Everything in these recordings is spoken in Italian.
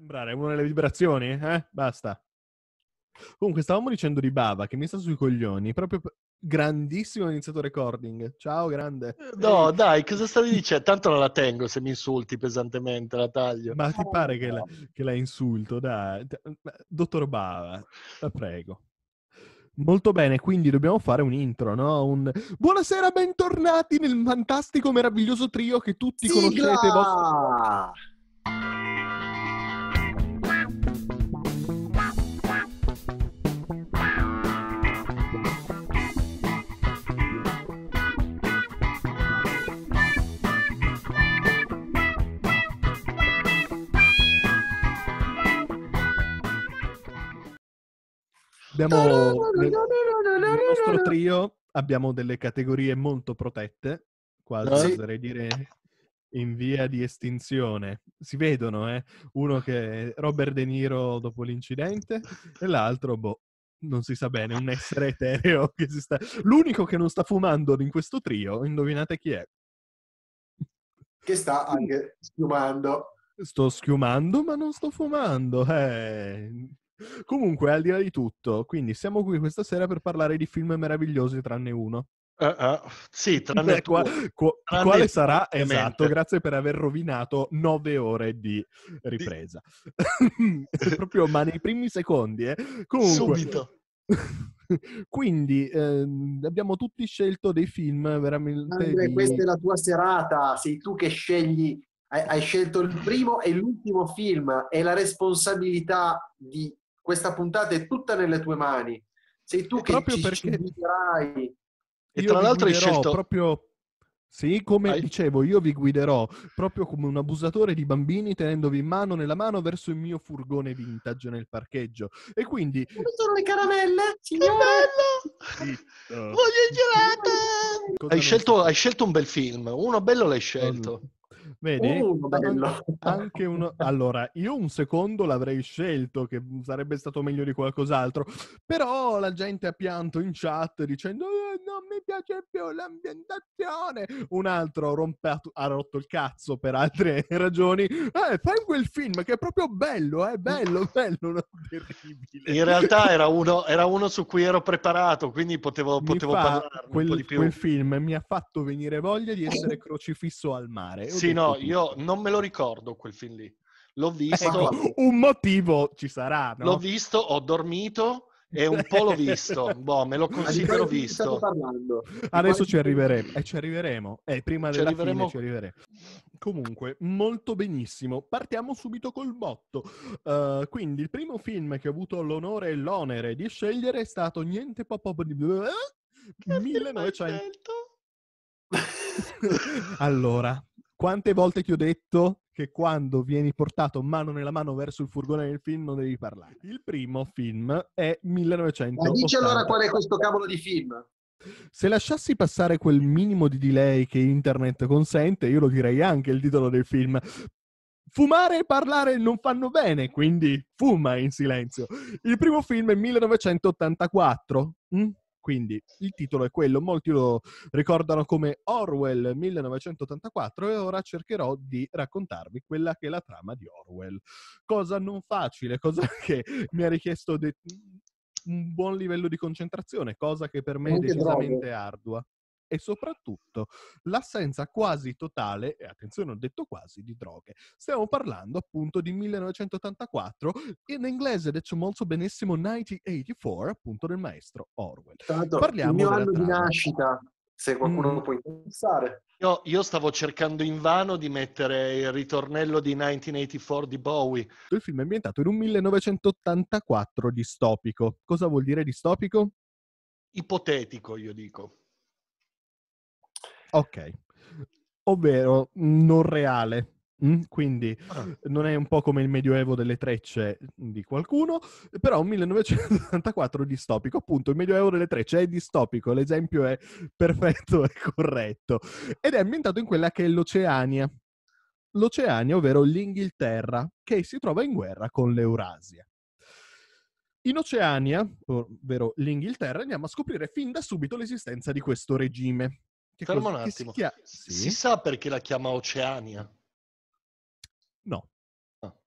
sembrare una delle vibrazioni, eh? Basta. Comunque, stavamo dicendo di Bava che mi sta sui coglioni, proprio grandissimo iniziato recording. Ciao, grande. Eh, no, dai, cosa stavi dicendo? Tanto non la tengo se mi insulti pesantemente, la taglio. Ma ti pare che la, che la insulto? Dai, dottor Bava, la prego. Molto bene, quindi dobbiamo fare un intro, no? Un... Buonasera, bentornati nel fantastico, meraviglioso trio che tutti Sigla! conoscete. Vostro... Abbiamo nel, nel nostro trio abbiamo delle categorie molto protette, quasi oserei dire in via di estinzione. Si vedono, eh? Uno che è Robert De Niro dopo l'incidente e l'altro, boh, non si sa bene, un essere etereo che si sta... L'unico che non sta fumando in questo trio, indovinate chi è? Che sta anche schiumando. Sto schiumando, ma non sto fumando. Eh. Comunque, al di là di tutto, quindi siamo qui questa sera per parlare di film meravigliosi tranne uno. Uh, uh, sì, tranne Beh, qua, qua, tranne quale sarà? Esatto, grazie per aver rovinato nove ore di ripresa. Di... Proprio, ma nei primi secondi, eh. Comunque... Subito. Quindi eh, abbiamo tutti scelto dei film veramente... Andre, questa è la tua serata, sei tu che scegli, hai, hai scelto il primo e l'ultimo film e la responsabilità di questa puntata è tutta nelle tue mani. Sei tu che proprio ci, perché... guiderai. E tra l'altro hai scelto... Proprio... Sì, come hai... dicevo, io vi guiderò proprio come un abusatore di bambini tenendovi in mano nella mano verso il mio furgone vintage nel parcheggio. E quindi... Dove sono le caramelle? Signore? Che bello! Eh. Voglio il gelato! Hai scelto, hai scelto, un bel film, uno bello l'hai scelto. Vedi? Uh, bello. Anche uno... Allora, io un secondo l'avrei scelto, che sarebbe stato meglio di qualcos'altro, però la gente ha pianto in chat dicendo eh, non mi piace più l'ambientazione. Un altro rompeato... ha rotto il cazzo per altre ragioni. Eh, fai quel film che è proprio bello, è eh? bello, bello, no? terribile. In realtà era uno, era uno, su cui ero preparato, quindi potevo, potevo parlare quel, di più. Quel film mi ha fatto venire voglia di essere crocifisso al mare. Sì, no, io non me lo ricordo quel film lì. L'ho visto. Ecco, un motivo ci sarà, no? L'ho visto, ho dormito e un po' l'ho visto. boh, me lo considero visto. Adesso ci arriveremo. Eh, ci arriveremo. Eh, prima ci della arriveremo... fine ci arriveremo. Comunque, molto benissimo. Partiamo subito col botto. Uh, quindi, il primo film che ho avuto l'onore e l'onere di scegliere è stato Niente Pop di... 1900... allora, quante volte ti ho detto che quando vieni portato mano nella mano verso il furgone del film non devi parlare? Il primo film è 1900. Ma dici allora qual è questo cavolo di film? Se lasciassi passare quel minimo di delay che internet consente, io lo direi anche il titolo del film. Fumare e parlare non fanno bene, quindi fuma in silenzio. Il primo film è 1984. Quindi il titolo è quello, molti lo ricordano come Orwell 1984 e ora cercherò di raccontarvi quella che è la trama di Orwell. Cosa non facile, cosa che mi ha richiesto de- un buon livello di concentrazione, cosa che per me è decisamente droghe. ardua e soprattutto l'assenza quasi totale, e attenzione ho detto quasi, di droghe. Stiamo parlando appunto di 1984, in inglese detto molto benissimo 1984, appunto del maestro Orwell. Tanto, Parliamo il mio anno trama. di nascita, se qualcuno mm. lo può interessare. Io, io, stavo cercando in vano di mettere il ritornello di 1984 di Bowie. Il film è ambientato in un 1984 distopico. Cosa vuol dire distopico? Ipotetico, io dico. Ok. Ovvero non reale. Mm? Quindi ah. non è un po' come il medioevo delle trecce mm, di qualcuno, però un 1984 distopico, appunto il medioevo delle trecce è distopico, l'esempio è perfetto e corretto, ed è ambientato in quella che è l'Oceania, l'Oceania, ovvero l'Inghilterra, che si trova in guerra con l'Eurasia. In Oceania, ovvero l'Inghilterra, andiamo a scoprire fin da subito l'esistenza di questo regime, che Fermo cosa? un attimo. Si, chia... sì? si, sa perché la chiama Oceania? No. Ah. O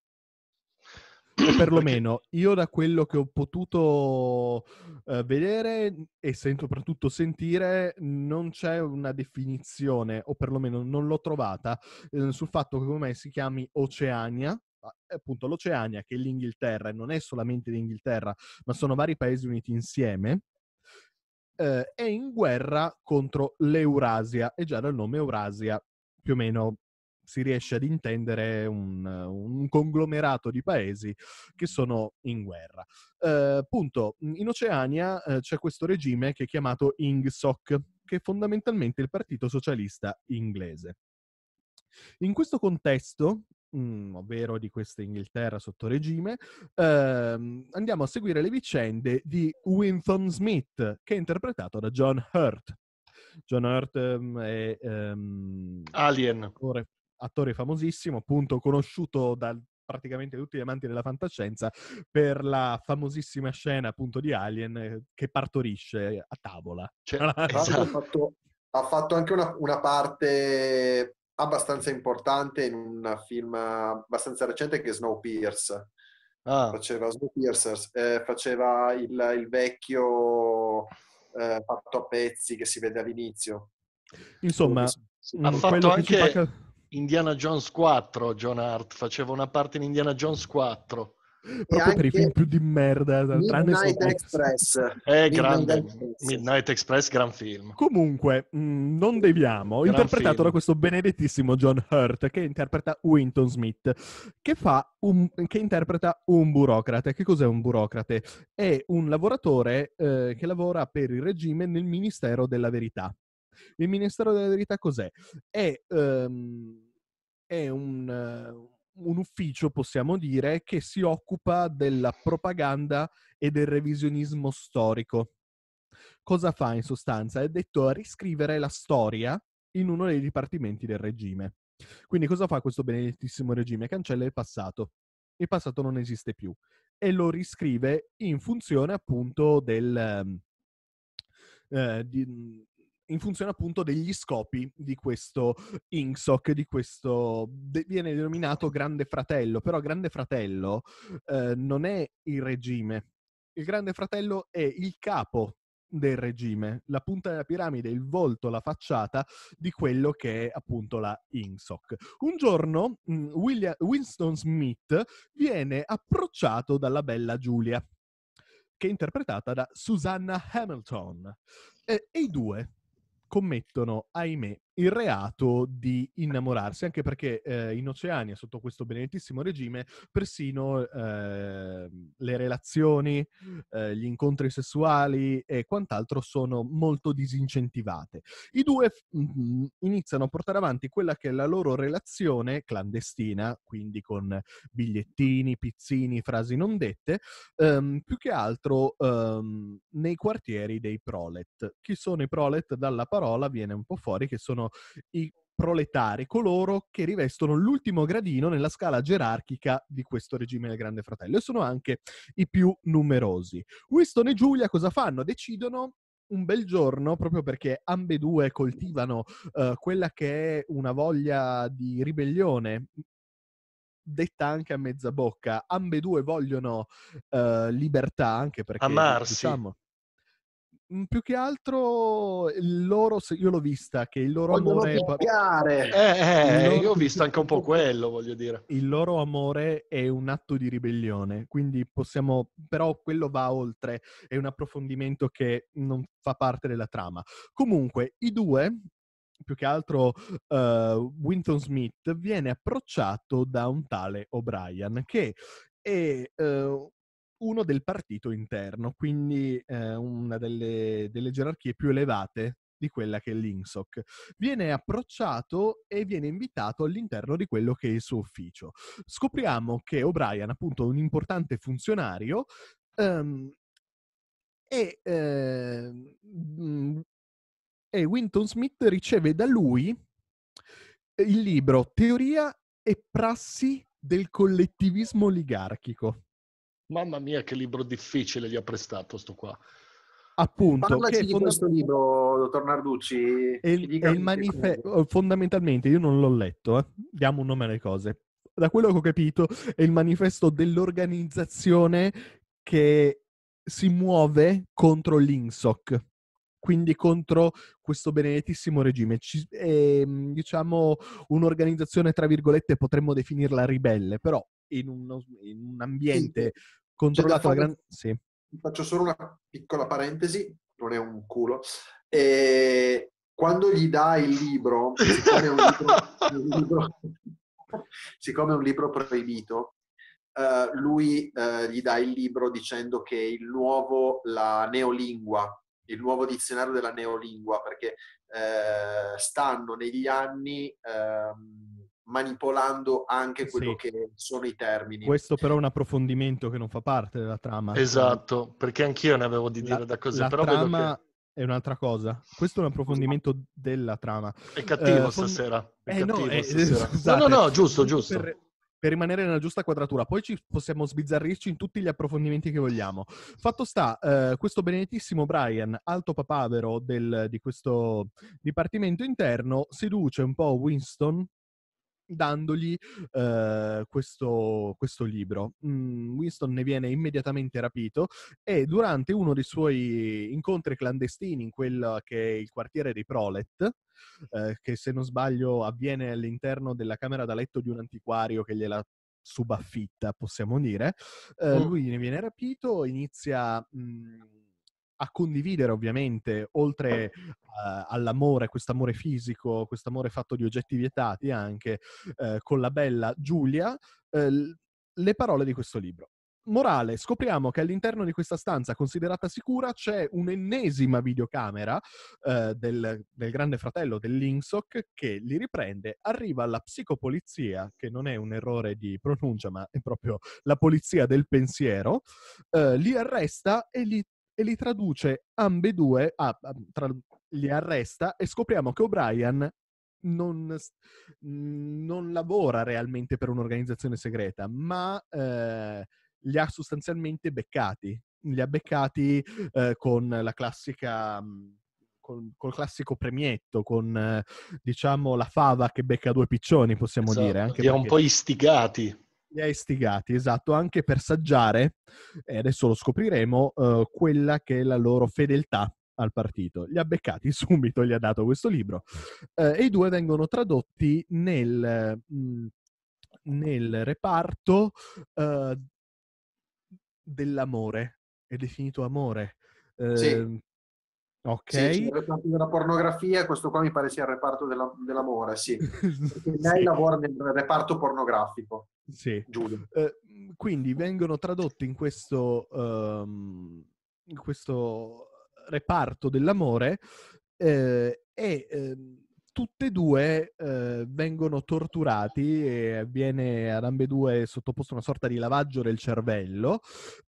perlomeno perché... io da quello che ho potuto uh, vedere e soprattutto sentire non c'è una definizione, o perlomeno non l'ho trovata, eh, sul fatto che come si chiami Oceania, ah, appunto l'Oceania, che è l'Inghilterra, e non è solamente l'Inghilterra, ma sono vari paesi uniti insieme, eh, è in guerra contro l'Eurasia e già dal nome Eurasia più o meno si riesce ad intendere un, un, conglomerato di paesi che sono in guerra. Eh, punto, in Oceania eh, c'è questo regime che è chiamato Ingsoc, che è fondamentalmente il Partito Socialista inglese. In questo contesto Mm, ovvero di questa Inghilterra sotto regime, ehm, andiamo a seguire le vicende di Winton Smith, che è interpretato da John Hurt. John Hurt ehm, è ehm, Alien. Attore, attore, famosissimo, appunto conosciuto da praticamente tutti gli amanti della fantascienza per la famosissima scena appunto di Alien eh, che partorisce a tavola. Cioè, esatto. ha, fatto, ha fatto anche una, una parte abbastanza importante in un film abbastanza recente che è Pierce. Ah. Faceva Snowpiercer, eh, faceva il, il vecchio eh, fatto a pezzi che si vede all'inizio. Insomma, mm, ha fatto anche paga... Indiana Jones 4, John Hart, faceva una parte in Indiana Jones 4. Proprio per i film più di merda, Midnight Express. È grande. Midnight, Express, gran film. Comunque, mh, mm, non deviamo, gran interpretato film. da questo benedettissimo John Hurt che interpreta Winton Smith, che, un, che, interpreta un burocrate. Che cos'è un burocrate? È un lavoratore eh, che lavora per il regime nel Ministero della Verità. Il Ministero della Verità cos'è? È, um, è un... Uh, un ufficio, possiamo dire, che si occupa della propaganda e del revisionismo storico. Cosa fa in sostanza? È detto a riscrivere la storia in uno dei dipartimenti del regime. Quindi cosa fa questo benedettissimo regime? Cancella il passato. Il passato non esiste più e lo riscrive in funzione appunto del, ehm, eh, di, in funzione appunto degli scopi di questo Ingsoc, di questo de- viene denominato Grande Fratello, però Grande Fratello eh, non è il regime. Il Grande Fratello è il capo del regime, la punta della piramide, il volto, la facciata di quello che è appunto la INSOC. Un giorno mm, William, Winston Smith viene approcciato dalla bella Giulia, che è interpretata da Susanna Hamilton, e, e i due commettono, ahimè, il reato di innamorarsi, anche perché eh, in Oceania, sotto questo benedettissimo regime, persino eh, le relazioni, eh, gli incontri sessuali e quant'altro sono molto disincentivate. I due mh, iniziano a portare avanti quella che è la loro relazione clandestina, quindi con bigliettini, pizzini, frasi non dette, ehm, più che altro ehm, nei quartieri dei prolet. Chi sono i prolet? Dalla parola viene un po' fuori che sono sono i proletari, coloro che rivestono l'ultimo gradino nella scala gerarchica di questo regime del Grande Fratello e sono anche i più numerosi. Winston e Giulia cosa fanno? Decidono un bel giorno, proprio perché ambedue coltivano uh, quella che è una voglia di ribellione detta anche a mezza bocca, ambedue vogliono uh, libertà anche perché amarsi. diciamo Mhmm, più che altro il loro, io l'ho vista, che il loro amore... Picchiare. Eh, eh Io ho visto anche un po' quello, voglio dire. Il loro amore è un atto di ribellione, quindi possiamo... però quello va oltre, è un approfondimento che non fa parte della trama. Comunque, i due più che altro uh, Winton Smith viene approcciato da un tale O'Brien che è uh, uno del partito interno, quindi eh, una delle, delle gerarchie più elevate di quella che è l'Insoc. Viene approcciato e viene invitato all'interno di quello che è il suo ufficio. Scopriamo che O'Brien, appunto è un importante funzionario, um, e, eh, e Winton Smith riceve da lui il libro Teoria e prassi del collettivismo oligarchico. Mamma mia, che libro difficile gli ha prestato sto qua. Appunto, Parlaci che di fond- questo libro, dottor Narducci. È il, è il manife- oh, fondamentalmente, io non l'ho letto, eh. diamo un nome alle cose. Da quello che ho capito, è il manifesto dell'organizzazione che si muove contro l'INSOC, quindi contro questo benedettissimo regime. Ci, è, ehm, diciamo un'organizzazione, tra virgolette, potremmo definirla ribelle, però in, uno, in un ambiente sì. Cioè, controllato esatto, da grande... Sì. Faccio solo una piccola parentesi, non è un culo. E ehm, quando gli dà il libro, siccome è un libro, libro, siccome è un libro proibito, Uh, lui uh, gli dà il libro dicendo che il nuovo, la neolingua, il nuovo dizionario della neolingua, perché uh, stanno negli anni um, manipolando anche quello sì. che sono i termini. Questo però è un approfondimento che non fa parte della trama. Esatto, perché anch'io ne avevo di dire la, da così. La però trama che... è un'altra cosa. Questo è un approfondimento della trama. È cattivo eh, stasera. È eh, cattivo no, eh, stasera. Scusate, no, no, no, giusto, giusto. Per, per rimanere nella giusta quadratura, poi ci possiamo sbizzarrirci in tutti gli approfondimenti che vogliamo. Fatto sta, eh, questo benedettissimo Brian, alto papavero del, di questo dipartimento interno, seduce un po' Winston, dandogli eh, questo, questo, libro. Mm, Winston ne viene immediatamente rapito e durante uno dei suoi incontri clandestini in quello che è il quartiere dei Prolet, eh, che se non sbaglio avviene all'interno della camera da letto di un antiquario che gliela subaffitta, possiamo dire, eh, lui ne viene rapito, inizia... Mh, mhmm, a condividere ovviamente, oltre uh, all'amore, amore fisico, questo amore fatto di oggetti vietati anche, uh, con la bella Giulia, uh, le parole di questo libro. Morale, scopriamo che all'interno di questa stanza considerata sicura c'è un'ennesima videocamera eh, del, del, grande fratello dell'Insoc che li riprende, arriva alla psicopolizia, che non è un errore di pronuncia ma è proprio la polizia del pensiero, eh, li arresta e li e li traduce ambedue, ah, tra, li arresta e scopriamo che O'Brien non, non, lavora realmente per un'organizzazione segreta, ma eh, li ha sostanzialmente beccati. Li ha beccati eh, con la classica. Mm, col, col, classico premietto, con diciamo la fava che becca due piccioni, possiamo esatto. dire. Anche esatto. li ha perché... un po' istigati li hai stigati, esatto, anche per saggiare, e adesso lo scopriremo, uh, quella che è la loro fedeltà al partito. Li ha beccati subito, gli ha dato questo libro. Uh, e i due vengono tradotti nel, mh, mm, nel reparto uh, dell'amore. È definito amore. Sì. Ehm, ok. Sì, della pornografia, questo qua mi pare sia il reparto della, dell'amore, sì. Perché lei lavora nel reparto pornografico. Sì. Giuda. Eh, mhmm, quindi vengono tradotti in questo, um, in questo reparto dell'amore eh, e eh, tutte e due eh, vengono torturati e viene ad ambedue sottoposto una sorta di lavaggio del cervello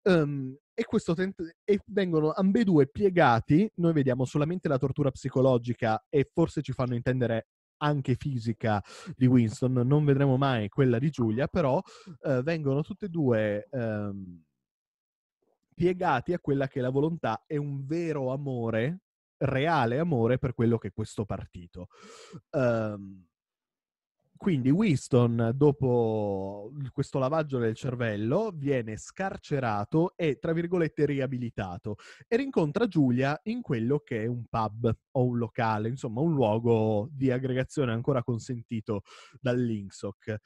um, e, tent- e, vengono ambedue piegati, noi vediamo solamente la tortura psicologica e forse ci fanno intendere anche fisica di Winston, non vedremo mai quella di Giulia, però eh, vengono tutte e due ehm, piegati a quella che la volontà è un vero amore, reale amore per quello che è questo partito. Um, quindi Winston, dopo questo lavaggio del cervello, viene scarcerato e, tra virgolette, riabilitato e rincontra Giulia in quello che è un pub o un locale, insomma un luogo di aggregazione ancora consentito dall'Inksock.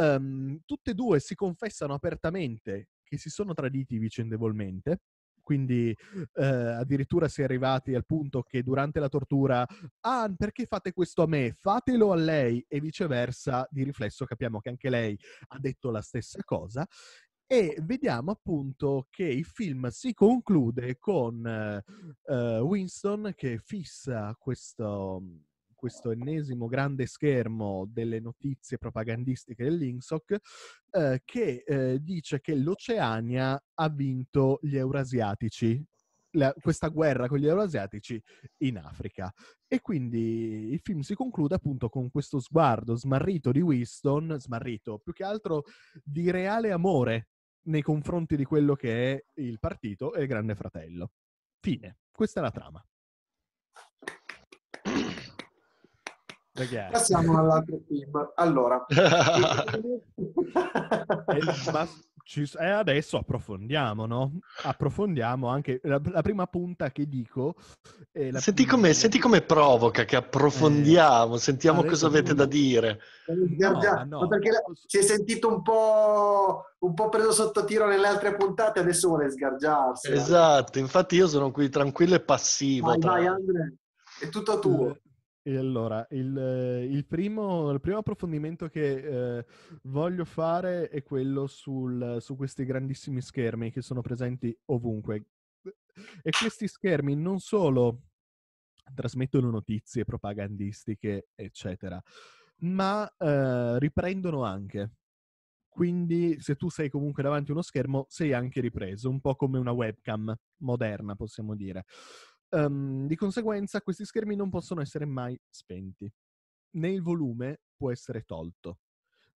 Um, ehm, tutte e due si confessano apertamente che si sono traditi vicendevolmente quindi eh, addirittura si è arrivati al punto che durante la tortura, ah, perché fate questo a me? Fatelo a lei e viceversa, di riflesso capiamo che anche lei ha detto la stessa cosa e vediamo appunto che il film si conclude con uh, Winston che fissa questo, mhmm, questo ennesimo grande schermo delle notizie propagandistiche dell'Insoc, eh, che eh, dice che l'Oceania ha vinto gli eurasiatici. La, questa guerra con gli Eurasiatici in Africa. E quindi il film si conclude appunto con questo sguardo smarrito di Winston, smarrito più che altro di reale amore nei confronti di quello che è il partito e il Grande Fratello. Fine. Questa è la trama. Passiamo all'altro film. Allora, ma eh, adesso approfondiamo, no? Approfondiamo anche la, la prima punta che dico. Senti, punta... come, senti, come, provoca che approfondiamo, eh, sentiamo cosa avete lui... da dire. No, no, no. perché si è sentito un po', un po' preso sotto tiro nelle altre puntate, adesso vuole sgargiarsi. Eh. Esatto, infatti io sono qui tranquillo e passivo. Vai, vai Andrea, è tutto tuo. Eh, e allora, il, eh, il, primo, il, primo, approfondimento che eh, voglio fare è quello sul, su questi grandissimi schermi che sono presenti ovunque. E questi schermi non solo trasmettono notizie propagandistiche, eccetera, ma eh, riprendono anche. Quindi se tu sei comunque davanti a uno schermo, sei anche ripreso, un po' come una webcam moderna, possiamo dire. Um, di conseguenza questi schermi non possono essere mai spenti, né il volume può essere tolto.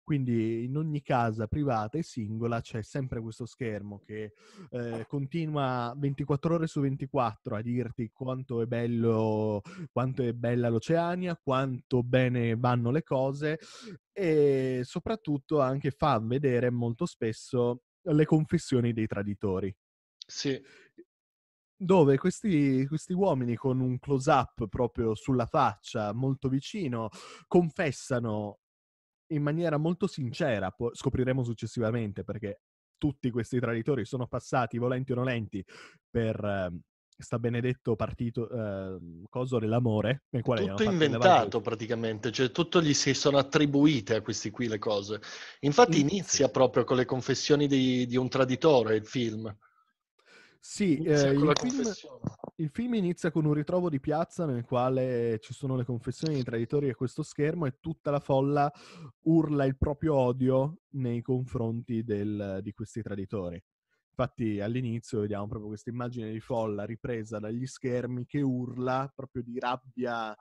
Quindi in ogni casa privata e singola c'è sempre questo schermo che eh, continua 24 ore su 24 a dirti quanto è bello, quanto è bella l'Oceania, quanto bene vanno le cose e soprattutto anche fa vedere molto spesso le confessioni dei traditori. Sì dove questi, questi, uomini con un close-up proprio sulla faccia, molto vicino, confessano in maniera molto sincera, scopriremo successivamente perché tutti questi traditori sono passati, volenti o nolenti, per eh, sta benedetto partito eh, coso dell'amore. Nel quale tutto inventato praticamente, cioè tutto gli si sono attribuite a questi qui le cose. Infatti inizia proprio con le confessioni di, di un traditore il film. Sì, eh, il, film, il, film, inizia con un ritrovo di piazza nel quale ci sono le confessioni dei traditori e questo schermo e tutta la folla urla il proprio odio nei confronti del, di questi traditori. Infatti all'inizio vediamo proprio questa immagine di folla ripresa dagli schermi che urla proprio di rabbia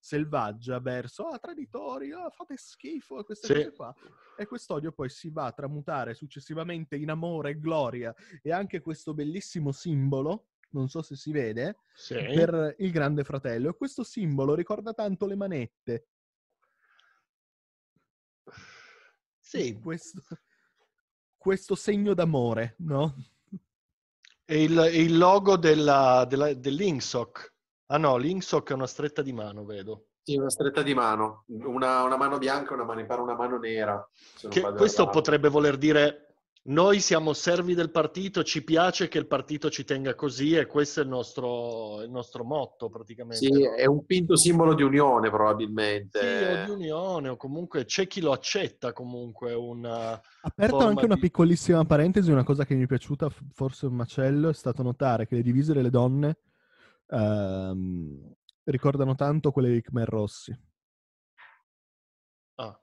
selvaggia verso ah, traditori, ah, fate schifo a queste sì. cose qua. E quest'odio poi si va a tramutare successivamente in amore e gloria e anche questo bellissimo simbolo non so se si vede, sì. per il Grande Fratello. E questo simbolo ricorda tanto le manette. Sì. Questo, questo segno d'amore, no? È il, il, logo della, della, dell'Ingsoc. Ah no, Linksock è una stretta di mano, vedo. Sì, una stretta di mano, una, una mano bianca, una mano, una mano nera. questo potrebbe voler dire noi siamo servi del partito, ci piace che il partito ci tenga così e questo è il nostro, il nostro motto praticamente. Sì, è un pinto simbolo di unione probabilmente. Sì, o di unione o comunque c'è chi lo accetta comunque. Una Aperto anche una piccolissima parentesi, una cosa che mi è piaciuta forse un macello è stato notare che le divise delle donne ehm, ricordano tanto quelle di Khmer Rossi. Ah,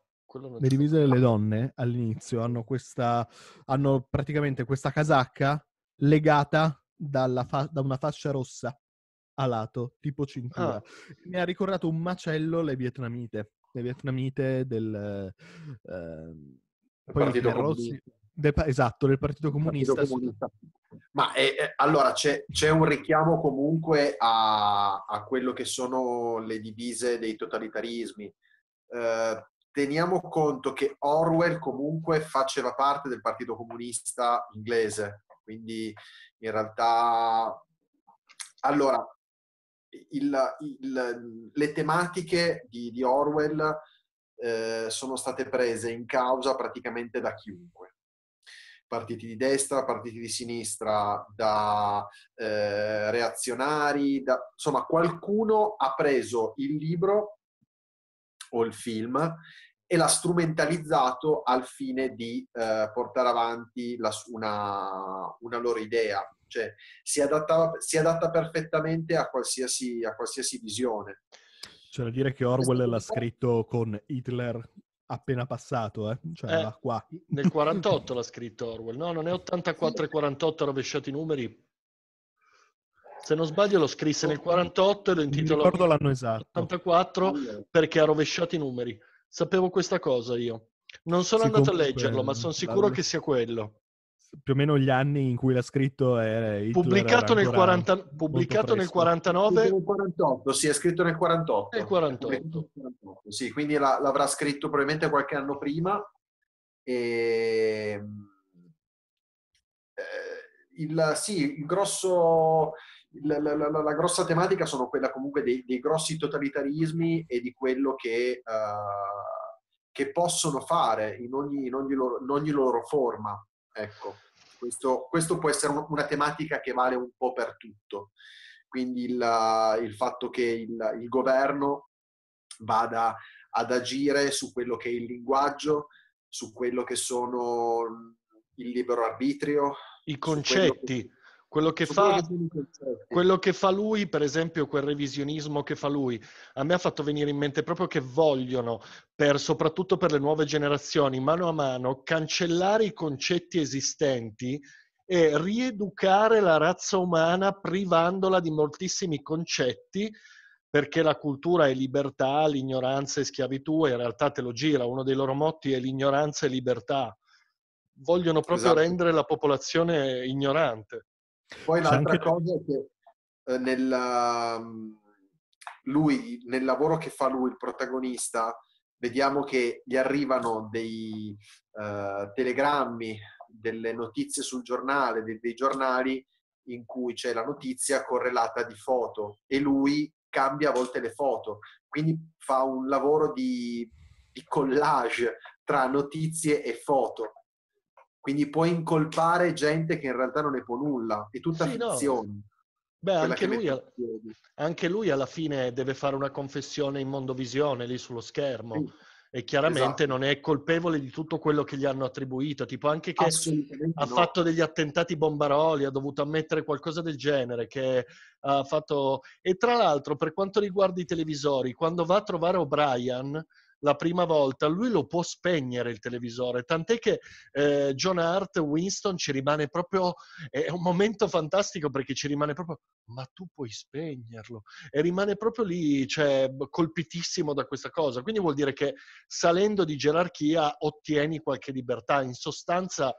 Le divise delle donne all'inizio hanno, questa, hanno praticamente questa casacca legata fa- da una fascia rossa a lato, tipo cintura. Ah. Mi ha ricordato un macello le vietnamite, le vietnamite del... Eh, poi Rossi, del, esatto, del Partito Comunista. Partito Comunista. Ma eh, eh, allora c'è, c'è, un richiamo comunque a, a, quello che sono le divise dei totalitarismi. Eh, teniamo conto che Orwell comunque faceva parte del Partito Comunista inglese, quindi in realtà... Allora, il, il, le tematiche di, di Orwell eh, sono state prese in causa praticamente da chiunque partiti di destra, partiti di sinistra, da eh, reazionari, da, insomma qualcuno ha preso il libro o il film e l'ha strumentalizzato al fine di eh, portare avanti la, una, una, loro idea. Cioè, si, adatta, si adatta perfettamente a qualsiasi, a qualsiasi visione. Cioè, dire che Orwell l'ha scritto con Hitler appena passato, eh? cioè eh, qua. Nel 48 l'ha scritto Orwell, no? Non è 84 e 48 rovesciati i numeri? Se non sbaglio lo scrisse nel 48 e lo intitolò... ricordo l'anno esatto. 84 perché ha rovesciato i numeri. Sapevo questa cosa io. Non sono sì, andato a leggerlo, ma sono sicuro che sia quello più o meno gli anni in cui l'ha scritto è pubblicato, nel, 40, pubblicato nel 49 nel 48 sì è scritto nel 48, Nel 48 sì quindi la, l'avrà scritto probabilmente qualche anno prima e ehm, eh, il, sì il grosso la, la, la, la, grossa tematica sono quella comunque dei, dei, grossi totalitarismi e di quello che, uh, che possono fare in ogni, in ogni, loro, in ogni loro, forma. Ecco, questo, questo può essere una tematica che vale un po' per tutto. Quindi il, il fatto che il, il governo vada ad agire su quello che è il linguaggio, su quello che sono il libero arbitrio. I concetti. Quello che, fa, quello che, fa, lui, per esempio, quel revisionismo che fa lui, a me ha fatto venire in mente proprio che vogliono, per, soprattutto per le nuove generazioni, mano a mano, cancellare i concetti esistenti e rieducare la razza umana privandola di moltissimi concetti perché la cultura è libertà, l'ignoranza è schiavitù e in realtà te lo gira, uno dei loro motti è l'ignoranza e libertà. Vogliono proprio esatto. rendere la popolazione ignorante. Poi un'altra anche... cosa è che eh, nella, mm, lui, nel lavoro che fa lui, il protagonista, vediamo che gli arrivano dei uh, telegrammi, delle notizie sul giornale, dei, dei, giornali in cui c'è la notizia correlata di foto e lui cambia a volte le foto, quindi fa un lavoro di, di collage tra notizie e foto quindi puoi incolpare gente che in realtà non ne può nulla, è tutta sì, fizione. No. Beh, anche lui, anche lui, alla fine deve fare una confessione in mondovisione lì sullo schermo. Sì e chiaramente esatto. non è colpevole di tutto quello che gli hanno attribuito, tipo anche che ha no. fatto degli attentati bombaroli, ha dovuto ammettere qualcosa del genere, che ha fatto... E tra l'altro, per quanto riguarda i televisori, quando va a trovare O'Brien, la prima volta, lui lo può spegnere il televisore, tant'è che eh, John Hart Winston ci rimane proprio, è un momento fantastico perché ci rimane proprio, ma tu puoi spegnerlo, e rimane proprio lì, cioè, colpitissimo da questa cosa. Quindi vuol dire che salendo di gerarchia ottieni qualche libertà, in sostanza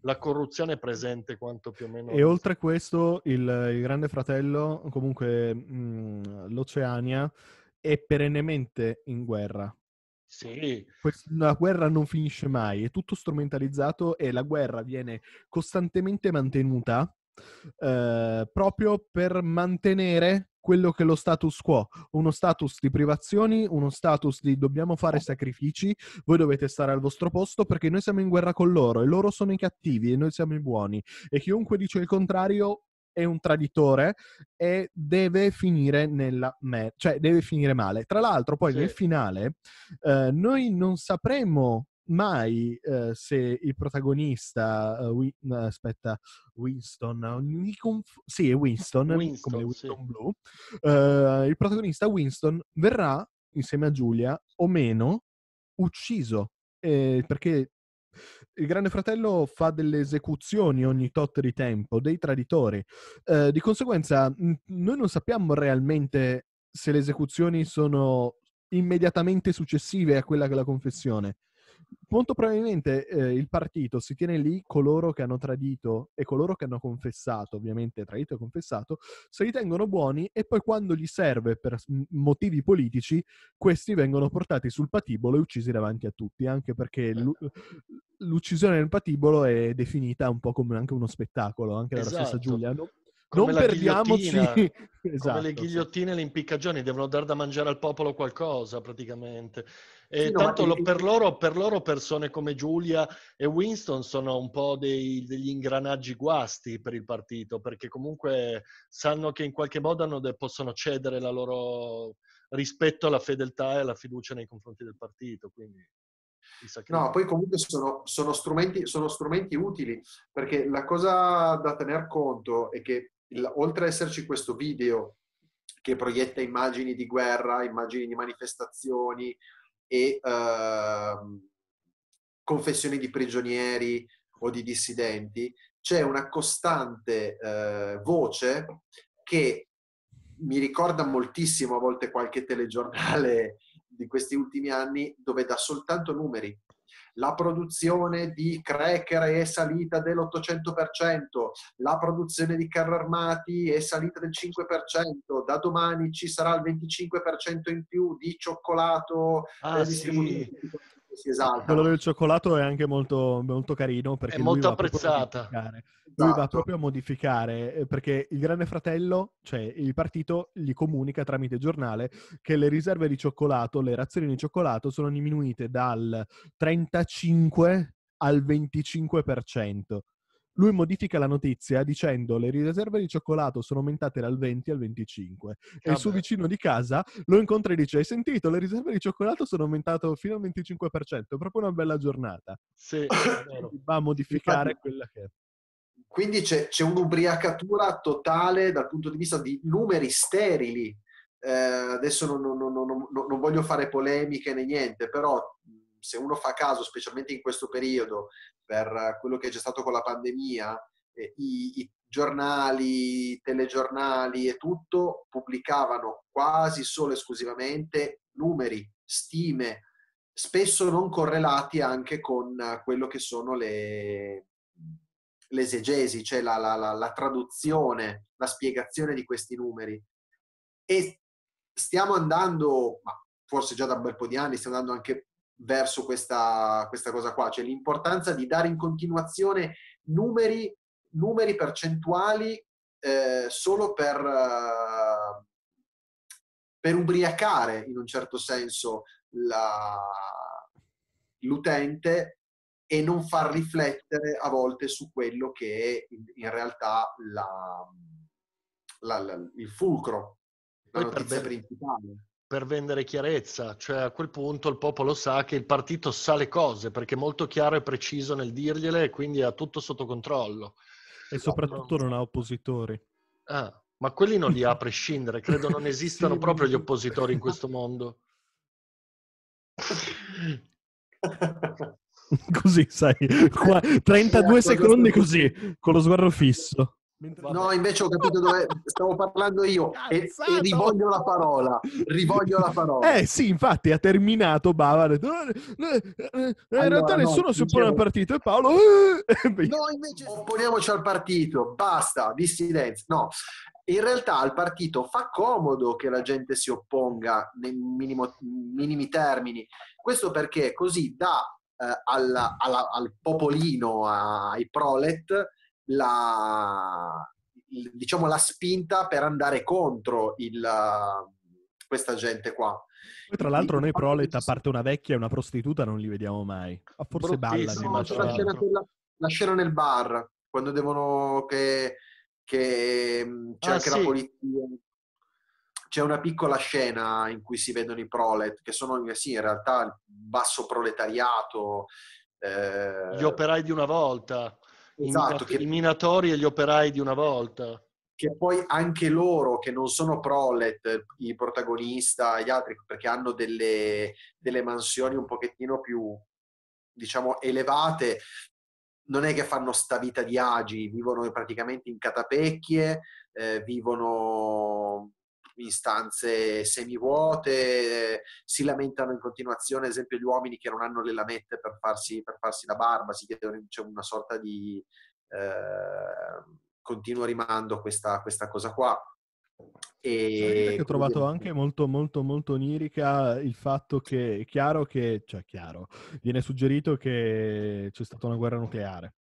la corruzione è presente quanto più o meno. E oltre a questo, il, il, Grande Fratello, comunque mh, mm, l'Oceania, è perennemente in guerra. Sì. La guerra non finisce mai, è tutto strumentalizzato e la guerra viene costantemente mantenuta eh, proprio per mantenere quello che è lo status quo, uno status di privazioni, uno status di dobbiamo fare certo. sacrifici, voi dovete stare al vostro posto perché noi siamo in guerra con loro e loro sono i cattivi e noi siamo i buoni e chiunque dice il contrario è un traditore e deve finire nella me- cioè deve finire male. Tra l'altro, poi sì. nel finale eh, noi non sapremo mai eh, se il protagonista uh, Win- aspetta Winston conf- sì è Winston, Winston come Winston sì. Blue uh, il protagonista Winston verrà insieme a Giulia o meno ucciso eh, perché il Grande Fratello fa delle esecuzioni ogni tot di tempo, dei traditori. Eh, di conseguenza, noi non sappiamo realmente se le esecuzioni sono immediatamente successive a quella che è la confessione molto probabilmente eh, il partito si tiene lì coloro che hanno tradito e coloro che hanno confessato, ovviamente tradito e confessato, se li tengono buoni e poi quando gli serve per motivi politici, questi vengono portati sul patibolo e uccisi davanti a tutti, anche perché l'u- certo. l'uccisione nel patibolo è definita un po' come anche uno spettacolo, anche dalla esatto. stessa Giulia. No? non perdiamoci esatto, come le esatto, ghigliottine e le impiccagioni devono dar da mangiare al popolo qualcosa praticamente e sì, tanto no, lo, per, loro, per, loro, persone come Giulia e Winston sono un po' dei, degli ingranaggi guasti per il partito perché comunque sanno che in qualche modo hanno, possono cedere la loro rispetto alla fedeltà e alla fiducia nei confronti del partito quindi No, poi comunque sono, sono, strumenti, sono, strumenti, utili, perché la cosa da tener conto è che il, oltre ad esserci questo video che proietta immagini di guerra, immagini di manifestazioni e eh, confessioni di prigionieri o di dissidenti, c'è una costante eh, voce che mi ricorda moltissimo a volte qualche telegiornale di questi ultimi anni dove dà soltanto numeri, la produzione di cracker è salita dell'800%, la produzione di carri armati è salita del 5%, da domani ci sarà il 25% in più di cioccolato ah, eh, sì si esalta. Quello del cioccolato è anche molto, molto carino perché è molto apprezzata. Esatto. Lui va proprio a modificare esatto. eh, perché il Grande Fratello, cioè il partito, gli comunica tramite giornale che le riserve di cioccolato, le razioni di cioccolato sono diminuite dal 35 al 25% lui modifica la notizia dicendo le riserve di cioccolato sono aumentate dal 20 al 25 e il suo vicino di casa lo incontra e dice hai sentito le riserve di cioccolato sono aumentate fino al 25% è proprio una bella giornata sì, va a modificare Infatti, quella che è quindi c'è, c'è, un'ubriacatura totale dal punto di vista di numeri sterili eh, adesso non, non, non, non voglio fare polemiche né niente però se uno fa caso, specialmente in questo periodo, per quello che c'è stato con la pandemia, eh, i, i giornali, i telegiornali e tutto pubblicavano quasi solo e esclusivamente numeri, stime, spesso non correlati anche con quello che sono le, l'esegesi, cioè la, la, la, la, traduzione, la spiegazione di questi numeri. E stiamo andando, ma forse già da un bel po' di anni, stiamo andando anche verso questa, questa cosa qua, cioè l'importanza di dare in continuazione numeri, numeri percentuali eh, solo per, uh, per, ubriacare in un certo senso la, l'utente e non far riflettere a volte su quello che è in, in realtà la, la, il fulcro, la Poi notizia per principale per vendere chiarezza, cioè a quel punto il popolo sa che il partito sa le cose perché è molto chiaro e preciso nel dirgliele e quindi ha tutto sotto controllo. E esatto. soprattutto non ha oppositori. Ah, ma quelli non li ha a prescindere, credo non esistano sì, proprio gli oppositori in questo mondo. così, sai, Qua, 32 secondi così, con lo sguardo fisso. Mentre... No, invece ho capito dove stavo parlando io e, e, rivoglio la parola. Rivoglio la parola. Eh sì, infatti ha terminato Bava. detto, eh, eh, eh, eh allora, in realtà no, nessuno si oppone al partito e Paolo... Eh, eh no, invece opponiamoci al partito, basta, dissidenza. No, in realtà al partito fa comodo che la gente si opponga nei minimo, minimi termini. Questo perché così dà alla, alla, al popolino, ai prolet, la, diciamo, la spinta per andare contro il, uh, questa gente qua. Poi tra l'altro noi prolet, a parte una vecchia e una prostituta, non li vediamo mai. Ma forse ballano. No, c'è cioè, la la scena, nel bar, quando devono che, che mm, c'è ah, anche sì. la polizia. C'è una piccola scena in cui si vedono i prolet, che sono eh, sì, in realtà il basso proletariato. Eh... Gli operai di una volta esatto, i, che... i minatori e gli operai di una volta che poi anche loro che non sono prolet, i protagonista, gli altri, perché hanno delle, delle, mansioni un pochettino più, diciamo, elevate, non è che fanno sta vita di agi, vivono praticamente in catapecchie, eh, vivono in stanze semivuote, si lamentano in continuazione, ad esempio, gli uomini che non hanno le lamette per farsi, per farsi la barba, si chiedono, c'è una sorta di eh, continuo rimando a questa, questa cosa qua. E... ho trovato anche molto, molto, molto onirica il fatto che è chiaro che, cioè chiaro, viene suggerito che c'è stata una guerra nucleare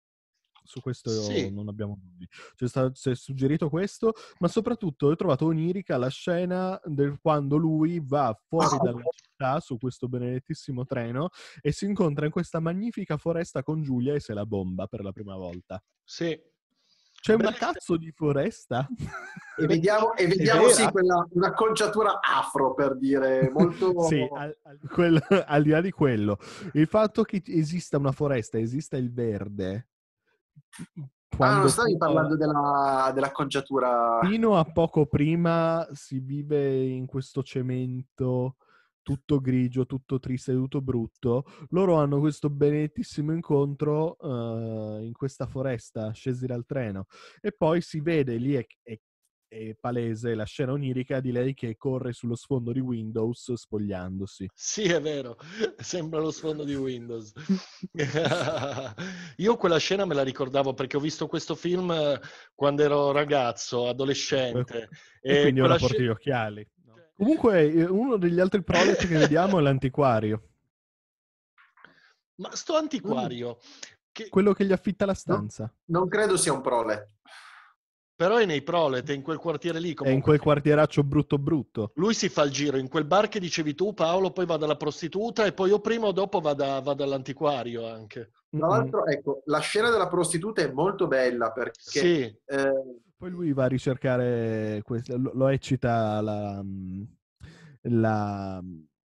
su questo sì. non abbiamo dubbi. Cioè, sta, si è suggerito questo, ma soprattutto ho trovato onirica la scena del quando lui va fuori ah, dalla città su questo benedettissimo treno e si incontra in questa magnifica foresta con Giulia e se la bomba per la prima volta. Sì. C'è una cazzo di foresta. E vediamo, e vediamo sì, quella, un'acconciatura afro per dire molto. sì, al, al, quel, al di là di quello, il fatto che esista una foresta, esista il verde, Ah, quando ah, non stavi parlando della, dell'acconciatura. Fino a poco prima si vive in questo cemento tutto grigio, tutto triste, tutto brutto. Loro hanno questo benettissimo incontro uh, in questa foresta, scesi dal treno. E poi si vede lì, è, è è palese la scena onirica di lei che corre sullo sfondo di Windows spogliandosi. Sì, è vero, sembra lo sfondo di Windows. Io quella scena me la ricordavo perché ho visto questo film eh, quando ero ragazzo, adolescente. E, e quindi ora porti sc- gli occhiali. No. Cioè Comunque, eh, uno degli altri prodotti che vediamo è l'antiquario. Ma sto antiquario... Mm. Che... Quello che gli affitta la stanza. non credo sia un prole però è nei Prolet, è in quel quartiere lì. Comunque. È in quel quartieraccio brutto brutto. Lui si fa il giro in quel bar che dicevi tu, Paolo, poi va dalla prostituta e poi o prima o dopo va, da, dall'antiquario anche. Tra l'altro, ecco, la scena della prostituta è molto bella perché... Sì. Eh... Poi lui va a ricercare, questo, lo eccita la, la,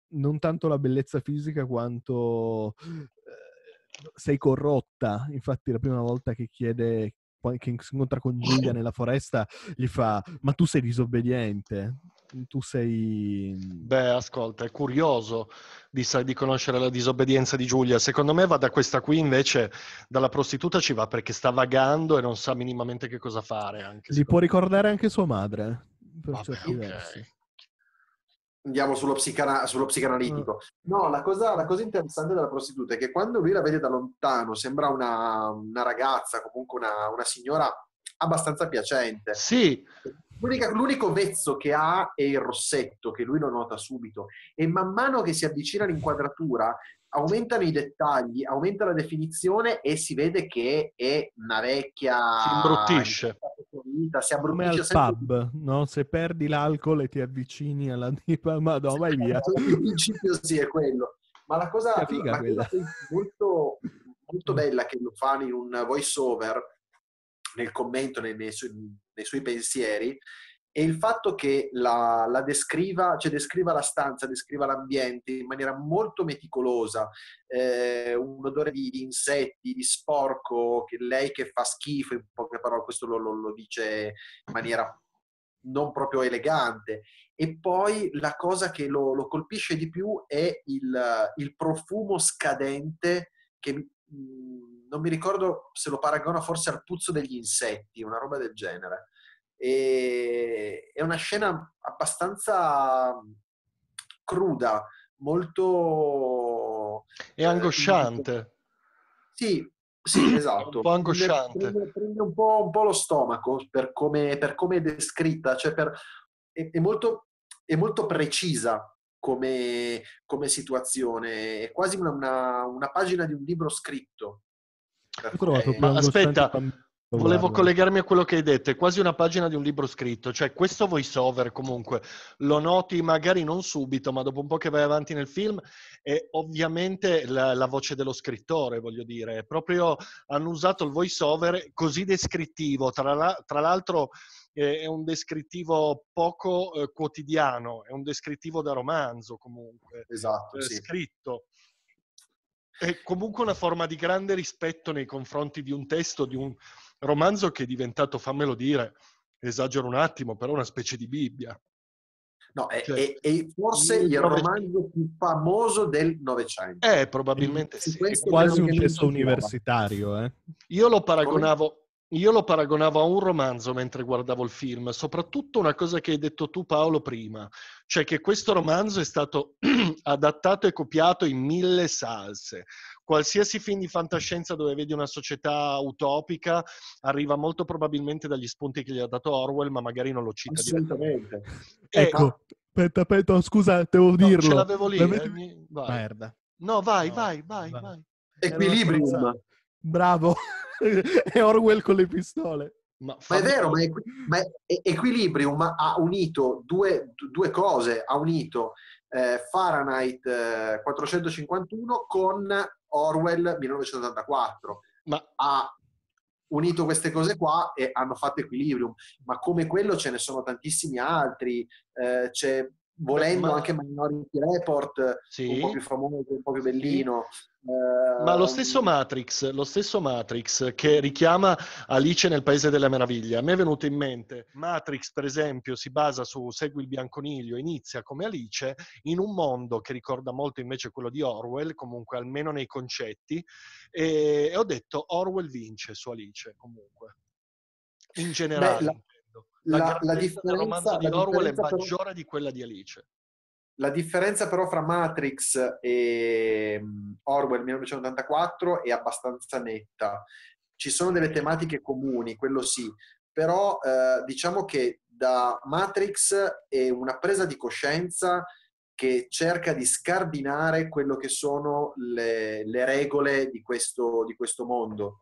non tanto la bellezza fisica quanto eh, sei corrotta. Infatti, la prima volta che chiede che si incontra con Giulia nella foresta, gli fa ma tu sei disobbediente, tu sei... Mm, Beh, ascolta, è curioso di, di, conoscere la disobbedienza di Giulia. Secondo me va da questa qui invece, dalla prostituta ci va perché sta vagando e non sa minimamente che cosa fare. Anche, Gli può me. ricordare anche sua madre, per Vabbè, certi okay. versi andiamo sullo, psicana- sullo psicanalitico. Mm. No, la cosa, la cosa, interessante della prostituta è che quando lui la vede da lontano sembra una, una ragazza, comunque una, una, signora abbastanza piacente. Sì. L'unica, l'unico vezzo che ha è il rossetto, che lui lo nota subito. E man mano che si avvicina all'inquadratura, aumentano i dettagli, aumenta la definizione e si vede che è una vecchia... Si imbruttisce. Vita, si abbruttisce. Come al pub, no? Se perdi l'alcol e ti avvicini alla tipa, ma no, vai via. Il principio sì è quello. Ma la cosa, la figa, la cosa molto, molto mm. bella che lo fanno in un voice over, nel commento, nei, nei, su, nei suoi pensieri, e il fatto che la, la, descriva, cioè descriva la stanza, descriva l'ambiente in maniera molto meticolosa, eh, un odore di, di, insetti, di sporco, che lei che fa schifo, in poche parole, questo lo, lo, lo dice in maniera non proprio elegante. E poi la cosa che lo, lo colpisce di più è il, il profumo scadente che mh, mm, non mi ricordo se lo paragona forse al puzzo degli insetti, una roba del genere. E è una scena abbastanza cruda, molto... È cioè, angosciante. Sì, sì, esatto. Un po' angosciante. Prende, un, po', un, po', lo stomaco per come, per come è descritta, cioè per, è, è, molto, è, molto, precisa come, come, situazione, è quasi una, una, una pagina di un libro scritto. Perché... Provato, ma aspetta, Volevo collegarmi a quello che hai detto, è quasi una pagina di un libro scritto, cioè questo voiceover comunque lo noti magari non subito, ma dopo un po' che vai avanti nel film è ovviamente la, la voce dello scrittore, voglio dire, proprio hanno usato il voiceover così descrittivo, tra, la, tra l'altro è un descrittivo poco eh, quotidiano, è un descrittivo da romanzo comunque, esatto, eh, sì. scritto. È comunque una forma di grande rispetto nei confronti di un testo, di un, romanzo che è diventato, fammelo dire, esagero un attimo, però una specie di Bibbia. No, è, cioè, è, è forse il, il romanzo più famoso del Novecento. Eh, probabilmente sì. È quasi un testo universitario. Eh. Io lo paragonavo, io lo paragonavo a un romanzo mentre guardavo il film, soprattutto una cosa che hai detto tu Paolo prima, cioè che questo romanzo è stato adattato e copiato in mille salse. Qualsiasi film di fantascienza dove vedi una società utopica arriva molto probabilmente dagli spunti che gli ha dato Orwell, ma magari non lo cita Assolutamente. Ecco, aspetta, aspetta, scusa, devo no, dirlo. Ce l'avevo lì. Eh, mi... Merda. No, vai, no, vai, vai, vai. vai. Equilibrium. Bravo, è Orwell con le pistole. Ma, ma è vero, ma, equi- ma Equilibrium ha unito due, due cose, ha unito eh, Fahrenheit eh, 451 con Orwell 1984. Ma... Ha unito queste cose qua e hanno fatto Equilibrium, ma come quello ce ne sono tantissimi altri, eh, c'è volendo ma... anche Minority Report, eh, sì. un po' più famoso, un po' più bellino. Ma lo ehm, stesso, Matrix, lo stesso Matrix che richiama Alice nel Paese delle Meraviglie, a me è venuto in mente, Matrix per esempio si basa su Segui il bianconiglio, inizia come Alice in un mondo che ricorda molto invece quello di Orwell, comunque almeno nei concetti, e, e ho detto Orwell vince su Alice comunque, in generale. Beh, la la, la, differenza, di Orwell è maggiore però, di quella di Alice. La differenza però fra Matrix e mm, Orwell 1984 è abbastanza netta. Ci sono delle tematiche comuni, quello sì, però eh, diciamo che da Matrix è una presa di coscienza che cerca di scardinare quello che sono le, le regole di questo, di questo mondo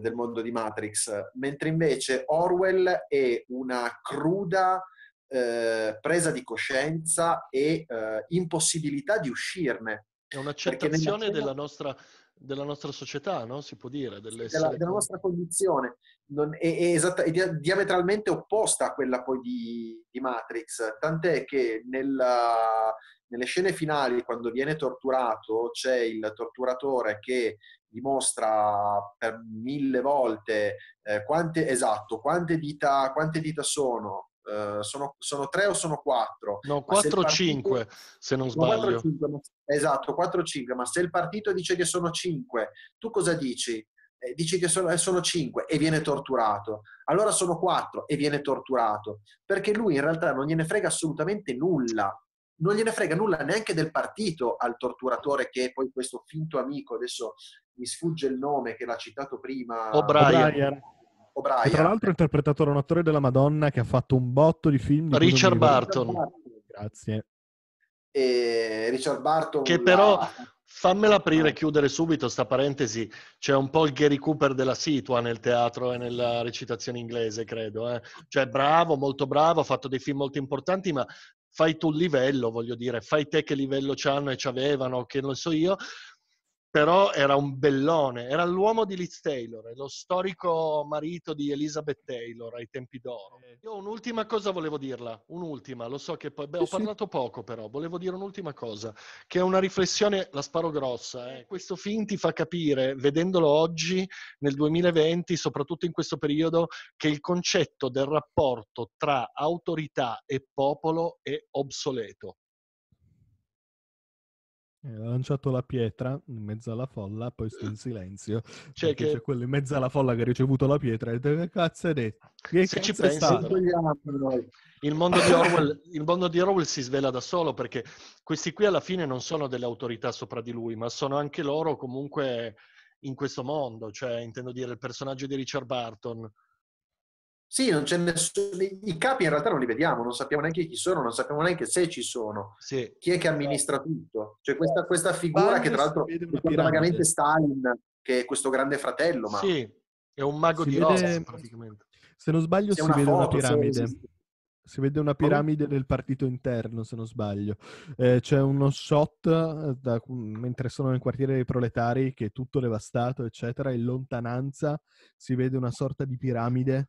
del mondo di Matrix, mentre invece Orwell è una cruda eh, presa di coscienza e eh, impossibilità di uscirne. È un'accettazione nella... della, nostra, della nostra società, no? si può dire, della, della, nostra condizione. Non, è, è, esatta, è, diametralmente opposta a quella poi di, di Matrix, tant'è che nella, nelle scene finali, quando viene torturato, c'è il torturatore che dimostra per mille volte eh, quante, esatto, quante dita, quante dita sono, Uh, sono, sono, tre o sono quattro? No, 4 o 5 se non sbaglio. 4, 5, esatto, 4 o 5, ma se il partito dice che sono cinque, tu cosa dici? Eh, dici che eh, sono, cinque e viene torturato, allora sono quattro e viene torturato, perché lui in realtà non gliene frega assolutamente nulla non gliene frega nulla neanche del partito al torturatore che è poi questo finto amico, adesso mi sfugge il nome che l'ha citato prima. O'Brien. O'Brien. Tra l'altro è interpretato da un attore della Madonna che ha fatto un botto di film. Di Richard Burton. Grazie. E Richard Burton. Che però... La... Fammela aprire e chiudere subito sta parentesi. C'è un po' il Gary Cooper della situa nel teatro e nella recitazione inglese, credo. Eh? Cioè, bravo, molto bravo, ha fatto dei film molto importanti, ma fai tu il livello, voglio dire, fai te che livello c'hanno e c'avevano, che non so io, però era un bellone, era l'uomo di Liz Taylor, lo storico marito di Elizabeth Taylor ai tempi d'oro. Eh. Io un'ultima cosa volevo dirla, un'ultima, lo so che poi, beh, ho parlato poco però, volevo dire un'ultima cosa, che è una riflessione, la sparo grossa, eh. questo film ti fa capire, vedendolo oggi, nel 2020, soprattutto in questo periodo, che il concetto del rapporto tra autorità e popolo è obsoleto eh, ha lanciato la pietra in mezzo alla folla, poi sto in silenzio. Cioè che... C'è quello in mezzo alla folla che ha ricevuto la pietra e che cazzo è detto? Che Se ci pensi, il mondo, Orwell, il mondo, di Orwell, si svela da solo perché questi qui alla fine non sono delle autorità sopra di lui, ma sono anche loro comunque in questo mondo. Cioè, intendo dire, il personaggio di Richard Barton sì, non c'è nessuno. I capi in realtà non li vediamo, non sappiamo neanche chi sono, non sappiamo neanche se ci sono, sì. chi è che amministra tutto. Cioè questa, eh, questa figura Bagno che tra l'altro ricorda vagamente Stalin, che è questo grande fratello, ma... Sì, è un mago si di vede... rosa praticamente. Se non sbaglio C'è si vede foto, una piramide. Si vede una piramide del partito interno, se non sbaglio. Eh, c'è uno shot eh, da, mentre sono nel quartiere dei proletari che è tutto devastato, eccetera. In lontananza si vede una sorta di piramide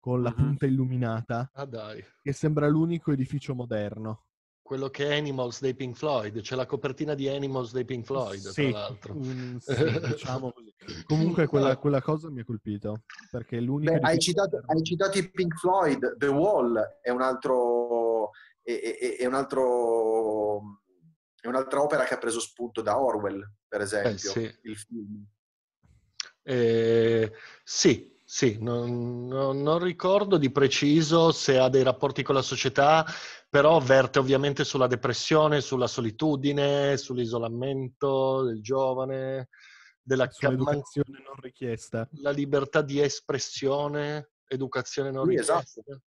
con la punta illuminata. Ah dai. Che sembra l'unico edificio moderno. Quello che è Animals dei Pink Floyd, c'è la copertina di Animals dei Pink Floyd, sì, tra l'altro. Un, sì, diciamo così. Comunque quella, quella, cosa mi ha colpito, perché è l'unico... Beh, hai, citato, hai citato i Pink Floyd, The Wall è un altro... è, è, è un altro è un'altra opera che ha preso spunto da Orwell, per eh, esempio, eh, sì. il film. Eh, sì, sì, non, non, non, ricordo di preciso se ha dei rapporti con la società, però verte ovviamente sulla depressione, sulla solitudine, sull'isolamento del giovane, della sull'educazione cam- non richiesta. La libertà di espressione, educazione non sì, esatto. richiesta. Esatto.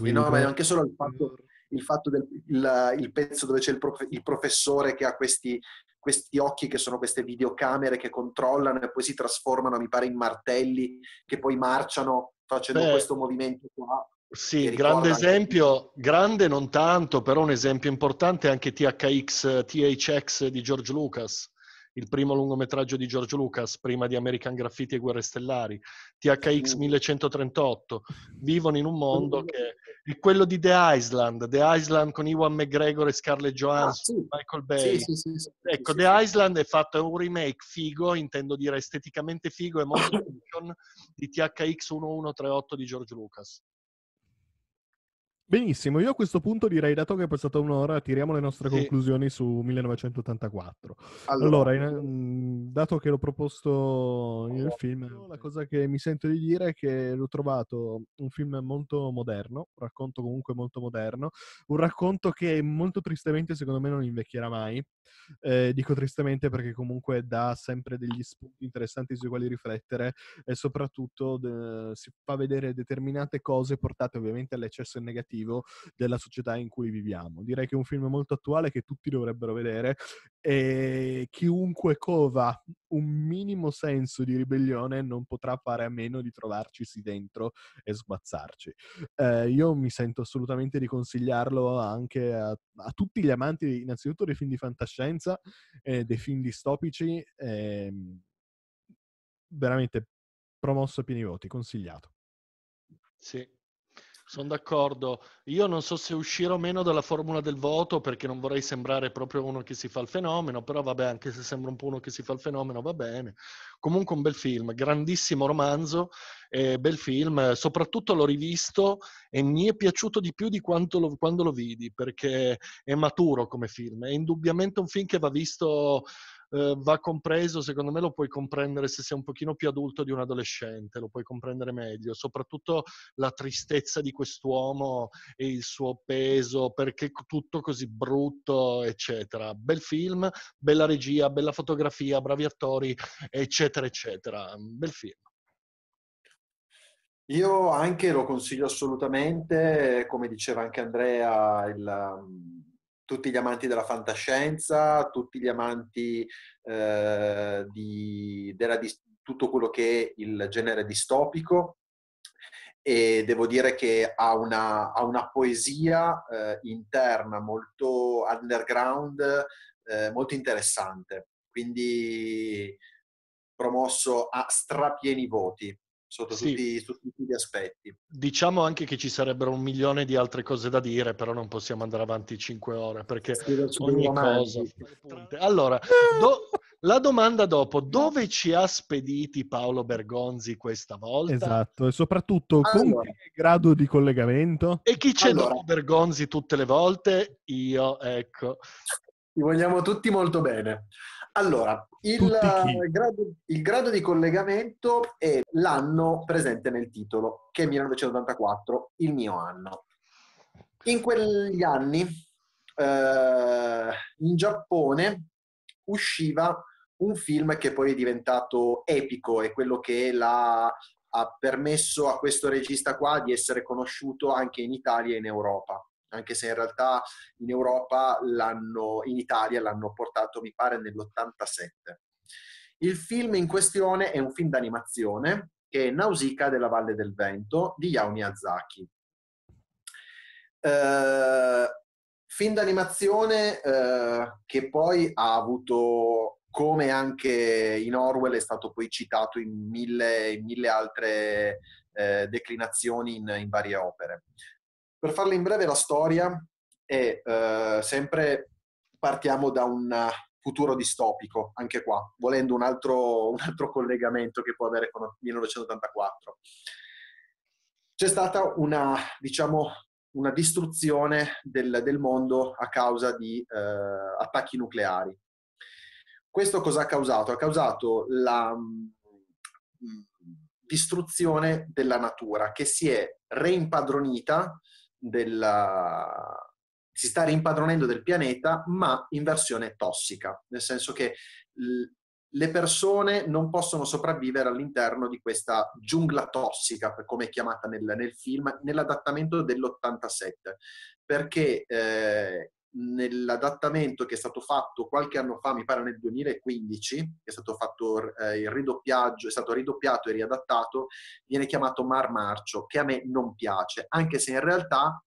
Quindi, no, ma è anche solo il fatto, il fatto del il, il pezzo dove c'è il, prof, il professore che ha questi questi occhi che sono queste videocamere che controllano e poi si trasformano, mi pare, in martelli che poi marciano facendo Beh, questo movimento qua. Sì, grande esempio, grande non tanto, però un esempio importante è anche THX, THX di George Lucas il primo lungometraggio di George Lucas, prima di American Graffiti e Guerre Stellari, THX 1138, vivono in un mondo che è quello di The Island, The Island con Iwan McGregor e Scarlett Johansson, ah, sì. Michael Bay. Sì, sì, ecco, The Island è fatto un remake figo, intendo dire esteticamente figo, e molto di THX 1138 di George Lucas. Benissimo, io a questo punto direi, dato che è passata un'ora, tiriamo le nostre sì. conclusioni su 1984. Allora, allora in, dato che l'ho proposto nel film, la cosa che mi sento di dire è che l'ho trovato un film molto moderno, un racconto comunque molto moderno, un racconto che molto tristemente secondo me non invecchierà mai. Eh, dico tristemente perché comunque dà sempre degli spunti interessanti sui quali riflettere e soprattutto de- si fa vedere determinate cose portate ovviamente all'eccesso negativo significativo della società in cui viviamo. Direi che è un film molto attuale che tutti dovrebbero vedere e ehm, chiunque cova un minimo senso di ribellione non potrà fare a meno di trovarcisi dentro e sguazzarci. Eh, io mi sento assolutamente di consigliarlo anche a, a, tutti gli amanti innanzitutto dei film di fantascienza, eh, dei film distopici. Eh, veramente promosso a pieni voti, consigliato. Sì, sono d'accordo. Io non so se uscire o meno dalla formula del voto perché non vorrei sembrare proprio uno che si fa il fenomeno, però vabbè, anche se sembra un po' uno che si fa il fenomeno, va bene. Comunque un bel film, grandissimo romanzo, eh, bel film. Soprattutto l'ho rivisto e mi è piaciuto di più di quanto lo, quando lo vidi perché è maturo come film. È indubbiamente un film che va visto eh, va compreso, secondo me lo puoi comprendere se sei un pochino più adulto di un adolescente, lo puoi comprendere meglio, soprattutto la tristezza di quest'uomo e il suo peso, perché tutto così brutto, eccetera. Bel film, bella regia, bella fotografia, bravi attori, eccetera, eccetera. Bel film. Io anche lo consiglio assolutamente, come diceva anche Andrea, il, tutti gli amanti della fantascienza, tutti gli amanti eh, di, della, tutto quello che è il genere distopico e devo dire che ha una, ha una poesia eh, interna molto underground, eh, molto interessante. Quindi promosso a strapieni voti sotto sì. tutti, su tutti gli aspetti. Diciamo anche che ci sarebbero un milione di altre cose da dire, però non possiamo andare avanti cinque ore perché sì, ogni cosa. Allora, do... la domanda dopo, dove ci ha spediti Paolo Bergonzi questa volta? Esatto, e soprattutto allora. con che grado di collegamento? E chi c'è allora. dopo Bergonzi tutte le volte? Io, ecco. Ti vogliamo tutti molto bene. Allora, il grado, il grado, di collegamento è l'anno presente nel titolo, che è 1984, il mio anno. In quegli anni eh, in Giappone usciva un film che poi è diventato epico, è quello che la, ha permesso a questo regista qua di essere conosciuto anche in Italia e in Europa anche se in realtà in Europa l'hanno, in Italia l'hanno portato, mi pare, nell'87. Il film in questione è un film d'animazione che è Nausicaa della Valle del Vento di Yao Miyazaki. Eh, film d'animazione eh, che poi ha avuto, come anche in Orwell, è stato poi citato in mille, in mille altre eh, declinazioni in, in varie opere. Per farla in breve la storia è eh, sempre partiamo da un futuro distopico, anche qua, volendo un altro, un altro collegamento che può avere con 1984. C'è stata una, diciamo, una distruzione del, del, mondo a causa di eh, attacchi nucleari. Questo cosa ha causato? Ha causato la mh, mm, distruzione della natura che si è reimpadronita della, si sta rimpadronendo del pianeta, ma in versione tossica, nel senso che le persone non possono sopravvivere all'interno di questa giungla tossica, come è chiamata nel, nel film, nell'adattamento dell'87, perché eh, nell'adattamento che è stato fatto qualche anno fa, mi pare nel 2015, è stato fatto eh, il ridoppiaggio, è stato ridoppiato e riadattato, viene chiamato Mar Marcio, che a me non piace, anche se in realtà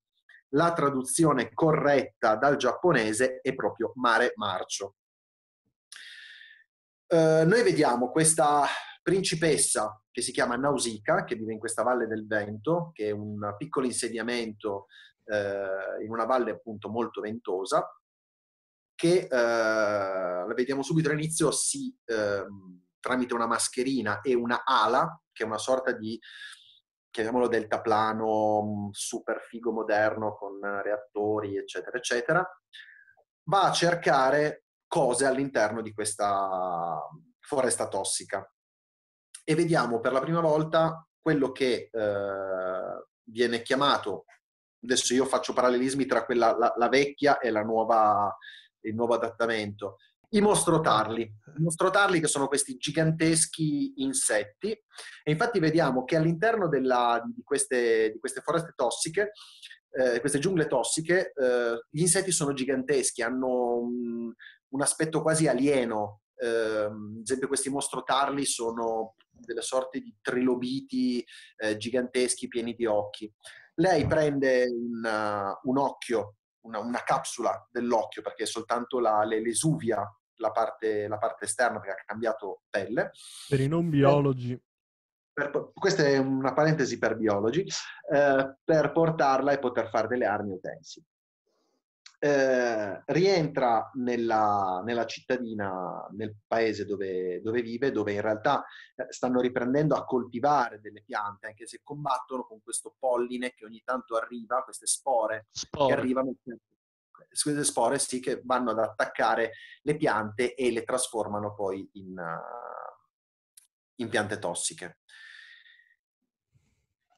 la traduzione corretta dal giapponese è proprio Mare Marcio. Eh, noi vediamo questa principessa che si chiama Nausicaa, che vive in questa valle del vento, che è un piccolo insediamento eh, in una valle appunto molto ventosa che eh, la vediamo subito all'inizio si eh, tramite una mascherina e una ala che è una sorta di chiamiamolo deltaplano mm, super figo moderno con reattori eccetera eccetera va a cercare cose all'interno di questa foresta tossica e vediamo per la prima volta quello che eh, viene chiamato adesso io faccio parallelismi tra quella, la, la vecchia e la nuova, il nuovo adattamento. I mostrotarli. I mostrotarli che sono questi giganteschi insetti e infatti vediamo che all'interno della, di, queste, di, queste, foreste tossiche, eh, queste giungle tossiche, eh, gli insetti sono giganteschi, hanno un, un aspetto quasi alieno. Eh, esempio questi mostrotarli sono delle sorte di trilobiti eh, giganteschi pieni di occhi. Lei prende un, uh, un occhio, una, una, capsula dell'occhio, perché è soltanto la, l'esuvia, la parte, la parte esterna, perché ha cambiato pelle. Per i non eh, biologi, per, questa è una parentesi per biologi, eh, per portarla e poter fare delle armi utensili. Eh, rientra nella, nella, cittadina, nel paese dove, dove vive, dove in realtà eh, stanno riprendendo a coltivare delle piante, anche se combattono con questo polline che ogni tanto arriva, queste spore, spore. che arrivano, queste spore sì, che vanno ad attaccare le piante e le trasformano poi in, uh, in piante tossiche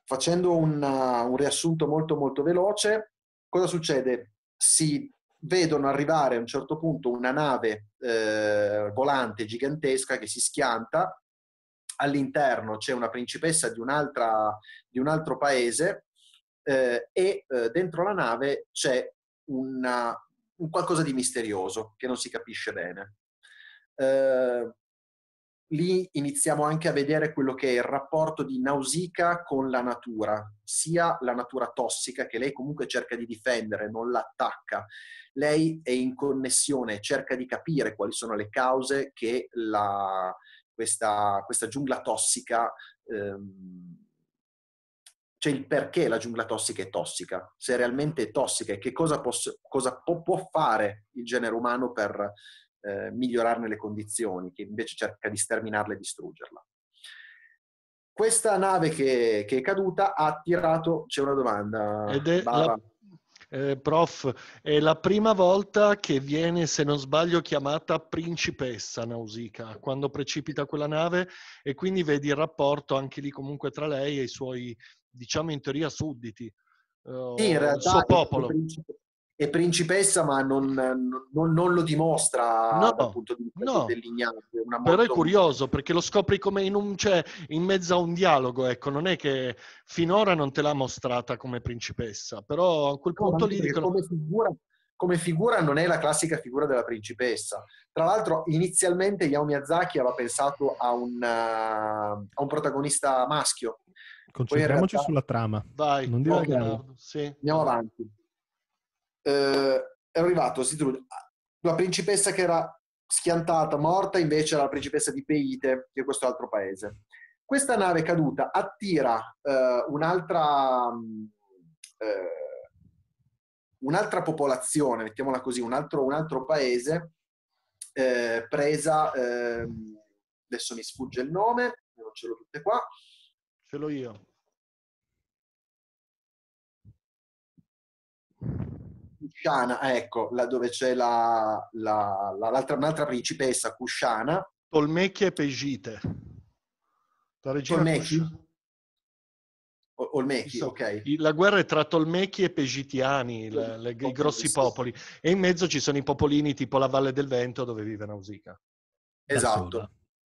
facendo un, uh, un, riassunto molto molto veloce, cosa succede? si vedono arrivare a un certo punto una nave eh, volante gigantesca che si schianta, all'interno c'è una principessa di, di un altro paese eh, e eh, dentro la nave c'è una, un qualcosa di misterioso che non si capisce bene. Eh, lì iniziamo anche a vedere quello che è il rapporto di Nausicaa con la natura, sia la natura tossica che lei comunque cerca di difendere, non la attacca. Lei è in connessione, cerca di capire quali sono le cause che la, questa, questa, giungla tossica, ehm, cioè il perché la giungla tossica è tossica, se realmente è tossica e che cosa, posso, cosa può, può fare il genere umano per eh, migliorarne le condizioni, che invece cerca di sterminarla e distruggerla. Questa nave che, che è caduta ha tirato, c'è una domanda. Ed è la, eh, prof, è la prima volta che viene, se non sbaglio, chiamata principessa Nausica, quando precipita quella nave e quindi vedi il rapporto anche lì comunque tra lei e i suoi, diciamo in teoria, sudditi. Uh, sì, in eh, realtà il suo popolo. Il principe, è principessa, ma non, non, non lo dimostra no, dal punto di vista no. dell'ignato. Però è curioso perché lo scopri come in, un, cioè, in mezzo a un dialogo, ecco, non è che finora non te l'ha mostrata come principessa, però a quel punto no, lì dicono... Come figura, come figura non è la classica figura della principessa. Tra l'altro, inizialmente Yao Miyazaki aveva pensato a un, eh, a un protagonista maschio. Concentriamoci realtà... sulla trama. Vai, non dire okay. Sì. andiamo avanti eh, è arrivato la principessa che era schiantata, morta, invece era la principessa di Peite, che è questo altro paese. Questa nave caduta attira eh, un'altra, mm, eh, un'altra, popolazione, mettiamola così, un altro, un altro paese, eh, presa, ehm, adesso mi sfugge il nome, non ce l'ho tutte qua. Ce l'ho io. Kushana, ah, ecco, là dove c'è la, la, la, l'altra, un'altra principessa, Kushana. Tolmecchia e Pegite. La regina Tolmecchi? Olmechi, so, ok. La guerra è tra Tolmechi e Pegitiani, le, le, i grossi sì, popoli, e in mezzo ci sono i popolini tipo la Valle del Vento dove vive Nausicaa. Esatto.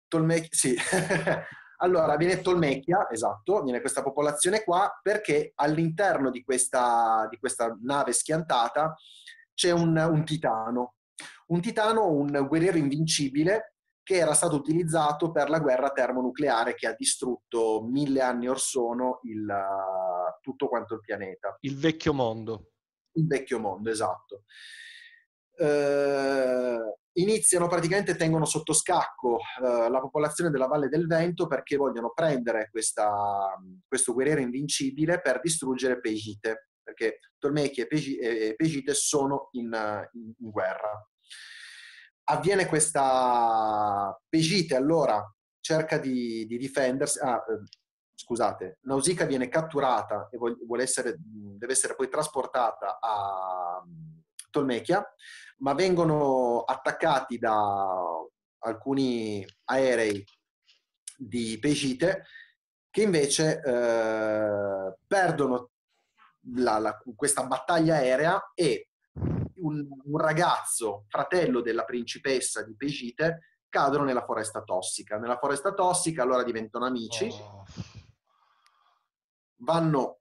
Tolmechi, sì. Allora, viene Tolmecchia, esatto, viene questa popolazione qua, perché all'interno di questa, di questa nave schiantata c'è un, un titano. Un titano, un guerriero invincibile, che era stato utilizzato per la guerra termonucleare che ha distrutto mille anni or sono il, tutto quanto il pianeta. Il vecchio mondo. Il vecchio mondo, esatto eh, iniziano praticamente, tengono sotto scacco eh, la popolazione della Valle del Vento perché vogliono prendere questa, questo guerriero invincibile per distruggere Pegite, perché Tolmechi e, Pegi, Pegite sono in, in, in guerra. Avviene questa Pegite allora cerca di, di difendersi, ah, eh, scusate, Nausicaa viene catturata e essere, deve essere poi trasportata a mm, Tolmechia ma vengono attaccati da alcuni aerei di Pegite che invece eh, perdono la, la, questa battaglia aerea e un, un, ragazzo, fratello della principessa di Pegite, cadono nella foresta tossica. Nella foresta tossica allora diventano amici, oh. vanno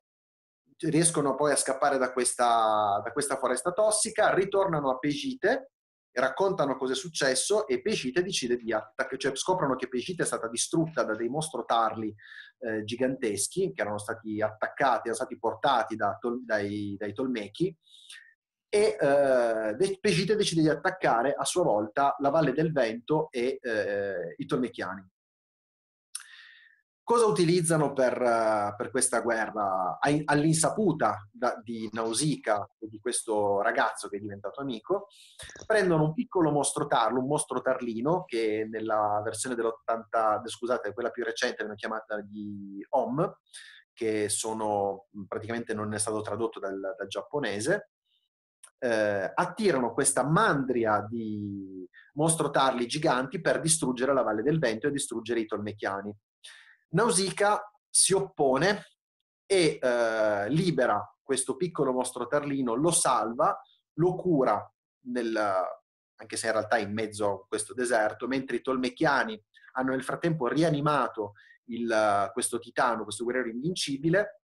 riescono poi a scappare da questa, da questa foresta tossica, ritornano a Pegite, raccontano cosa è successo e Pescite decide di attaccare, cioè scoprono che Pegite è stata distrutta da dei mostrotarli eh, giganteschi che erano stati attaccati, erano stati portati da, dai, dai, Tolmechi e eh, Pescite decide di attaccare a sua volta la Valle del Vento e eh, i Tolmechiani cosa utilizzano per, eh, per questa guerra all'insaputa di Nausicaa e di questo ragazzo che è diventato amico. Prendono un piccolo mostro tarlo, un mostro tarlino che nella versione dell'80, scusate, quella più recente viene chiamata di Om, che sono, praticamente non è stato tradotto dal, dal giapponese. Eh, attirano questa mandria di mostro tarli giganti per distruggere la Valle del Vento e distruggere i tolmecchiani Nausicaa si oppone e eh, libera questo piccolo mostro Tarlino, lo salva, lo cura, nel, anche se in realtà è in mezzo a questo deserto, mentre i Tolmecchiani hanno nel frattempo rianimato il, questo titano, questo guerriero invincibile,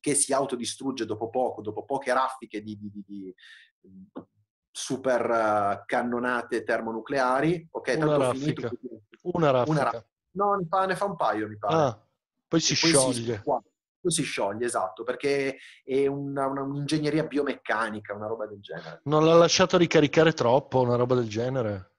che si autodistrugge dopo poco, dopo poche raffiche di, di, di, di mm, super uh, cannonate termonucleari. Ok, una tanto raffica. Finito, una raffica. Una raffica. No, ne fa, ne fa un paio, mi pare. Ah, poi si poi scioglie. Si, poi si scioglie, esatto, perché è una, una, un'ingegneria biomeccanica, una roba del genere. Non l'ha lasciato ricaricare troppo, una roba del genere?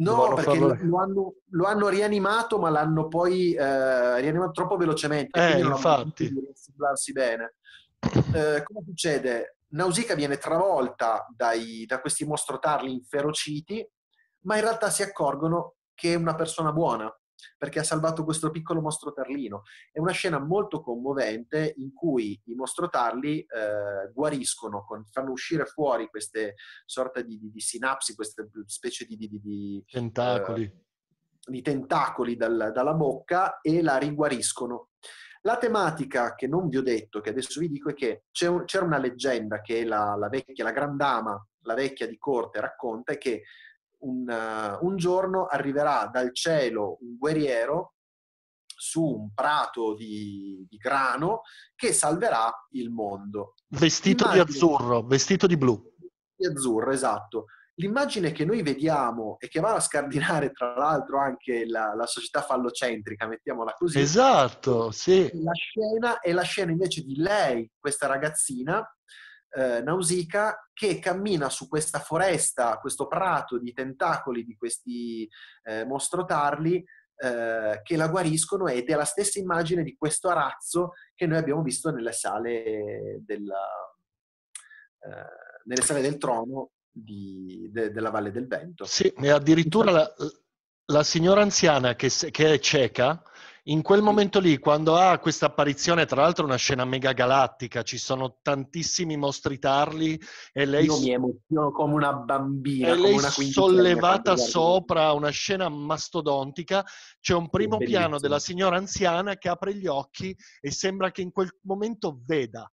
No, perché farlo... lo, hanno, lo, hanno, rianimato, ma l'hanno poi eh, rianimato troppo velocemente. Eh, infatti. Non hanno bene. Eh, come succede? Nausicaa viene travolta dai, da questi mostrotarli inferociti, ma in realtà si accorgono che è una persona buona perché ha salvato questo piccolo mostro tarlino. È una scena molto commovente in cui i mostrotarli eh, guariscono, con, fanno uscire fuori queste sorte di, di, di sinapsi, queste specie di... di tentacoli. Eh, di tentacoli dal, dalla bocca e la riguariscono. La tematica che non vi ho detto, che adesso vi dico, è che un, c'era una leggenda che la, la, vecchia, la grandama, la vecchia di corte racconta, è che un, eh, un giorno arriverà dal cielo un guerriero su un prato di, di grano che salverà il mondo. Vestito Immagino... di azzurro, vestito di blu. Di azzurro, esatto. L'immagine che noi vediamo e che va a scardinare, tra l'altro, anche la, la società fallocentrica, mettiamola così. Esatto, sì. La scena è la scena invece di lei, questa ragazzina, eh, Nausicaa che cammina su questa foresta, questo prato di tentacoli di questi eh, mostrotarli eh, che la guariscono ed è la stessa immagine di questo arazzo che noi abbiamo visto nelle sale, della, eh, nelle sale del trono di, de, della Valle del Vento. Sì, e addirittura la, la signora anziana che, che è cieca in quel momento lì, quando ha questa apparizione, tra l'altro una scena mega galattica, ci sono tantissimi mostri tarli e lei... Io mi emoziono come una bambina. E lei una sollevata sopra una scena mastodontica, c'è un primo piano della signora anziana che apre gli occhi e sembra che in quel momento veda.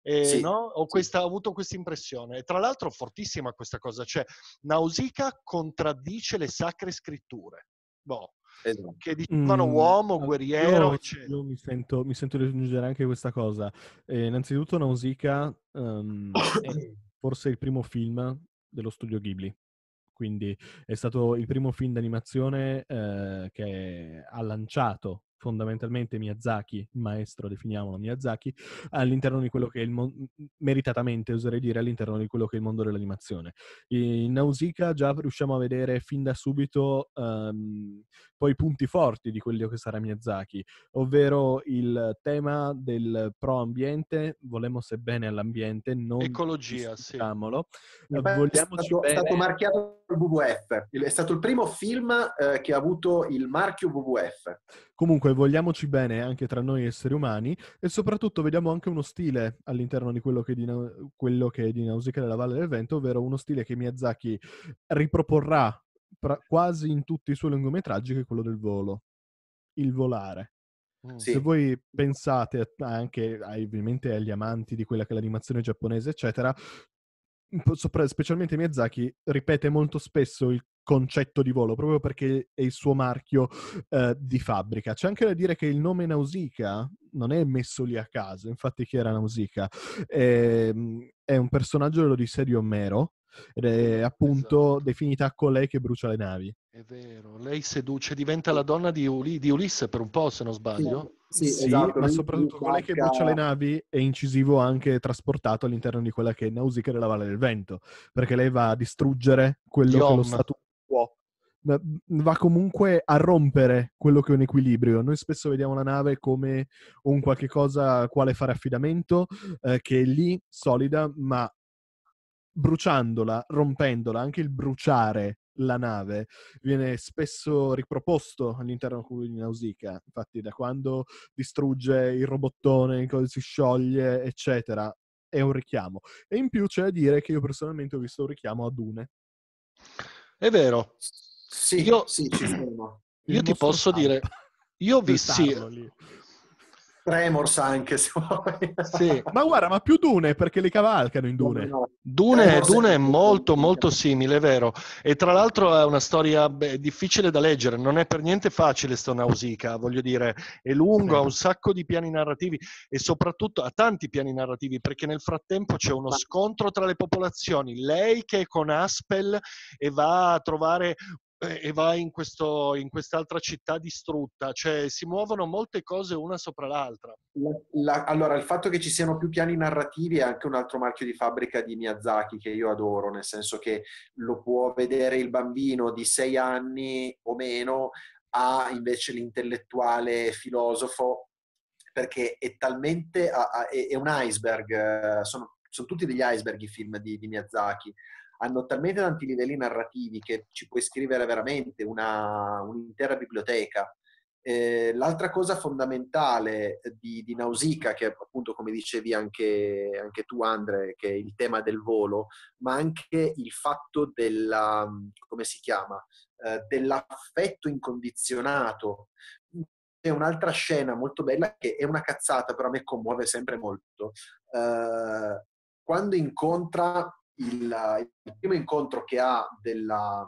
Eh, sì. no? ho, questa, ho, avuto questa impressione. tra l'altro fortissima questa cosa, cioè Nausicaa contraddice le sacre scritture. Boh, esatto. che dicevano mm, uomo, ah, guerriero, io, eccetera. Io mi sento, mi sento aggiungere anche questa cosa. Eh, innanzitutto Nausicaa um, è forse il primo film dello studio Ghibli. Quindi è stato il primo film d'animazione eh, che ha lanciato fondamentalmente Miyazaki, maestro, definiamolo Miyazaki, all'interno di quello che è il mondo, meritatamente oserei dire, all'interno di quello che è il mondo dell'animazione. In Nausicaa già riusciamo a vedere fin da subito um, poi i punti forti di quello che sarà Miyazaki, ovvero il tema del pro ambiente, volemmo sebbene all'ambiente, non ecologia, sì. Beh, è, stato, è stato marchiato il WWF, è stato il primo film eh, che ha avuto il marchio WWF. Comunque vogliamoci bene anche tra noi esseri umani e soprattutto vediamo anche uno stile all'interno di quello che, di, quello che è di Nausicaa della Valle del Vento, ovvero uno stile che Miyazaki riproporrà pra- quasi in tutti i suoi lungometraggi che è quello del volo, il volare. Mm. Sì. Se voi pensate anche ai, ovviamente agli amanti di quella che è l'animazione giapponese, eccetera, specialmente Miyazaki ripete molto spesso il concetto di volo, proprio perché è il suo marchio eh, di fabbrica. C'è anche da dire che il nome Nausicaa non è messo lì a caso, infatti chi era Nausicaa? È, ehm, è un personaggio dell'Odissea di Omero, ed è appunto esatto. definita colei che brucia le navi. È vero, lei seduce, diventa la donna di, Uli, di Ulisse per un po', se non sbaglio. Sì, sì, sì esatto, ma soprattutto colei che brucia le navi è incisivo anche trasportato all'interno di quella che è Nausicaa della Valle del Vento, perché lei va a distruggere quello Yom. che lo stato Mhmm, va comunque a rompere quello che è un equilibrio. Noi spesso vediamo la nave come un qualche cosa quale fare affidamento, eh, che è lì solida, ma bruciandola, rompendola, anche il bruciare la nave viene spesso riproposto all'interno di Nausicaa. Infatti, da quando distrugge il robottone, si scioglie, eccetera, è un richiamo. E in più c'è da dire che io personalmente ho visto un richiamo a Dune. È vero, sì, io, sì, ci sono. Io ti posso camp. dire, io ho visto... Sì. Tremors anche se vuoi. sì. ma guarda, ma più Dune perché li cavalcano in Dune. No, no. Dune, eh, Dune, è molto molto simile, è vero. E tra l'altro è una storia beh, difficile da leggere, non è per niente facile sto Nausica, voglio dire, è lungo, ha un sacco di piani narrativi e soprattutto ha tanti piani narrativi perché nel frattempo c'è uno scontro tra le popolazioni, lei che è con Aspel e va a trovare eh, e va in, questo, in quest'altra città distrutta, cioè si muovono molte cose una sopra l'altra. La, la, allora, il fatto che ci siano più piani narrativi è anche un altro marchio di fabbrica di Miyazaki che io adoro, nel senso che lo può vedere il bambino di sei anni o meno ha invece l'intellettuale filosofo perché è talmente è, è un iceberg, eh, sono, sono tutti degli iceberg i film di, di Miyazaki hanno talmente tanti livelli narrativi che ci puoi scrivere veramente una, un'intera biblioteca. Eh, l'altra cosa fondamentale eh, di, di Nausicaa, che appunto come dicevi anche, anche, tu Andre, che è il tema del volo, ma anche il fatto della, come si chiama, eh, dell'affetto incondizionato. C'è un'altra scena molto bella che è una cazzata, però a me commuove sempre molto. Eh, quando incontra il, il primo incontro che ha della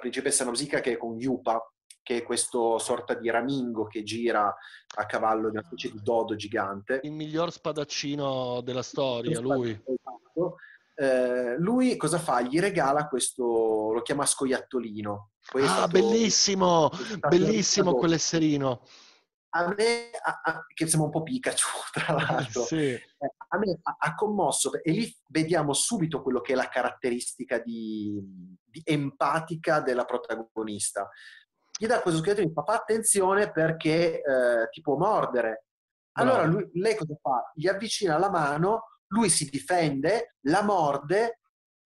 principessa Nausicaa che è con Yupa, che è questo sorta di ramingo che gira a cavallo di una specie di dodo gigante. Il miglior spadaccino della storia, lui. Esatto. Eh, lui cosa fa? Gli regala questo, lo chiama scoiattolino. Poi ah, stato, bellissimo, bellissimo quell'esserino a me, a, a, che siamo un po' Pikachu tra eh, l'altro, sì. Eh, a me ha, commosso e lì vediamo subito quello che è la caratteristica di, di empatica della protagonista. Gli dà questo schietto di fa attenzione perché eh, ti può mordere. Allora lui, lei cosa fa? Gli avvicina la mano, lui si difende, la morde,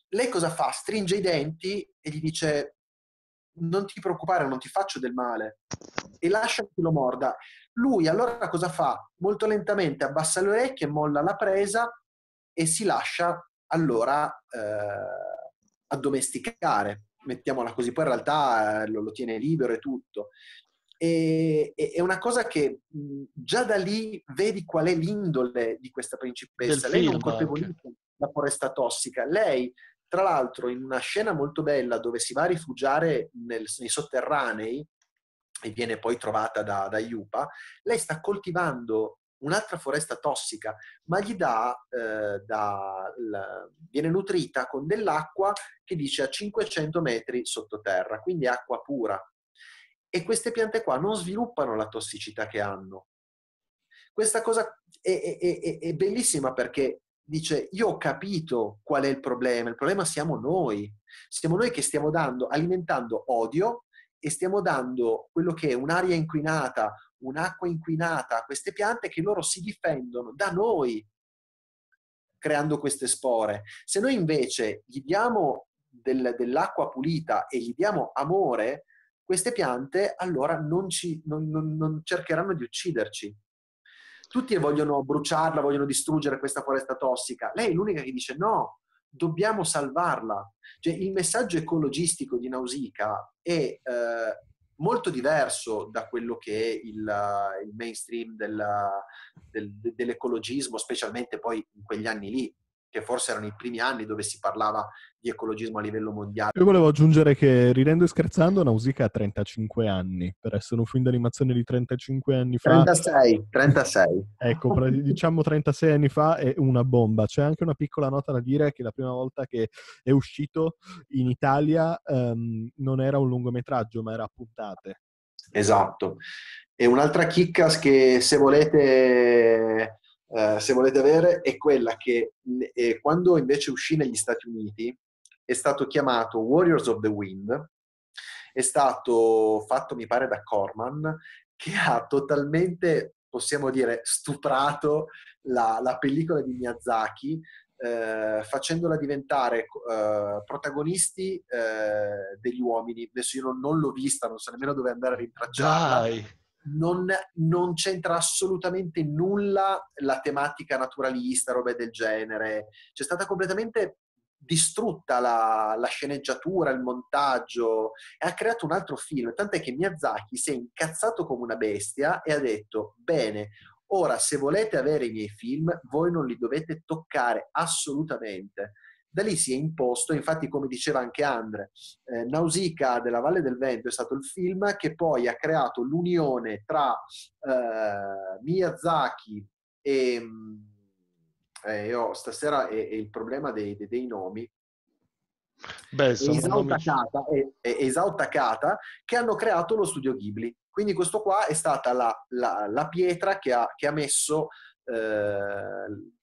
lei cosa fa? Stringe i denti e gli dice non ti preoccupare, non ti faccio del male e lascia che lo morda. Lui allora cosa fa? Molto lentamente abbassa le orecchie, molla la presa e si lascia allora eh, addomesticare, mettiamola così, poi in realtà eh, lo, lo, tiene libero e tutto. E, e, è una cosa che mh, già da lì vedi qual è l'indole di questa principessa. Del Lei non colpevolizza la foresta tossica, lei tra l'altro, in una scena molto bella dove si va a rifugiare nel, nei sotterranei e viene poi trovata da, da Yupa, lei sta coltivando un'altra foresta tossica, ma gli dà, eh, da, la, viene nutrita con dell'acqua che dice a 500 metri sottoterra, quindi acqua pura. E queste piante qua non sviluppano la tossicità che hanno. Questa cosa è, è, è, è bellissima perché dice io ho capito qual è il problema, il problema siamo noi, siamo noi che stiamo dando, alimentando odio e stiamo dando quello che è un'aria inquinata, un'acqua inquinata a queste piante che loro si difendono da noi creando queste spore. Se noi invece gli diamo del, dell'acqua pulita e gli diamo amore, queste piante allora non, ci, non, non, non cercheranno di ucciderci, tutti vogliono bruciarla, vogliono distruggere questa foresta tossica. Lei è l'unica che dice no, dobbiamo salvarla. Cioè, il messaggio ecologistico di Nausicaa è eh, molto diverso da quello che è il, il mainstream della, del, dell'ecologismo, specialmente poi in quegli anni lì che forse erano i primi anni dove si parlava di ecologismo a livello mondiale. Io volevo aggiungere che, ridendo e scherzando, Nausicaa ha 35 anni, per essere un film d'animazione di 35 anni fa. 36, 36. ecco, diciamo 36 anni fa è una bomba. C'è anche una piccola nota da dire che la prima volta che è uscito in Italia um, non era un lungometraggio, ma era a puntate. Esatto. E un'altra chicca che se volete eh, se volete avere, è quella che mm, eh, quando invece uscì negli Stati Uniti è stato chiamato Warriors of the Wind, è stato fatto mi pare da Corman, che ha totalmente, possiamo dire, stuprato la, la pellicola di Miyazaki, eh, facendola diventare eh, protagonisti eh, degli uomini. Adesso io non, non, l'ho vista, non so nemmeno dove andare a rintracciarla. Dai non, non, c'entra assolutamente nulla la tematica naturalista, robe del genere. C'è stata completamente distrutta la, la, sceneggiatura, il montaggio e ha creato un altro film, tant'è che Miyazaki si è incazzato come una bestia e ha detto bene, ora se volete avere i miei film voi non li dovete toccare assolutamente da lì si è imposto, infatti come diceva anche Andre, eh, Nausicaa della Valle del Vento è stato il film che poi ha creato l'unione tra eh, Miyazaki e... Mm, eh, io stasera è, è il problema dei, dei, dei nomi, Beh, Isao, nomi... Takata, e, e Isao Takata che hanno creato lo studio Ghibli. Quindi questo qua è stata la, la, la pietra che ha, che ha messo eh,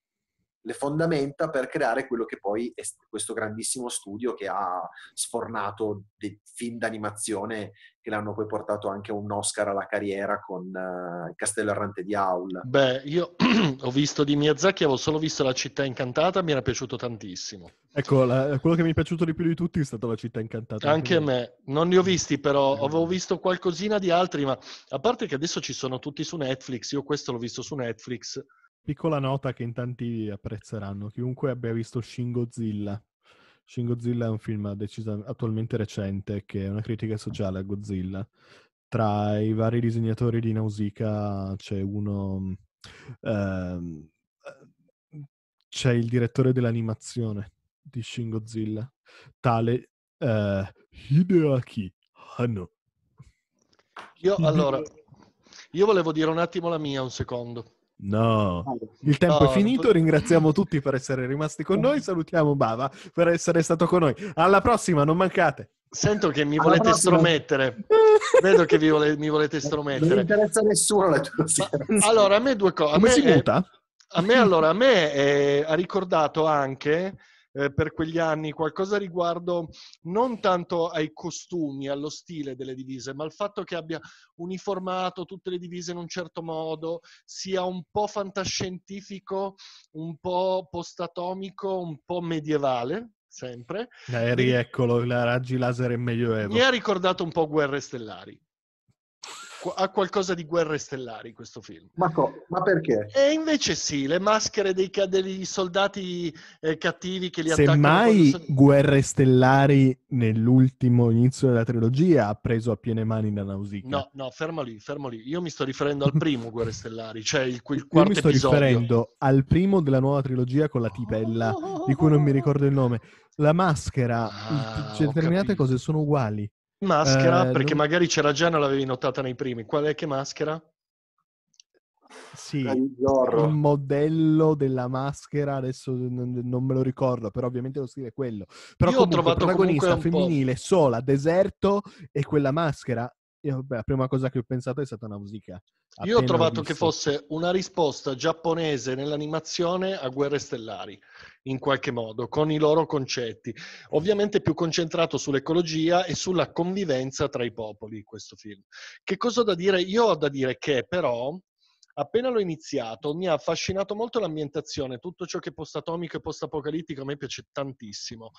le fondamenta per creare quello che poi è questo grandissimo studio che ha sfornato dei film d'animazione che l'hanno poi portato anche a un Oscar alla carriera con uh, Castello Errante di Aul. Beh, io ho visto di Miyazaki, avevo solo visto La città incantata, mi era piaciuto tantissimo. Ecco, la, quello che mi è piaciuto di più di tutti è stata La città incantata. Anche a me, non li ho visti però, eh. avevo visto qualcosina di altri, ma a parte che adesso ci sono tutti su Netflix, io questo l'ho visto su Netflix Piccola nota che in tanti apprezzeranno, chiunque abbia visto Shin Godzilla. Shin Godzilla è un film decisa- attualmente recente che è una critica sociale a Godzilla. Tra i vari disegnatori di Nausicaa c'è uno... Ehm, c'è il direttore dell'animazione di Shin Godzilla, tale eh, Hideaki Hano. Io, allora, io volevo dire un attimo la mia, un secondo. No, il tempo no. è finito, ringraziamo tutti per essere rimasti con noi, salutiamo Bava per essere stato con noi. Alla prossima, non mancate. Sento che mi volete prossima. stromettere, vedo che vole- mi volete stromettere. Non interessa nessuno la tua Ma, Allora, a me due cose. Come si muta? a me, allora, a me è, ha ricordato anche eh, per quegli anni, qualcosa riguardo non tanto ai costumi, allo stile delle divise, ma al fatto che abbia uniformato tutte le divise in un certo modo, sia un po' fantascientifico, un po' post-atomico, un po' medievale, sempre. Dai, eccolo, la raggi laser e medioevo. Mi ha ricordato un po' Guerre Stellari ha qualcosa di guerre stellari questo film. Ma, co- ma perché? E invece sì, le maschere dei, degli soldati eh, cattivi che li Se attaccano. Semmai sono... guerre stellari nell'ultimo inizio della trilogia ha preso a piene mani da Nausicaa. No, no, fermo lì, fermo lì. Io mi sto riferendo al primo Guerre Stellari, cioè il, il quarto episodio. Io mi sto episodio. riferendo al primo della nuova trilogia con la tipella, oh, di cui non mi ricordo il nome. La maschera, ah, cioè determinate cose sono uguali. Maschera, eh, perché lui... magari c'era già, non l'avevi notata nei primi. Qual è che maschera? Sì, il modello della maschera, adesso non me lo ricordo, però ovviamente lo stile è quello. Però Io comunque, ho trovato protagonista femminile sola, deserto e quella maschera io, beh, la prima cosa che ho pensato è stata Nausicaa. Io ho trovato ho che fosse una risposta giapponese nell'animazione a Guerre Stellari, in qualche modo, con i loro concetti. Ovviamente più concentrato sull'ecologia e sulla convivenza tra i popoli, questo film. Che cosa ho da dire? Io ho da dire che però appena l'ho iniziato mi ha affascinato molto l'ambientazione, tutto ciò che è post-atomico e post-apocalittico a me piace tantissimo.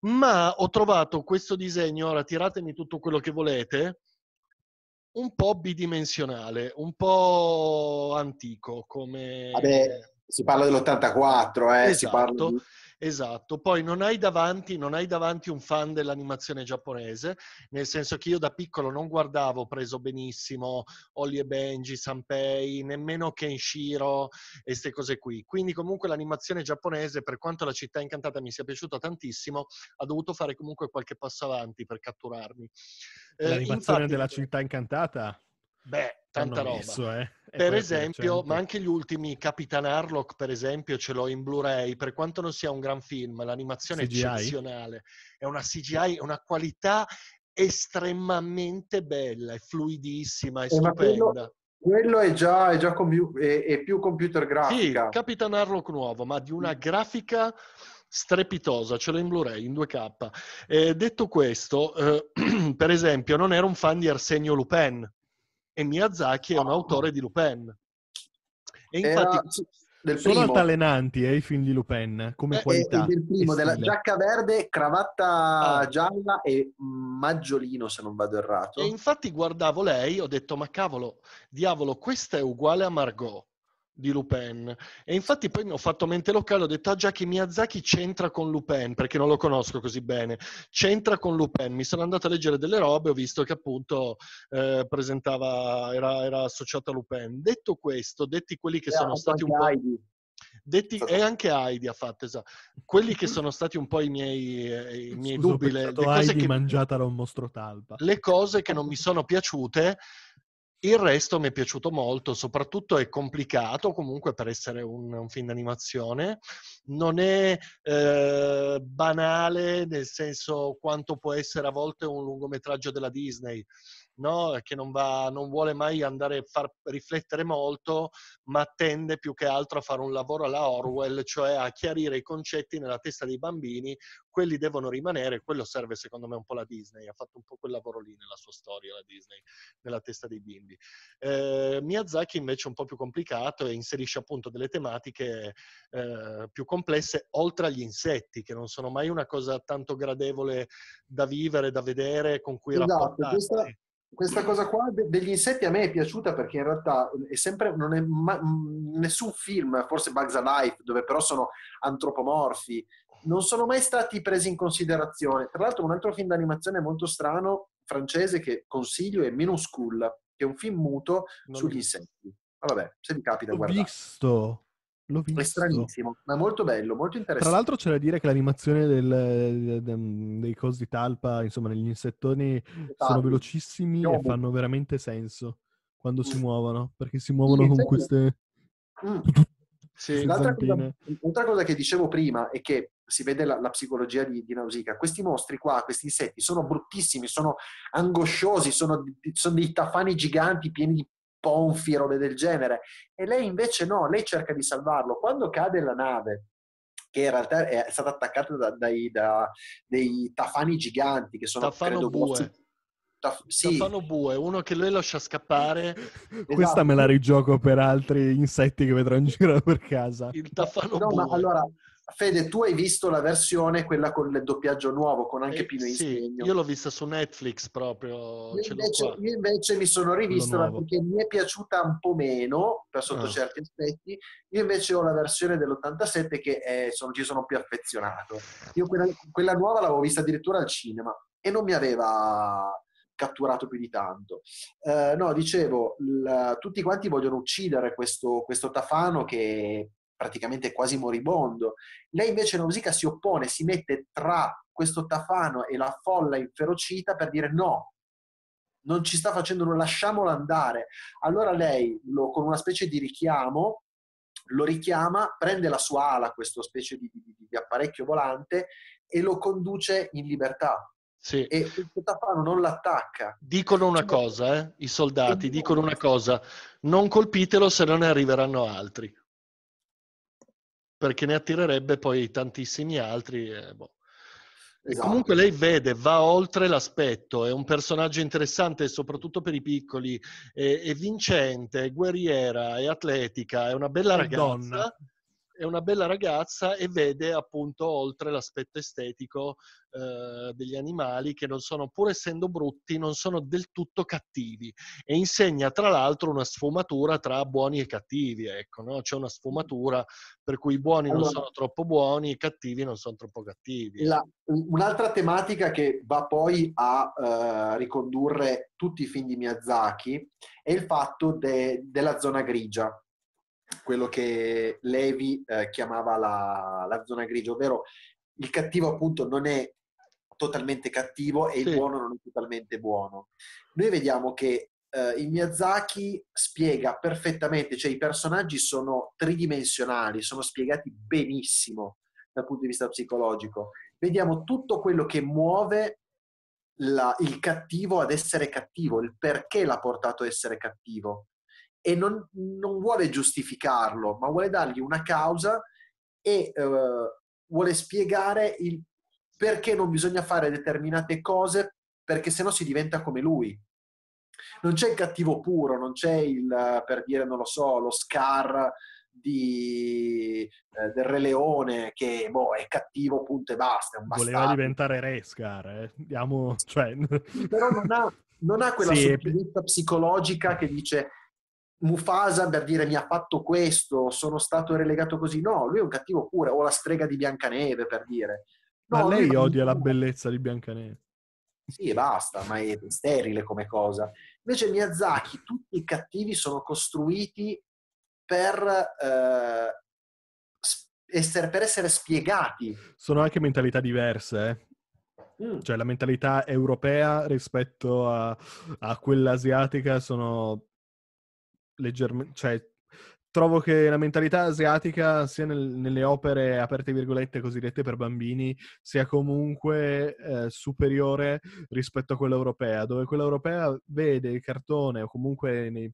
Ma ho trovato questo disegno, ora tiratemi tutto quello che volete, un po' bidimensionale, un po' antico come... Vabbè, si parla dell'84, eh, esatto, di... esatto. Poi non hai, davanti, non hai, davanti, un fan dell'animazione giapponese, nel senso che io da piccolo non guardavo preso benissimo Oli e Benji, Sanpei, nemmeno Kenshiro e queste cose qui. Quindi comunque l'animazione giapponese, per quanto la città incantata mi sia piaciuta tantissimo, ha dovuto fare comunque qualche passo avanti per catturarmi. Eh, l'animazione eh, infatti... della città incantata? Beh, tanta roba. Messo, eh? Per esempio, ma anche gli ultimi, Capitan Harlock, per esempio, ce l'ho in Blu-ray, per quanto non sia un gran film, l'animazione CGI. è eccezionale, è una CGI, una qualità estremamente bella, è fluidissima, è eh, stupenda. Quello è già, è già combi- è, è più computer grafica. Sì, Capitan Harlock nuovo, ma di una mm. grafica strepitosa, ce l'ho in Blu-ray, in 2K. Eh, detto questo, eh, per esempio, non ero un fan di Arsenio Lupin, e Miyazaki è un autore di Lupin. E infatti... Del sono primo. altalenanti eh, i film di Lupin come eh, eh qualità. Il primo, della giacca verde, cravatta ah. gialla e maggiolino, se non vado errato. E infatti guardavo lei, ho detto, ma cavolo, diavolo, questa è uguale a Margot di Lupin. E infatti poi mi ho fatto mente locale, ho detto ah già che Miyazaki c'entra con Lupin, perché non lo conosco così bene, c'entra con Lupin. Mi sono andato a leggere delle robe, ho visto che appunto eh, presentava, era, era associata a Lupin. Detto questo, detti quelli che eh, sono stati un po'... Heidi. Detti, e anche Heidi ha fatto, esatto. Quelli che sono stati un po' i miei, eh, i miei Scusa, dubbi. Le, le cose Heidi che, mangiata da un mostro talpa. Le cose che non mi sono piaciute il resto mi è piaciuto molto, soprattutto è complicato comunque per essere un, un film d'animazione, non è eh, banale nel senso quanto può essere a volte un lungometraggio della Disney, no? che non, va, non vuole mai andare a far riflettere molto, ma tende più che altro a fare un lavoro alla Orwell, cioè a chiarire i concetti nella testa dei bambini, quelli devono rimanere, quello serve secondo me un po' la Disney, ha fatto un po' quel lavoro lì nella sua storia, la Disney, nella testa dei bimbi. Eh, Miyazaki invece è un po' più complicato e inserisce appunto delle tematiche eh, più complesse, oltre agli insetti, che non sono mai una cosa tanto gradevole da vivere, da vedere, con cui esatto, rapportarsi. Questa questa cosa qua degli insetti a me è piaciuta perché in realtà è sempre, non è ma, nessun film, forse Bugs Alive, dove però sono antropomorfi, non sono mai stati presi in considerazione. Tra l'altro un altro film d'animazione molto strano, francese, che consiglio è Minuscule, che è un film muto non sugli insetti. Ma vabbè, se vi capita, guardate. Ho visto! L'ho visto. È stranissimo, ma molto bello, molto interessante. Tra l'altro c'è da dire che l'animazione del, de, dei cosi di talpa, insomma, negli insettoni esatto. sono velocissimi Io e fanno veramente senso quando si mm. muovono, perché si muovono con queste... Mm. cosa, un'altra cosa che dicevo prima è che si vede la, la psicologia di, di, Nausicaa. Questi mostri qua, questi insetti, sono bruttissimi, sono angosciosi, sono, sono dei tafani giganti pieni di ponfi, robe del genere. E lei invece no, lei cerca di salvarlo. Quando cade la nave, che in realtà è stata attaccata da, dai, da dei tafani giganti che sono Tafano credo bue. Bozzi, taf- sì. Tafano bue, uno che lei lascia scappare. esatto. Questa me la rigioco per altri insetti che vedrò in giro per casa. Il tafano no, bue. Ma allora, Fede, tu hai visto la versione, quella con il doppiaggio nuovo, con anche eh, Pino sì, Insegno. Io l'ho vista su Netflix proprio. Io invece, io invece, mi sono rivisto perché mi è piaciuta un po' meno, per sotto ah. certi aspetti. Io invece ho la versione dell'87 che è, eh, sono, ci sono più affezionato. Io quella, quella nuova l'avevo vista addirittura al cinema e non mi aveva catturato più di tanto. Uh, no, dicevo, la, tutti quanti vogliono uccidere questo, questo Tafano che praticamente quasi moribondo. Lei invece musica si oppone, si mette tra questo Tafano e la folla inferocita per dire no, non ci sta facendo, non lasciamolo andare. Allora lei, lo, con una specie di richiamo, lo richiama, prende la sua ala, questo specie di, di, di apparecchio volante, e lo conduce in libertà. Sì. E il Tafano non l'attacca. Dicono una cioè, cosa, eh, i soldati, dicono una cosa, non colpitelo se non ne arriveranno altri perché ne attirerebbe poi tantissimi altri. Eh, boh. esatto. Comunque lei vede, va oltre l'aspetto, è un personaggio interessante soprattutto per i piccoli, è, è vincente, è guerriera, è atletica, è una bella è ragazza. Donna è una bella ragazza e vede appunto oltre l'aspetto estetico eh, degli animali che non sono, pur essendo brutti, non sono del tutto cattivi e insegna tra l'altro una sfumatura tra buoni e cattivi, ecco, no? c'è una sfumatura per cui i buoni allora, non sono troppo buoni e i cattivi non sono troppo cattivi. La, ecco. un'altra tematica che va poi a uh, ricondurre tutti i film di Miyazaki è il fatto de, della zona grigia quello che Levi eh, chiamava la, la, zona grigia, ovvero il cattivo appunto non è totalmente cattivo e sì. il buono non è totalmente buono. Noi vediamo che eh, Miyazaki spiega perfettamente, cioè i personaggi sono tridimensionali, sono spiegati benissimo dal punto di vista psicologico. Vediamo tutto quello che muove la, il cattivo ad essere cattivo, il perché l'ha portato a essere cattivo e non, non vuole giustificarlo, ma vuole dargli una causa e eh, vuole spiegare il perché non bisogna fare determinate cose, perché sennò si diventa come lui. Non c'è il cattivo puro, non c'è il, per dire, non lo so, lo scar di, eh, del Re Leone che boh, è cattivo, punto e basta. Voleva diventare Re Scar, eh. Diamo, cioè... però non ha, non ha quella sì, p- psicologica che dice Mufasa per dire mi ha fatto questo, sono stato relegato così. No, lui è un cattivo pure, o la strega di Biancaneve per dire. No, ma lei odia la bellezza di Biancaneve. Sì, basta, ma è sterile come cosa. Invece Miyazaki, tutti i cattivi sono costruiti per, eh, essere, per essere, spiegati. Sono anche mentalità diverse, eh? Mm. Cioè la mentalità europea rispetto a, a quella asiatica sono leggermente... Cioè, trovo che la mentalità asiatica, sia nel, nelle opere aperte virgolette cosiddette per bambini, sia comunque eh, superiore rispetto a quella europea, dove quella europea vede il cartone, o comunque nei,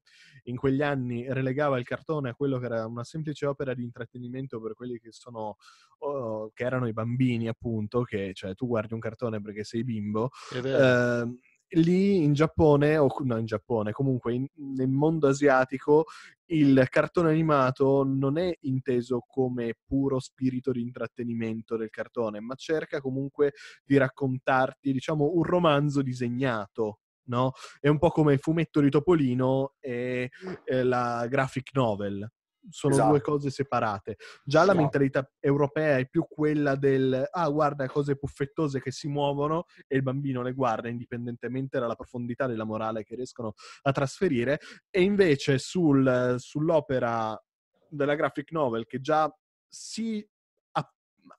in quegli anni relegava il cartone a quello che era una semplice opera di intrattenimento per quelli che sono oh, che erano i bambini, appunto, che cioè tu guardi un cartone perché sei bimbo. È vero. Eh, lì in Giappone, o no in Giappone, comunque in, nel mondo asiatico, il cartone animato non è inteso come puro spirito di intrattenimento del cartone, ma cerca comunque di raccontarti, diciamo, un romanzo disegnato. No? È un po' come il fumetto di Topolino e eh, la graphic novel, sono esatto. due cose separate. Già la esatto. mentalità europea è più quella del ah, guarda cose puffettose che si muovono e il bambino le guarda indipendentemente dalla profondità della morale che riescono a trasferire. E invece sul, sull'opera della graphic novel che già si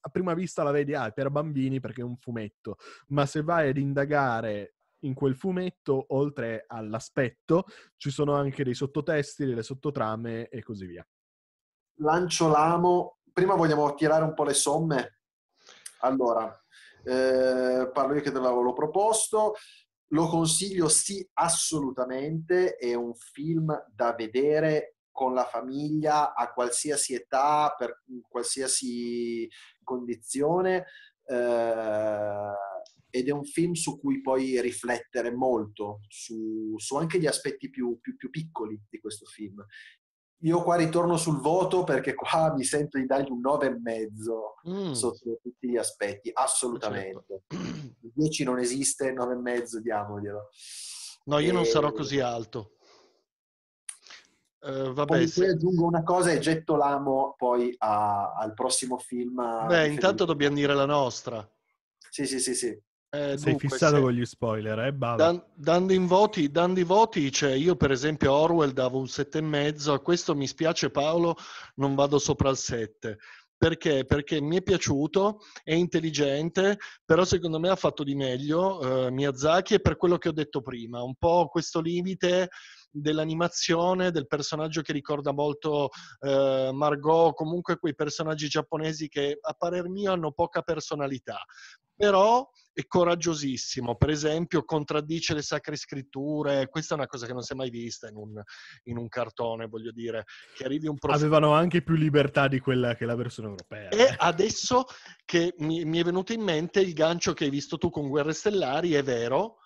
a prima vista la vedi, ah, è per bambini perché è un fumetto, ma se vai ad indagare in quel fumetto, oltre all'aspetto, ci sono anche dei sottotesti, delle sottotrame e così via lancio l'amo. Prima vogliamo tirare un po' le somme. Allora, eh, parlo io che te l'avevo proposto. Lo consiglio sì, assolutamente. È un film da vedere con la famiglia a qualsiasi età, per qualsiasi condizione. Eh, ed è un film su cui puoi riflettere molto, su, su anche gli aspetti più, più, più, piccoli di questo film. Io qua ritorno sul voto perché qua mi sento di dargli un 9,5 mm. sotto tutti gli aspetti, eh, assolutamente. Certo. 10 non esiste, e mezzo diamoglielo. No, io e... non sarò eh, così alto. Uh, vabbè, se... aggiungo una cosa e getto l'amo poi a, al prossimo film. Beh, intanto dobbiamo dire la nostra. Sì, sì, sì, sì. Eh, Sei dunque, fissato se... con gli spoiler, eh, Dan, dando, in voti, dando i voti, cioè io per esempio a Orwell davo un 7,5, a questo mi spiace Paolo, non vado sopra il 7. Perché? Perché mi è piaciuto, è intelligente, però secondo me ha fatto di meglio eh, Miyazaki e per quello che ho detto prima, un po' questo limite dell'animazione, del personaggio che ricorda molto eh, Margot, comunque quei personaggi giapponesi che a parer mio hanno poca personalità. Però è coraggiosissimo, per esempio contraddice le sacre scritture, questa è una cosa che non si è mai vista in un, in un cartone, voglio dire, che arrivi un prof... Avevano anche più libertà di quella che la versione europea. E eh. adesso che mi, mi è venuto in mente il gancio che hai visto tu con Guerre Stellari, è vero,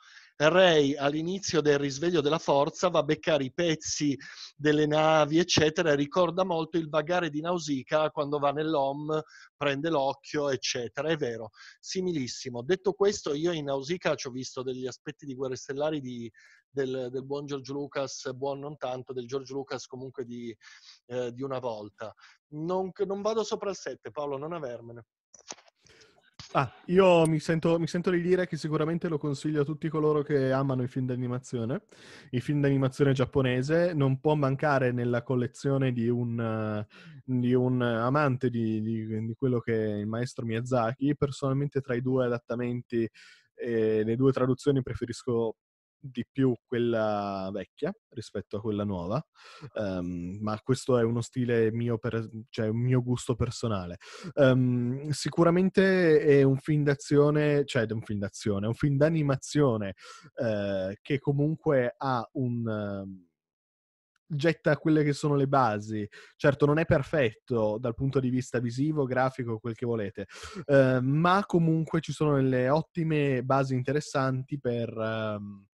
Ray all'inizio del risveglio della forza va a beccare i pezzi delle navi, eccetera, e ricorda molto il vagare di Nausicaa quando va nell'OM, prende l'occhio, eccetera. È vero, similissimo. Detto questo, io in Nausicaa ci ho visto degli aspetti di Guerre Stellari di, del, del, buon George Lucas, buon non tanto, del George Lucas comunque di, eh, di una volta. Non, non vado sopra il 7, Paolo, non avermene. Ah, io mi sento, mi sento, di dire che sicuramente lo consiglio a tutti coloro che amano i film d'animazione. I film d'animazione giapponese non può mancare nella collezione di un, di un amante di, di, di quello che è il maestro Miyazaki. Personalmente tra i due adattamenti e le due traduzioni preferisco di più quella vecchia rispetto a quella nuova, um, ma questo è uno stile mio, per, cioè un mio gusto personale. Um, sicuramente è un film d'azione, cioè è un film d'azione, è un film d'animazione uh, che comunque ha un... Ehm, getta quelle che sono le basi. Certo, non è perfetto dal punto di vista visivo, grafico, quel che volete, eh, ma comunque ci sono delle ottime basi interessanti per, ehm,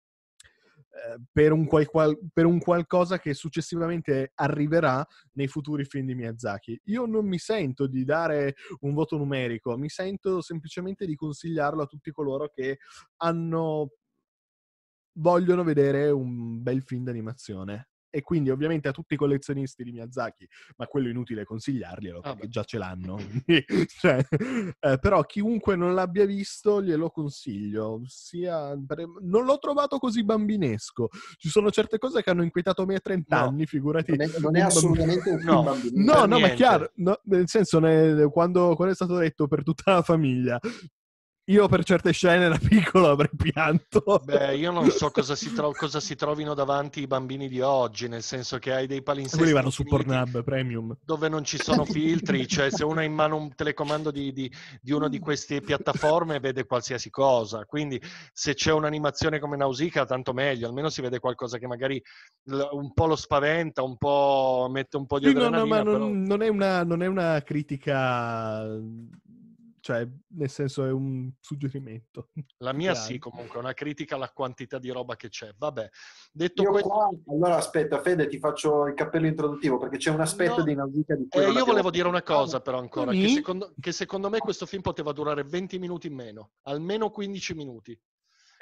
eh, per un, qual- per un, qualcosa che successivamente arriverà nei futuri film di Miyazaki. Io non mi sento di dare un voto numerico, mi sento semplicemente di consigliarlo a tutti coloro che hanno... vogliono vedere un bel film d'animazione e quindi ovviamente a tutti i collezionisti di Miyazaki, ma quello è inutile consigliarglielo ah, perché beh. già ce l'hanno. cioè, eh, però chiunque non l'abbia visto glielo consiglio. Sia... Non l'ho trovato così bambinesco. Ci sono certe cose che hanno inquietato me a 30 no, anni, figurati. Non è, non è assolutamente un no. bambino. No, no, niente. ma chiaro, no, nel senso, ne, quando, quando è stato detto per tutta la famiglia, io per certe scene da piccolo avrei pianto. Beh, io non so cosa si, tro- cosa si trovino davanti i bambini di oggi, nel senso che hai dei palinsesti... Quelli vanno su Pornhub Premium. Dove non ci sono filtri, cioè se uno ha in mano un telecomando di, di, di una di queste piattaforme vede qualsiasi cosa, quindi se c'è un'animazione come Nausicaa tanto meglio, almeno si vede qualcosa che magari un po' lo spaventa, un po' mette un po' di sì, adrenalina. No, no, ma non, non, è una, non è una critica cioè, nel senso è un suggerimento. La mia Grazie. sì, comunque, una critica alla quantità di roba che c'è. Vabbè, detto io questo... Qua, allora aspetta, Fede, ti faccio il cappello introduttivo perché c'è un aspetto no. di Nausicaa di Eh, io volevo dire una cosa però ancora, che, secondo, che secondo me questo film poteva durare 20 minuti in meno, almeno 15 minuti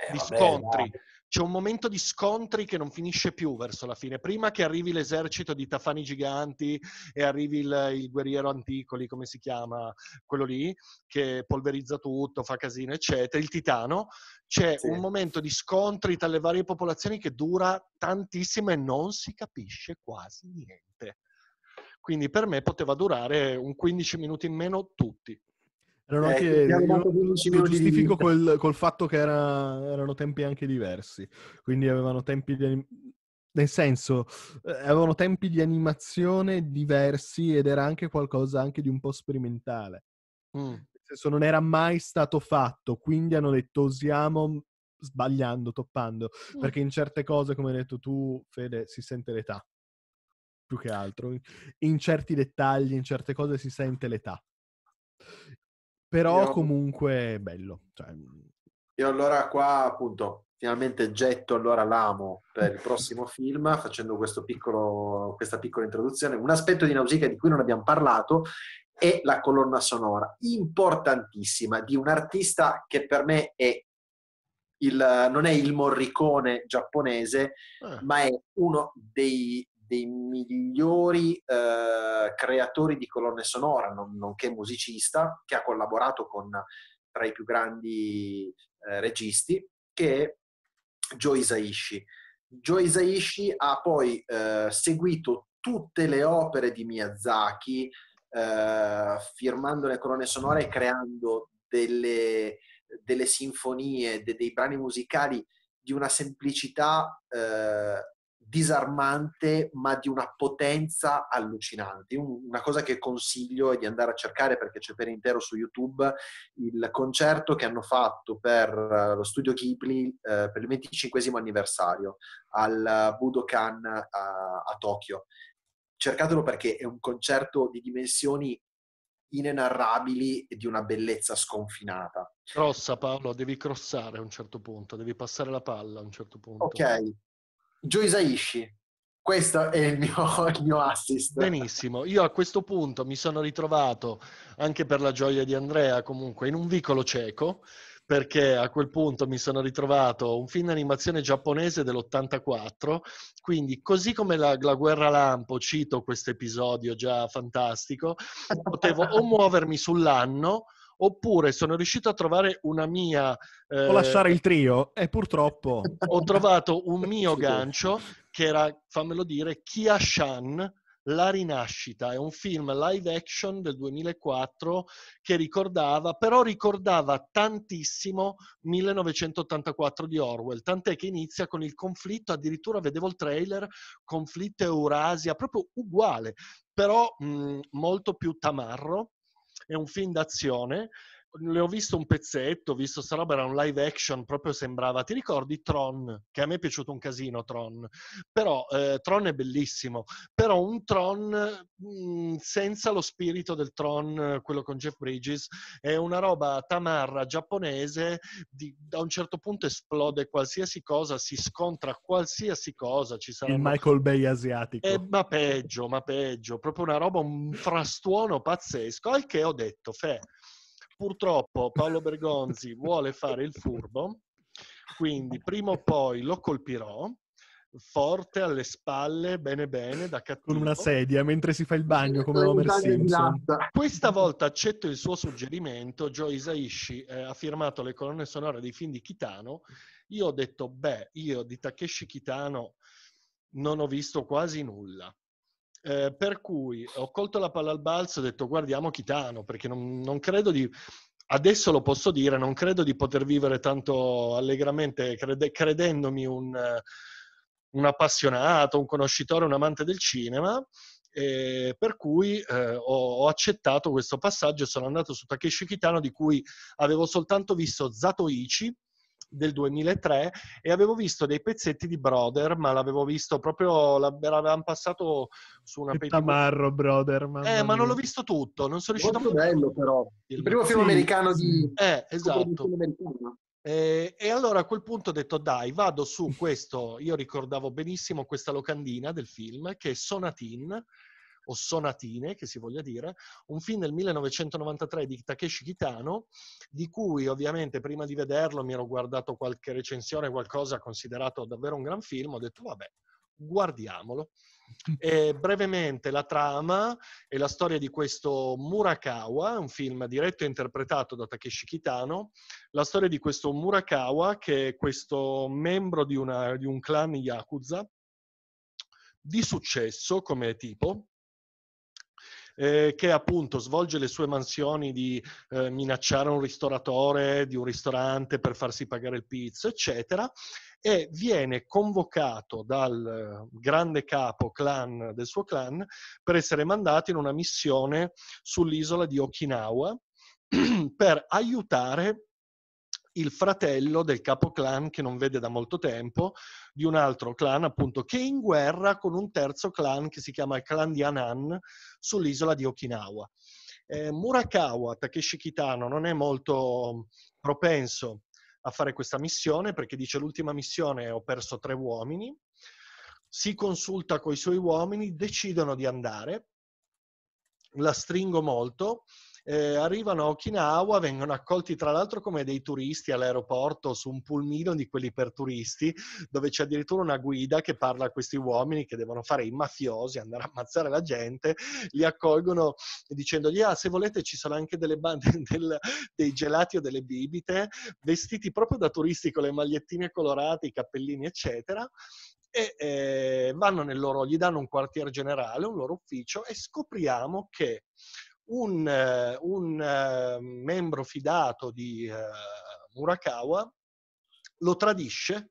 eh, di scontri. C'è un momento di scontri che non finisce più verso la fine. Prima che arrivi l'esercito di tafani giganti e arrivi il, il guerriero anticoli, come si chiama, quello lì, che polverizza tutto, fa casino, eccetera, il titano, c'è sì. un momento di scontri tra le varie popolazioni che dura tantissimo e non si capisce quasi niente. Quindi per me poteva durare un 15 minuti in meno tutti. Erano eh, anche, io lo giustifico col, col, fatto che era, erano tempi anche diversi, quindi avevano tempi di nel senso, eh, avevano tempi di animazione diversi ed era anche qualcosa anche di un po' sperimentale. Mm. Nel senso, non era mai stato fatto, quindi hanno detto usiamo sbagliando, toppando, mm. perché in certe cose, come hai detto tu, Fede, si sente l'età, più che altro. In certi dettagli, in certe cose si sente l'età. Però io... comunque bello. Cioè... Mhmm, io allora qua appunto finalmente getto allora l'amo per il prossimo film facendo piccolo, questa piccola introduzione. Un aspetto di Nausicaa di cui non abbiamo parlato è la colonna sonora, importantissima, di un artista che per me è il, non è il morricone giapponese, ah. ma è uno dei dei migliori eh, creatori di colonne sonore, non, nonché musicista, che ha collaborato con tra i più grandi eh, registi, che è Joe Isaishi. Joe Isaishi ha poi eh, seguito tutte le opere di Miyazaki, eh, firmando le colonne sonore e creando delle, delle sinfonie, de, dei brani musicali di una semplicità eh, disarmante ma di una potenza allucinante. Una cosa che consiglio è di andare a cercare perché c'è per intero su YouTube il concerto che hanno fatto per eh, lo studio Ghibli eh, per il 25 anniversario al Budokan a, eh, a Tokyo. Cercatelo perché è un concerto di dimensioni inenarrabili e di una bellezza sconfinata. Crossa Paolo, devi crossare a un certo punto, devi passare la palla a un certo punto. Ok, Joe Isaishi. Questo è il mio, il mio, assist. Benissimo, io a questo punto mi sono ritrovato, anche per la gioia di Andrea, comunque in un vicolo cieco, perché a quel punto mi sono ritrovato un film d'animazione giapponese dell'84, quindi così come la, la guerra lampo, cito questo episodio già fantastico, potevo o muovermi sull'anno, oppure sono riuscito a trovare una mia... Eh, o lasciare eh, il trio, e eh, purtroppo... Ho trovato un mio gancio che era, fammelo dire, Kia Shan, la rinascita, è un film live action del 2004 che ricordava, però ricordava tantissimo 1984 di Orwell, tant'è che inizia con il conflitto, addirittura vedevo il trailer, conflitto Eurasia, proprio uguale, però mh, molto più tamarro, è un film d'azione ne ho visto un pezzetto, ho visto sta roba, era un live action, proprio sembrava, ti ricordi Tron? Che a me è piaciuto un casino Tron, però eh, Tron è bellissimo, però un Tron mh, mm, senza lo spirito del Tron, quello con Jeff Bridges, è una roba tamarra giapponese, di, da un certo punto esplode qualsiasi cosa, si scontra qualsiasi cosa, ci sarà... Il Michael Bay asiatico. Eh, ma peggio, ma peggio, proprio una roba, un frastuono pazzesco, al che ho detto, fe purtroppo Paolo Bergonzi vuole fare il furbo, quindi prima o poi lo colpirò forte alle spalle, bene bene, da cattivo. Con una sedia, mentre si fa il bagno, come Homer Simpson. Questa volta accetto il suo suggerimento, Joe Isaishi eh, ha firmato le colonne sonore dei film di Kitano, io ho detto, beh, io di Takeshi Kitano non ho visto quasi nulla. Eh, per cui ho colto la palla al balzo e ho detto guardiamo Chitano, perché non, non credo di adesso lo posso dire, non credo di poter vivere tanto allegramente crede, credendomi un, un, appassionato, un conoscitore, un amante del cinema. per cui eh, ho, ho, accettato questo passaggio e sono andato su Takeshi Kitano di cui avevo soltanto visto Zato Ichi del 2003 e avevo visto dei pezzetti di Brother, ma l'avevo visto proprio, l'avevamo passato su una... Che tamarro Brother, Eh, ma non l'ho visto tutto, non sono riuscito Molto a... bello però, il primo film sì, americano sì. di... Eh, esatto. Eh, e allora a quel punto ho detto dai, vado su questo, io ricordavo benissimo questa locandina del film che è Sonatin, o sonatine, che si voglia dire, un film del 1993 di Takeshi Kitano, di cui ovviamente prima di vederlo mi ero guardato qualche recensione, qualcosa considerato davvero un gran film, ho detto vabbè, guardiamolo. E brevemente la trama è la storia di questo Murakawa, un film diretto e interpretato da Takeshi Kitano, la storia di questo Murakawa che è questo membro di, una, di un clan Yakuza di successo come tipo, eh, che appunto svolge le sue mansioni di eh, minacciare un ristoratore di un ristorante per farsi pagare il pizzo, eccetera, e viene convocato dal eh, grande capo clan del suo clan per essere mandato in una missione sull'isola di Okinawa per aiutare il fratello del capo clan che non vede da molto tempo, di un altro clan appunto che è in guerra con un terzo clan che si chiama il clan di Anan sull'isola di Okinawa. Eh, Murakawa, Takeshi Kitano, non è molto propenso a fare questa missione perché dice l'ultima missione ho perso tre uomini, si consulta con i suoi uomini, decidono di andare, la stringo molto, eh, arrivano a Okinawa, vengono accolti tra l'altro come dei turisti all'aeroporto su un pulmino di quelli per turisti, dove c'è addirittura una guida che parla a questi uomini che devono fare i mafiosi, andare a ammazzare la gente, li accolgono dicendogli ah se volete ci sono anche delle bande, del, dei gelati o delle bibite, vestiti proprio da turisti con le magliettine colorate, i cappellini eccetera e eh, vanno nel loro, gli danno un quartier generale, un loro ufficio e scopriamo che un, un ehm, membro fidato di eh, Murakawa lo tradisce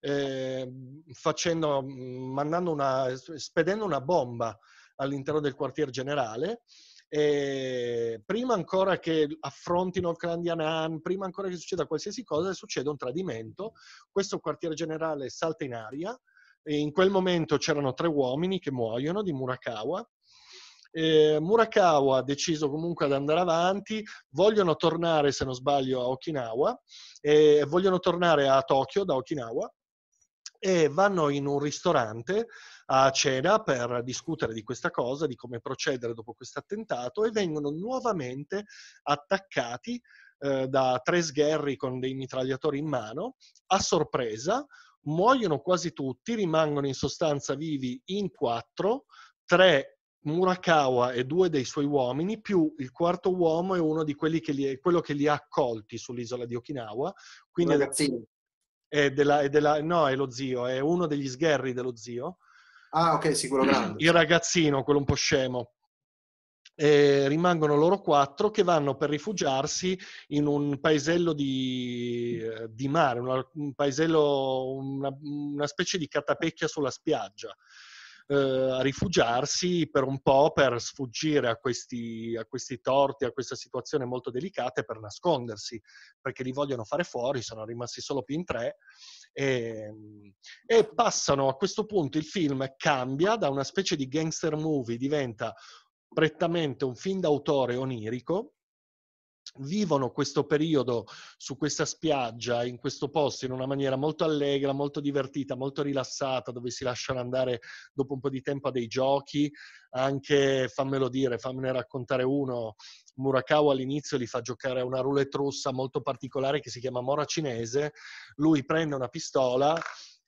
eh, facendo, mm, mandando una, spedendo una bomba all'interno del quartier generale. E prima ancora che affrontino il clan di Anan, prima ancora che succeda qualsiasi cosa, succede un tradimento. Questo quartier generale salta in aria. E in quel momento c'erano tre uomini che muoiono di Murakawa eh, Murakawa ha deciso comunque ad andare avanti, vogliono tornare, se non sbaglio, a Okinawa, eh, vogliono tornare a Tokyo da Okinawa e vanno in un ristorante a cena per discutere di questa cosa, di come procedere dopo questo attentato e vengono nuovamente attaccati eh, da tre sgherri con dei mitragliatori in mano a sorpresa, muoiono quasi tutti, rimangono in sostanza vivi in quattro, tre Murakawa e due dei suoi uomini, più il quarto uomo è uno di quelli che li, quello che li ha accolti sull'isola di Okinawa. Quindi Ragazzini. è, della, è della, no, è lo zio, è uno degli sgherri dello zio. Ah, ok, sicuro grande. Il ragazzino, quello un po' scemo. E rimangono loro quattro che vanno per rifugiarsi in un paesello di, eh, di mare, un paesello, una, una specie di catapecchia sulla spiaggia eh, rifugiarsi per un po' per sfuggire a questi, a questi torti, a questa situazione molto delicata e per nascondersi, perché li vogliono fare fuori, sono rimasti solo più in tre. E, ehm, e passano a questo punto il film cambia da una specie di gangster movie, diventa prettamente un film d'autore onirico vivono questo periodo su questa spiaggia, in questo posto, in una maniera molto allegra, molto divertita, molto rilassata, dove si lasciano andare dopo un po' di tempo a dei giochi, anche, fammelo dire, fammene raccontare uno, Murakawa all'inizio li fa giocare a una roulette russa molto particolare che si chiama Mora Cinese, lui prende una pistola,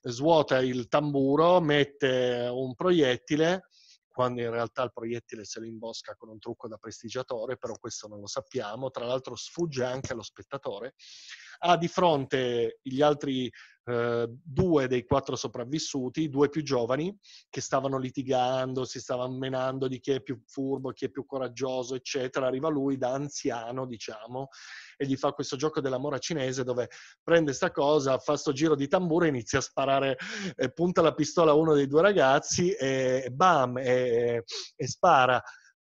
svuota il tamburo, mette un proiettile, quando in realtà il proiettile se lo imbosca con un trucco da prestigiatore, però questo non lo sappiamo, tra l'altro sfugge anche allo spettatore, ha ah, di fronte gli altri eh, due dei quattro sopravvissuti, due più giovani, che stavano litigando, si stavano menando di chi è più furbo, chi è più coraggioso, eccetera. Arriva lui da anziano, diciamo, e gli fa questo gioco della mora cinese dove prende sta cosa, fa sto giro di tamburo e inizia a sparare, eh, punta la pistola a uno dei due ragazzi e bam, e, e spara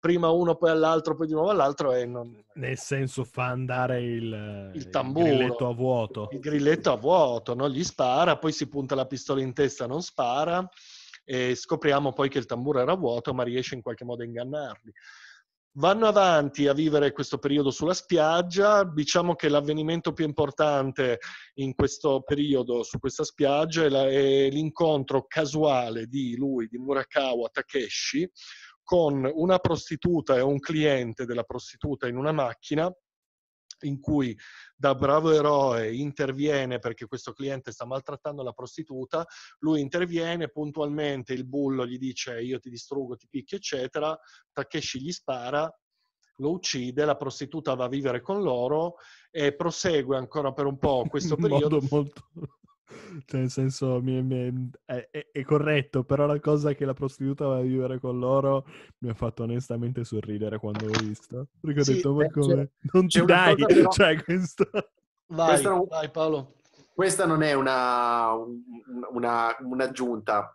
prima uno, poi all'altro, poi di nuovo all'altro. E non... Nel senso fa andare il, eh, il, tamburo, il grilletto a vuoto. Il grilletto a vuoto, no? gli spara, poi si punta la pistola in testa, non spara e scopriamo poi che il tamburo era vuoto, ma riesce in qualche modo a ingannarli. Vanno avanti a vivere questo periodo sulla spiaggia, diciamo che l'avvenimento più importante in questo periodo su questa spiaggia è, l'incontro casuale di lui, di Murakawa Takeshi, con una prostituta e un cliente della prostituta in una macchina in cui da bravo eroe interviene perché questo cliente sta maltrattando la prostituta, lui interviene puntualmente, il bullo gli dice io ti distruggo, ti picchio, eccetera, Takeshi gli spara, lo uccide, la prostituta va a vivere con loro e prosegue ancora per un po' questo periodo. Molto, molto. Cioè, nel senso, mi, mi, è, è, è, corretto, però la cosa che la prostituta va a vivere con loro mi ha fatto onestamente sorridere quando l'ho vista. Perché ho sì, detto, ma come? C'è, non ci ti dai! Però... Cioè, questo... Vai, questa non... vai Paolo. Questa non è una, una, un'aggiunta.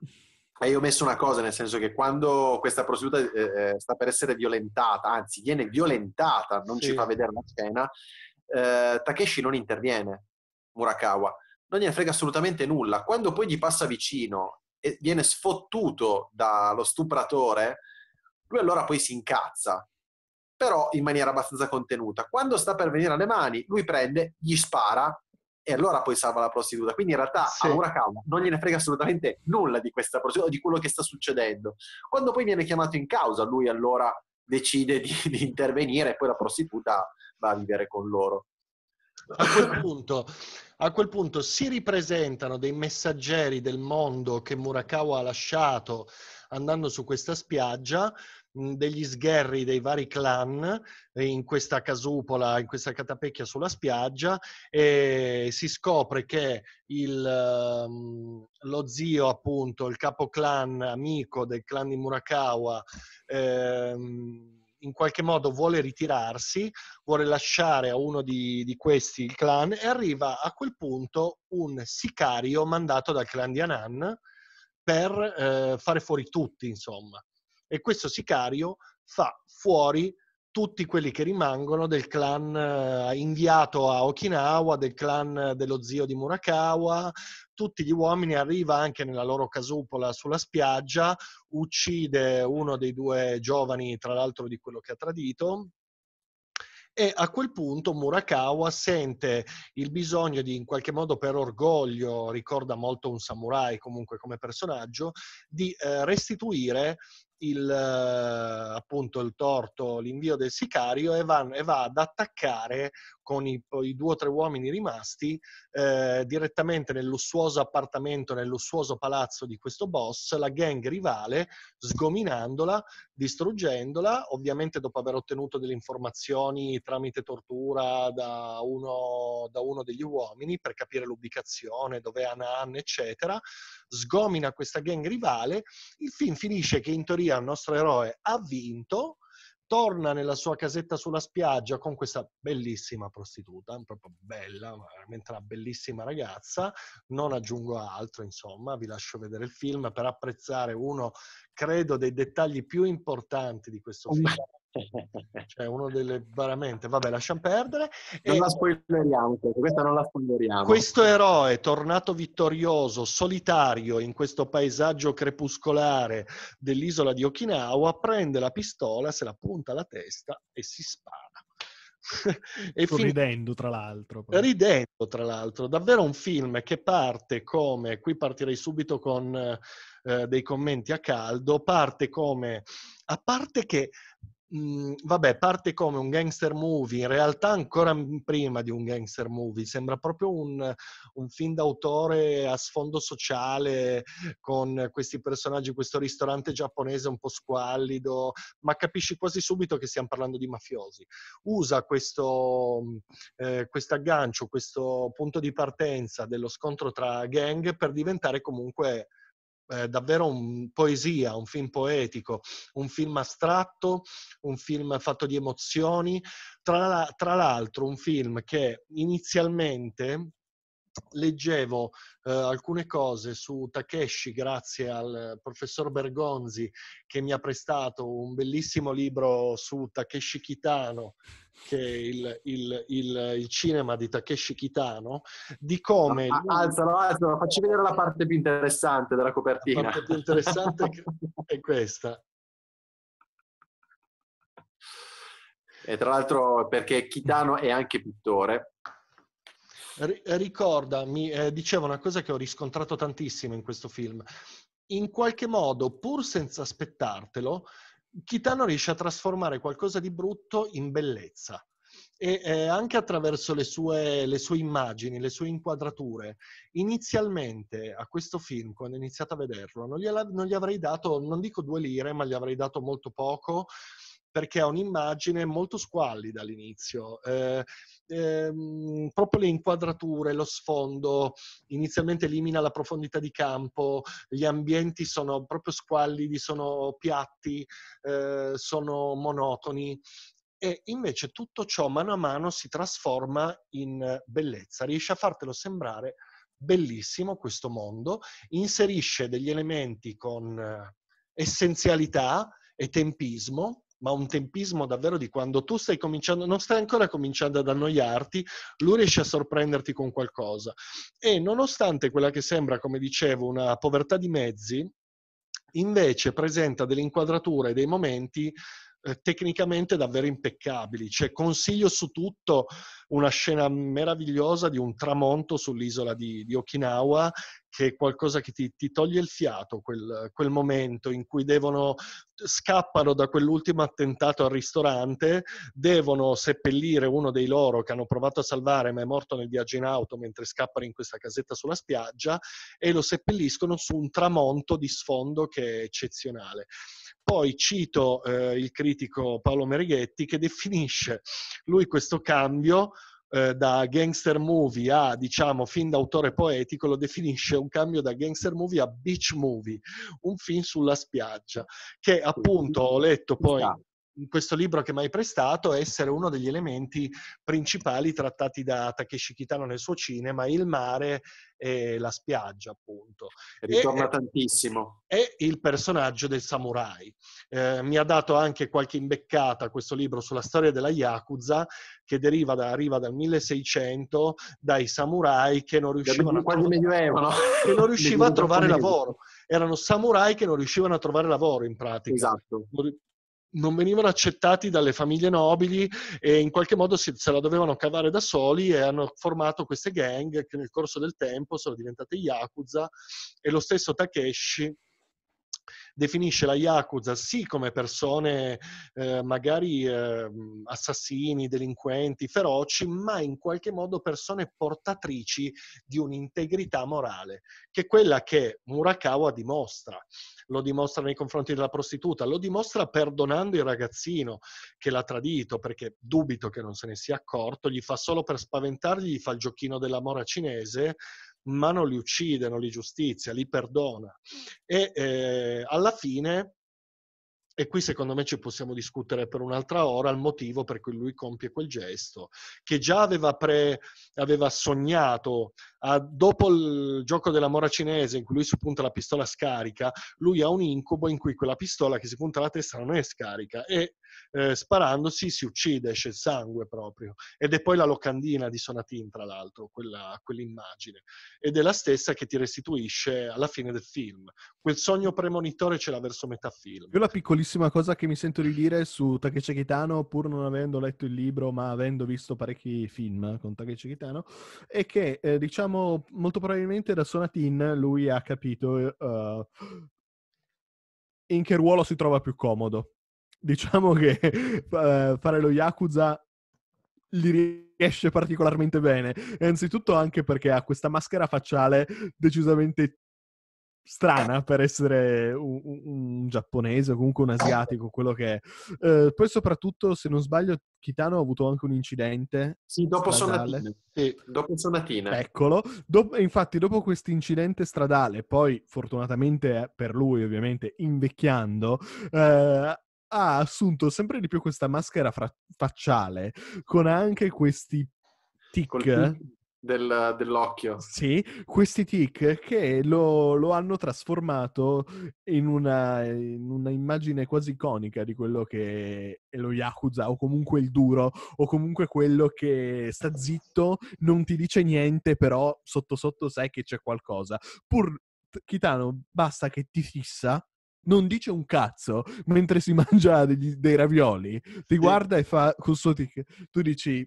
E io ho messo una cosa, nel senso che quando questa prostituta eh, eh sta per essere violentata, anzi viene violentata, non sì. ci fa vedere la scena, eh, Takeshi non interviene, Murakawa non gliene frega assolutamente nulla. Quando poi gli passa vicino e viene sfottuto dallo stupratore, lui allora poi si incazza, però in maniera abbastanza contenuta. Quando sta per venire alle mani, lui prende, gli spara e allora poi salva la prostituta. Quindi in realtà sì. a Urakawa non gliene frega assolutamente nulla di questa prostituta di quello che sta succedendo. Quando poi viene chiamato in causa, lui allora decide di, di intervenire e poi la prostituta va a vivere con loro a quel punto a quel punto si ripresentano dei messaggeri del mondo che Murakawa ha lasciato andando su questa spiaggia, degli sgherri dei vari clan eh, in questa casupola, in questa catapecchia sulla spiaggia e si scopre che il, ehm, lo zio, appunto, il capo clan amico del clan di Murakawa, ehm, in qualche modo vuole ritirarsi, vuole lasciare a uno di, di, questi il clan e arriva a quel punto un sicario mandato dal clan di Anan per eh, fare fuori tutti, insomma. E questo sicario fa fuori tutti quelli che rimangono del clan eh, inviato a Okinawa, del clan dello zio di Murakawa, tutti gli uomini arriva anche nella loro casupola sulla spiaggia, uccide uno dei due giovani, tra l'altro di quello che ha tradito, e a quel punto Murakawa sente il bisogno di, in qualche modo per orgoglio, ricorda molto un samurai comunque come personaggio, di eh, restituire il, eh, appunto il torto, l'invio del sicario e va, e va ad attaccare con i, i, due o tre uomini rimasti eh, direttamente nel lussuoso appartamento, nel lussuoso palazzo di questo boss, la gang rivale, sgominandola, distruggendola, ovviamente dopo aver ottenuto delle informazioni tramite tortura da uno, da uno degli uomini per capire l'ubicazione, dove è Anna, eccetera, sgomina questa gang rivale, il film finisce che in teoria Mattia, il nostro eroe, ha vinto, torna nella sua casetta sulla spiaggia con questa bellissima prostituta, proprio bella, veramente una bellissima ragazza, non aggiungo altro, insomma, vi lascio vedere il film per apprezzare uno, credo, dei dettagli più importanti di questo film, cioè uno delle veramente vabbè lasciamo perdere non e... la spoileriamo questa non la spoileriamo questo eroe tornato vittorioso solitario in questo paesaggio crepuscolare dell'isola di Okinawa prende la pistola se la punta alla testa e si spara e fin... ridendo tra l'altro però. ridendo tra l'altro davvero un film che parte come qui partirei subito con eh, dei commenti a caldo parte come a parte che mh, mhmm, vabbè, parte come un gangster movie, in realtà ancora prima di un gangster movie, sembra proprio un, un film d'autore a sfondo sociale con questi personaggi, questo ristorante giapponese un po' squallido, ma capisci quasi subito che stiamo parlando di mafiosi. Usa questo mhmm, eh, aggancio, questo punto di partenza dello scontro tra gang per diventare comunque eh, davvero un poesia, un film poetico, un film astratto, un film fatto di emozioni, tra, la, tra l'altro un film che inizialmente leggevo eh, alcune cose su Takeshi grazie al professor Bergonzi che mi ha prestato un bellissimo libro su Takeshi Kitano, che è il, il, il, il cinema di Takeshi Kitano, di come... lui... Ah, ah, alzalo, alzalo, facci vedere la parte più interessante della copertina. La parte più interessante è questa. E tra l'altro perché Kitano è anche pittore, ricorda, mi eh, diceva una cosa che ho riscontrato tantissimo in questo film. In qualche modo, pur senza aspettartelo, Kitano riesce a trasformare qualcosa di brutto in bellezza. E eh, anche attraverso le sue, le sue, immagini, le sue inquadrature. Inizialmente a questo film, quando ho iniziato a vederlo, non gli, non gli avrei dato, non dico due lire, ma gli avrei dato molto poco perché ha un'immagine molto squallida all'inizio. Eh, ehm, proprio le inquadrature, lo sfondo, inizialmente elimina la profondità di campo, gli ambienti sono proprio squallidi, sono piatti, eh, sono monotoni e invece tutto ciò mano a mano si trasforma in bellezza, riesce a fartelo sembrare bellissimo questo mondo, inserisce degli elementi con eh, essenzialità e tempismo ma un tempismo davvero di quando tu stai cominciando, non stai ancora cominciando ad annoiarti, lui riesce a sorprenderti con qualcosa. E nonostante quella che sembra, come dicevo, una povertà di mezzi, invece presenta delle inquadrature e dei momenti eh, tecnicamente davvero impeccabili. Cioè, consiglio su tutto una scena meravigliosa di un tramonto sull'isola di, di Okinawa che è qualcosa che ti, ti toglie il fiato, quel, quel, momento in cui devono, scappano da quell'ultimo attentato al ristorante, devono seppellire uno dei loro che hanno provato a salvare ma è morto nel viaggio in auto mentre scappano in questa casetta sulla spiaggia e lo seppelliscono su un tramonto di sfondo che è eccezionale poi cito eh, il critico Paolo Merighetti che definisce lui questo cambio eh, da gangster movie a, diciamo, film d'autore poetico, lo definisce un cambio da gangster movie a beach movie, un film sulla spiaggia, che appunto ho letto poi questo libro che mi hai prestato essere uno degli elementi principali trattati da Takeshi Kitano nel suo cinema, il mare e la spiaggia, appunto. Ritorna e, eh, tantissimo. E il personaggio del samurai. Eh, mi ha dato anche qualche imbeccata questo libro sulla storia della Yakuza, che deriva da, arriva dal 1600, dai samurai che non riuscivano, a, medioevo, che non riuscivano a trovare lavoro. Erano samurai che non riuscivano a trovare lavoro, in pratica. Esatto non venivano accettati dalle famiglie nobili e in qualche modo si, se la dovevano cavare da soli e hanno formato queste gang che nel corso del tempo sono diventate Yakuza e lo stesso Takeshi definisce la Yakuza sì come persone eh, magari eh, assassini, delinquenti, feroci, ma in qualche modo persone portatrici di un'integrità morale, che è quella che Murakawa dimostra. Lo dimostra nei confronti della prostituta, lo dimostra perdonando il ragazzino che l'ha tradito, perché dubito che non se ne sia accorto, gli fa solo per spaventargli, gli fa il giochino dell'amore cinese, ma non li uccide, non li giustizia, li perdona. E eh, alla fine e qui secondo me ci possiamo discutere per un'altra ora il motivo per cui lui compie quel gesto, che già aveva, pre, aveva sognato, a, ah, dopo il gioco della mora cinese in cui lui si punta la pistola scarica, lui ha un incubo in cui quella pistola che si punta alla testa non è scarica e eh, sparandosi si uccide, esce il sangue proprio. Ed è poi la locandina di Sonatin, tra l'altro, quella, quell'immagine. Ed è la stessa che ti restituisce alla fine del film. Quel sogno premonitore ce l'ha verso metà film. Io la piccolissima l'ultimissima cosa che mi sento di dire su Takeshi Kitano, pur non avendo letto il libro, ma avendo visto parecchi film con Takeshi Kitano, è che, eh, diciamo, molto probabilmente da Sonatin lui ha capito uh, in che ruolo si trova più comodo. Diciamo che uh, fare lo Yakuza gli riesce particolarmente bene. E anzitutto anche perché ha questa maschera facciale decisamente strana per essere un, un, giapponese o comunque un asiatico, quello che è. Eh, poi soprattutto, se non sbaglio, Kitano ha avuto anche un incidente. Sì, dopo stradale. Sonatina. Sì, dopo Sonatina. Eccolo. Do- infatti, dopo questo incidente stradale, poi fortunatamente per lui, ovviamente, invecchiando, eh, ha assunto sempre di più questa maschera fra- facciale con anche questi tic. Col del, dell'occhio. Sì, questi tic che lo, lo hanno trasformato in una, in una, immagine quasi iconica di quello che è lo Yakuza, o comunque il duro, o comunque quello che sta zitto, non ti dice niente, però sotto sotto sai che c'è qualcosa. Pur Kitano, basta che ti fissa. Non dice un cazzo mentre si mangia degli, dei ravioli, ti guarda e fa col suo tic. Tu dici,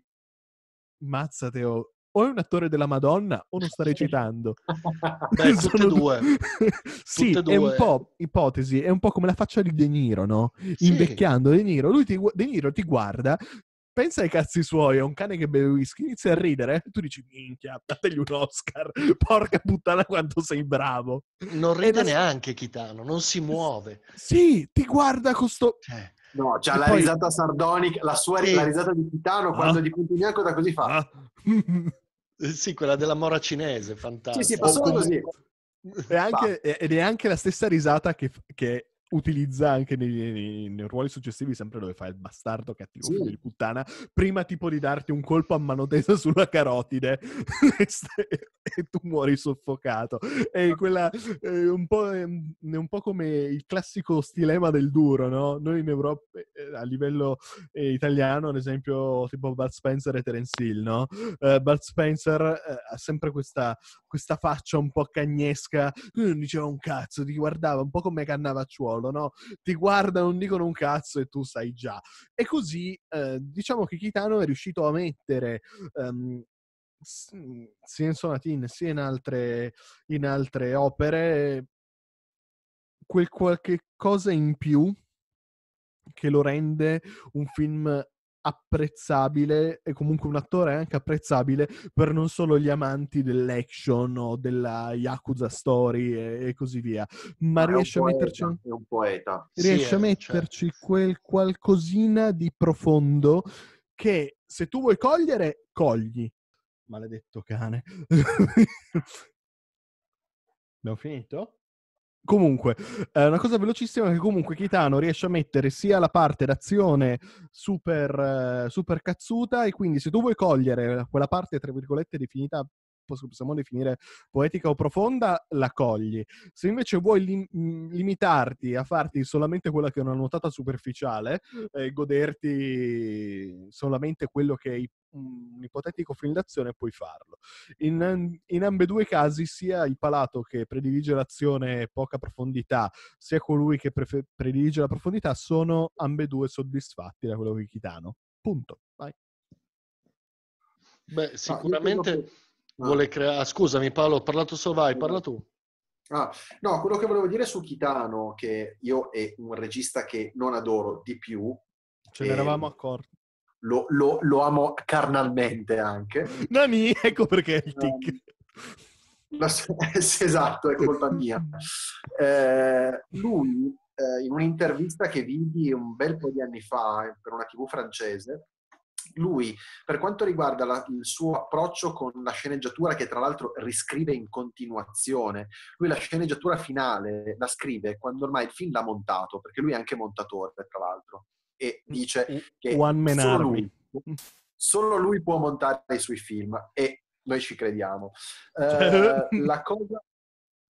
mazza Teo, oh, o è un attore della Madonna o non sta recitando. Beh, tutte e due. sì, tutte è un po' ipotesi, è un po' come la faccia di De Niro, no? Sì. Invecchiando De Niro, lui ti, De Niro ti guarda, pensa ai cazzi suoi, è un cane che beve whisky, inizia a ridere, tu dici minchia, dategli un Oscar, porca puttana quanto sei bravo. Non ride Ed neanche è... Chitano, non si muove. Sì, ti guarda con sto... Eh. No, c'ha cioè la poi... risata sardonica, la sua sì. la risata di Chitano ah. quando gli punti bianco da così fa. Ah. Sì, quella della mora cinese, fantastica. Sì, sì, passava così. È anche, ed è anche la stessa risata che, che utilizza anche nei, nei, nei, ruoli successivi, sempre dove fa il bastardo cattivo sì. figlio di puttana, prima tipo di darti un colpo a mano tesa sulla carotide e tu muori soffocato. È, quella, è, un è, un po', come il classico stilema del duro, no? Noi in Europa, eh, a livello eh, italiano, ad esempio, tipo Bud Spencer e Terence Hill, no? Uh, Bud Spencer eh, ha sempre questa questa faccia un po' cagnesca, lui eh, non diceva un cazzo, ti guardava un po' come Cannavacciuolo, no? Ti guarda, non dicono un cazzo e tu sai già. E così eh, diciamo che Kitano è riuscito a mettere um, sia in Sonatin sia in altre, in altre opere quel qualche cosa in più che lo rende un film apprezzabile e comunque un attore anche apprezzabile per non solo gli amanti dell'action o della Yakuza Story e, e così via, ma, ma riesce a metterci un, un poeta. Riesce sì, a eh, certo. metterci cioè... quel qualcosina di profondo che se tu vuoi cogliere, cogli. Maledetto cane. Abbiamo finito? Comunque, eh, una cosa velocissima è che comunque Kitano riesce a mettere sia la parte d'azione super, eh, super cazzuta e quindi se tu vuoi cogliere quella parte, tra virgolette, definita possiamo definire poetica o profonda, la cogli. Se invece vuoi lim- mm, limitarti a farti solamente quella che è una nuotata superficiale, eh, goderti solamente quello che è un ipotetico film d'azione, puoi farlo. In, in ambedue i casi, sia il palato che predilige l'azione e poca profondità, sia colui che prefer- predilige la profondità, sono ambedue soddisfatti da quello che chitano. Punto. Vai. Beh, sicuramente... Ah, Ah. vuole creare... Ah, scusami Paolo, ho parlato solo vai, parla tu. Ah, no, quello che volevo dire su Kitano, che io è un regista che non adoro di più. Ce ne eravamo ehm, accorti. Lo, lo, lo, amo carnalmente anche. Nani, ecco perché il tic. No, ehm, eh, esatto, è colpa mia. Eh, lui, eh, in un'intervista che vidi un bel po' di anni fa eh, per una tv francese, lui, per quanto riguarda la, il suo approccio con la sceneggiatura, che tra l'altro riscrive in continuazione, lui la sceneggiatura finale la scrive quando ormai il film l'ha montato, perché lui è anche montatore, tra l'altro, e dice mm, mm, che One solo lui, solo lui può montare i suoi film e noi ci crediamo. Eh, la cosa...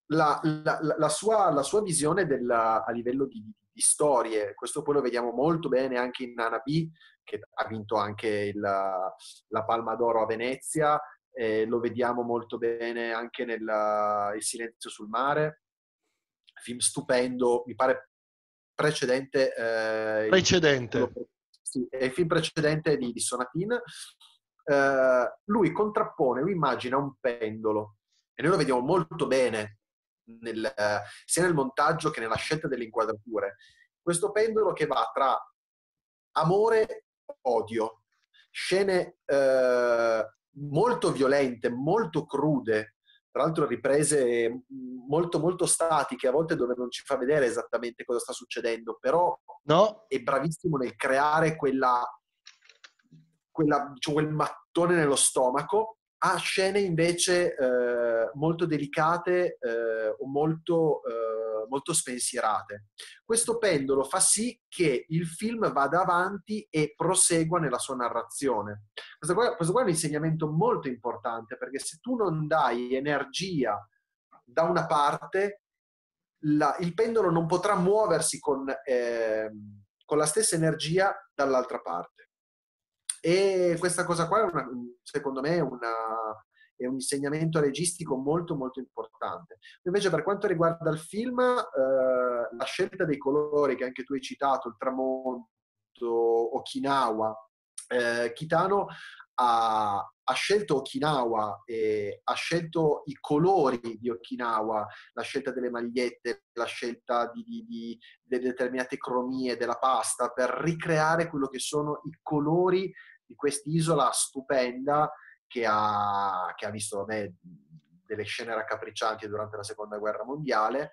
La, la, la, sua, la, sua, visione della, a livello di, di, storie, questo poi lo vediamo molto bene anche in Nana B, che ha vinto anche il, la Palma d'Oro a Venezia, eh, lo vediamo molto bene anche nel Il silenzio sul mare, film stupendo, mi pare precedente. Eh, precedente. sì, è il film precedente di, di Sonatin. Eh, lui contrappone, lui immagina un pendolo e noi lo vediamo molto bene nel, eh, sia nel montaggio che nella scelta delle inquadrature. Questo pendolo che va tra amore odio, scene eh, molto violente, molto crude, tra l'altro riprese mm, molto molto statiche, a volte dove non ci fa vedere esattamente cosa sta succedendo, però no. è bravissimo nel creare quella, quella, cioè quel mattone nello stomaco ha scene invece eh, molto delicate eh, o molto, eh, molto, spensierate. Questo pendolo fa sì che il film vada avanti e prosegua nella sua narrazione. Questo qua, questo qua è un insegnamento molto importante perché se tu non dai energia da una parte, la, il pendolo non potrà muoversi con, ehm, con la stessa energia dall'altra parte. E questa cosa qua, una, secondo me, è, una, è, un insegnamento registico molto, molto importante. Invece, per quanto riguarda il film, eh, la scelta dei colori che anche tu hai citato, il tramonto, Okinawa, eh, Kitano ha, ha scelto Okinawa, e ha scelto i colori di Okinawa, la scelta delle magliette, la scelta di, di, di, delle determinate cromie della pasta per ricreare quello che sono i colori di quest'isola stupenda che ha, che ha visto da delle scene raccapriccianti durante la seconda guerra mondiale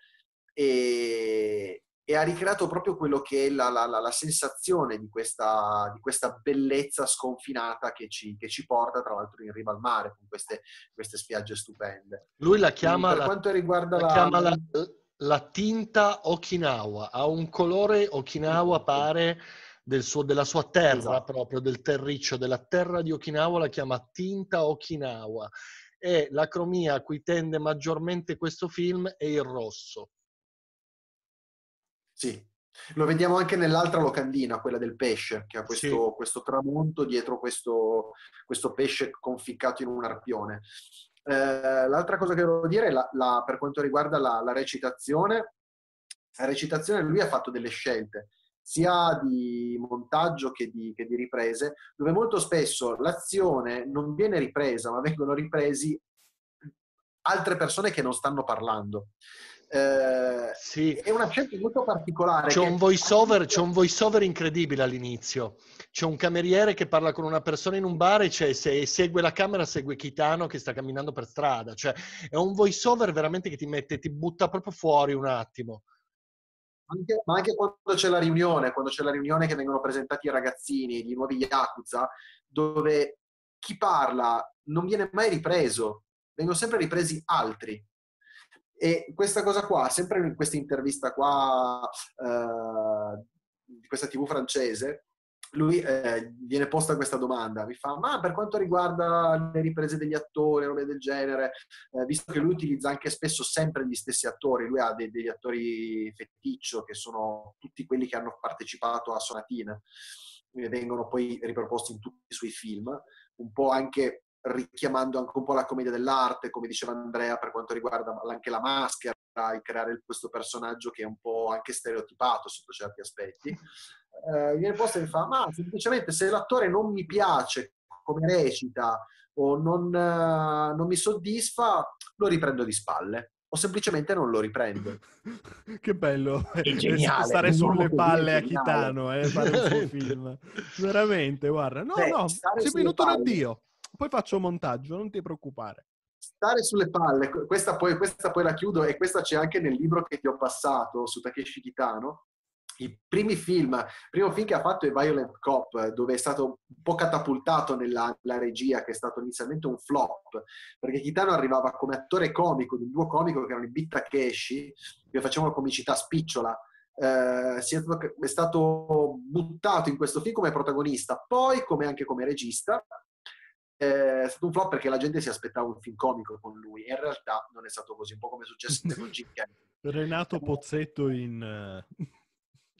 e, e ha ricreato proprio quello che è la, la, la, la sensazione di questa, di questa, bellezza sconfinata che ci, che ci, porta, tra l'altro, in riva al mare, con queste, queste spiagge stupende. Lui la chiama, Quindi, per quanto riguarda la, chiama la, tinta Okinawa, ha un colore Okinawa pare del suo, della sua terra esatto. proprio, del terriccio, della terra di Okinawa, la chiama Tinta Okinawa. E la cromia a cui tende maggiormente questo film è il rosso. Sì, lo vediamo anche nell'altra locandina, quella del pesce, che ha questo, sì. questo tramonto dietro questo, questo, pesce conficcato in un arpione. Eh, l'altra cosa che volevo dire è la, la, per quanto riguarda la, la recitazione. La recitazione lui ha fatto delle scelte sia di montaggio che di, che di riprese, dove molto spesso l'azione non viene ripresa, ma vengono ripresi altre persone che non stanno parlando. Eh, sì. È una scelta molto particolare. C'è, un voiceover, c'è un voice incredibile all'inizio. C'è un cameriere che parla con una persona in un bar e cioè, se segue la camera, segue Kitano che sta camminando per strada. Cioè, è un voiceover veramente che ti mette, ti butta proprio fuori un attimo anche, ma anche quando c'è la riunione, quando c'è la riunione che vengono presentati i ragazzini, i nuovi Yakuza, dove chi parla non viene mai ripreso, vengono sempre ripresi altri. E questa cosa qua, sempre in questa intervista qua uh, di questa tv francese, lui eh, viene posta questa domanda, mi fa, ma per quanto riguarda le riprese degli attori, robe del genere, eh, visto che lui utilizza anche spesso sempre gli stessi attori, lui ha dei, degli attori feticcio che sono tutti quelli che hanno partecipato a Sonatina, vengono poi riproposti in tutti i suoi film, un po' anche richiamando anche un po' la commedia dell'arte, come diceva Andrea per quanto riguarda anche la maschera, e creare questo personaggio che è un po' anche stereotipato sotto certi aspetti. Eh, viene posta e mi fa, ma semplicemente se l'attore non mi piace come recita o non, eh, non mi soddisfa, lo riprendo di spalle o semplicemente non lo riprendo. che bello eh, geniale, stare sulle palle a Chitano e eh, fare un suo film. Veramente, guarda. No, Beh, no, sei venuto un addio. Poi faccio montaggio, non ti preoccupare stare sulle palle, questa poi, questa poi, la chiudo e questa c'è anche nel libro che ti ho passato su Takeshi Kitano. I primi film, il primo film che ha fatto è Violent Cop, dove è stato un po' catapultato nella, regia, che è stato inizialmente un flop, perché Kitano arrivava come attore comico di un duo comico che erano i Bit Takeshi, che facevano comicità spicciola, eh, è, è stato buttato in questo film come protagonista, poi come anche come regista, è stato un flop perché la gente si aspettava un film comico con lui e in realtà non è stato così, un po' come è successo con Jim Carrey. Renato Pozzetto in...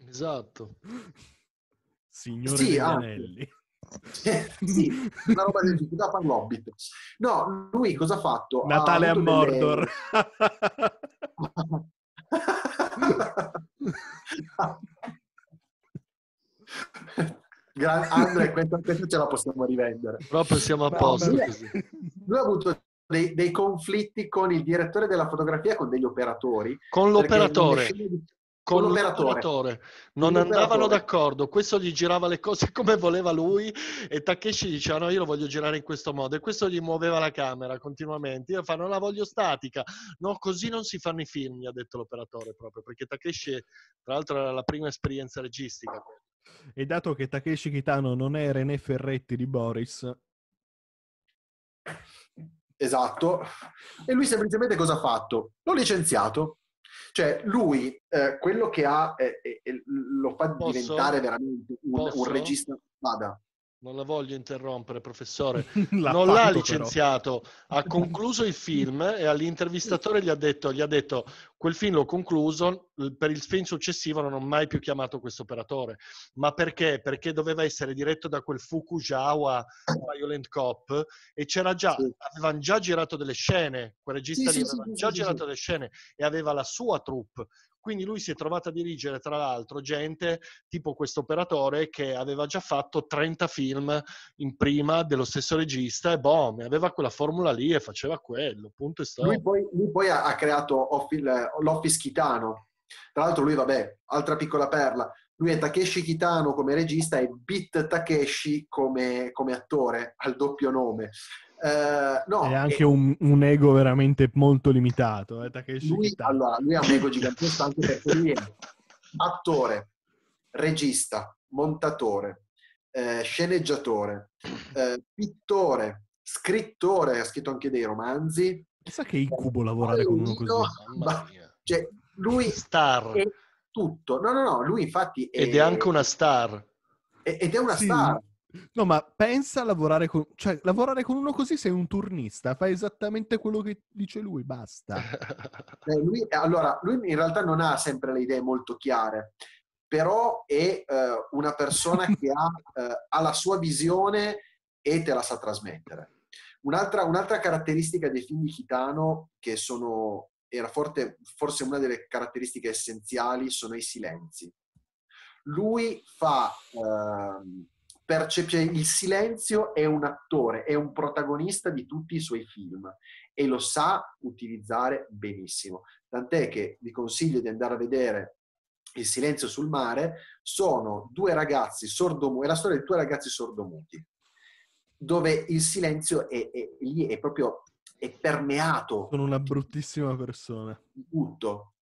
Esatto. Eh, Signore sì, ah, Anelli. sì, una roba del tipo, da fan Hobbit. No, lui cosa ha fatto? Natale ha a Mordor. Delle... Gra- Andre, questa, questa, ce la possiamo rivendere. Proprio siamo a posto. Lui, ha avuto dei, dei, conflitti con il direttore della fotografia, con degli operatori. Con l'operatore. Con, l'operatore. l'operatore. Non con andavano l'operatore. d'accordo, questo gli girava le cose come voleva lui e Takeshi diceva no, io lo voglio girare in questo modo e questo gli muoveva la camera continuamente. Io fa non la voglio statica, no, così non si fanno i film, gli ha detto l'operatore proprio, perché Takeshi tra l'altro era la prima esperienza registica. E dato che Takeshi Kitano non è René Ferretti di Boris... Esatto. E lui semplicemente cosa ha fatto? L'ho licenziato. Cioè, lui, eh, quello che ha, eh, eh, eh lo fa Posso? diventare veramente un, un regista... Vada non la voglio interrompere, professore, la non l'ha licenziato, però. ha concluso il film e all'intervistatore gli ha, detto, gli ha detto quel film l'ho concluso, per il film successivo non ho mai più chiamato questo operatore. Ma perché? Perché doveva essere diretto da quel Fukujawa Violent Cop e c'era già, sì. avevano già girato delle scene, quel regista sì, lì sì, aveva già girato delle scene e aveva la sua troupe. Quindi lui si è trovato a dirigere, tra l'altro, gente tipo questo operatore che aveva già fatto 30 film in prima dello stesso regista e boh, aveva quella formula lì e faceva quello, punto e stop. Lui poi, lui poi ha, creato l'Office Chitano. Tra l'altro lui, vabbè, altra piccola perla, lui è Takeshi Kitano come regista e Beat Takeshi come, come attore, al doppio nome. Uh, no, è anche e... Eh, un, un, ego veramente molto limitato. Eh, lui, allora, lui ha un ego gigantesco anche perché lui è attore, regista, montatore, eh, sceneggiatore, eh, pittore, scrittore, ha scritto anche dei romanzi. Sa che incubo lavorare con uno così. Ma, cioè, lui Star tutto. No, no, no, lui infatti... È... Ed è anche una star. ed è una sì. star. No, ma pensa a lavorare con... Cioè, lavorare con uno così sei un turnista, fai esattamente quello che dice lui, basta. eh, lui, allora, lui in realtà non ha sempre le idee molto chiare, però è uh, una persona che ha, uh, ha, la sua visione e te la sa trasmettere. Un'altra, un'altra caratteristica dei film di Chitano, che sono era forte, forse una delle caratteristiche essenziali sono i silenzi. Lui fa, eh, percepisce il silenzio, è un attore, è un protagonista di tutti i suoi film e lo sa utilizzare benissimo. Tant'è che vi consiglio di andare a vedere Il silenzio sul mare, sono due ragazzi sordomuti, è la storia di due ragazzi sordomuti dove il silenzio è, è, è, è proprio è permeato. Sono una bruttissima persona. Di tutto.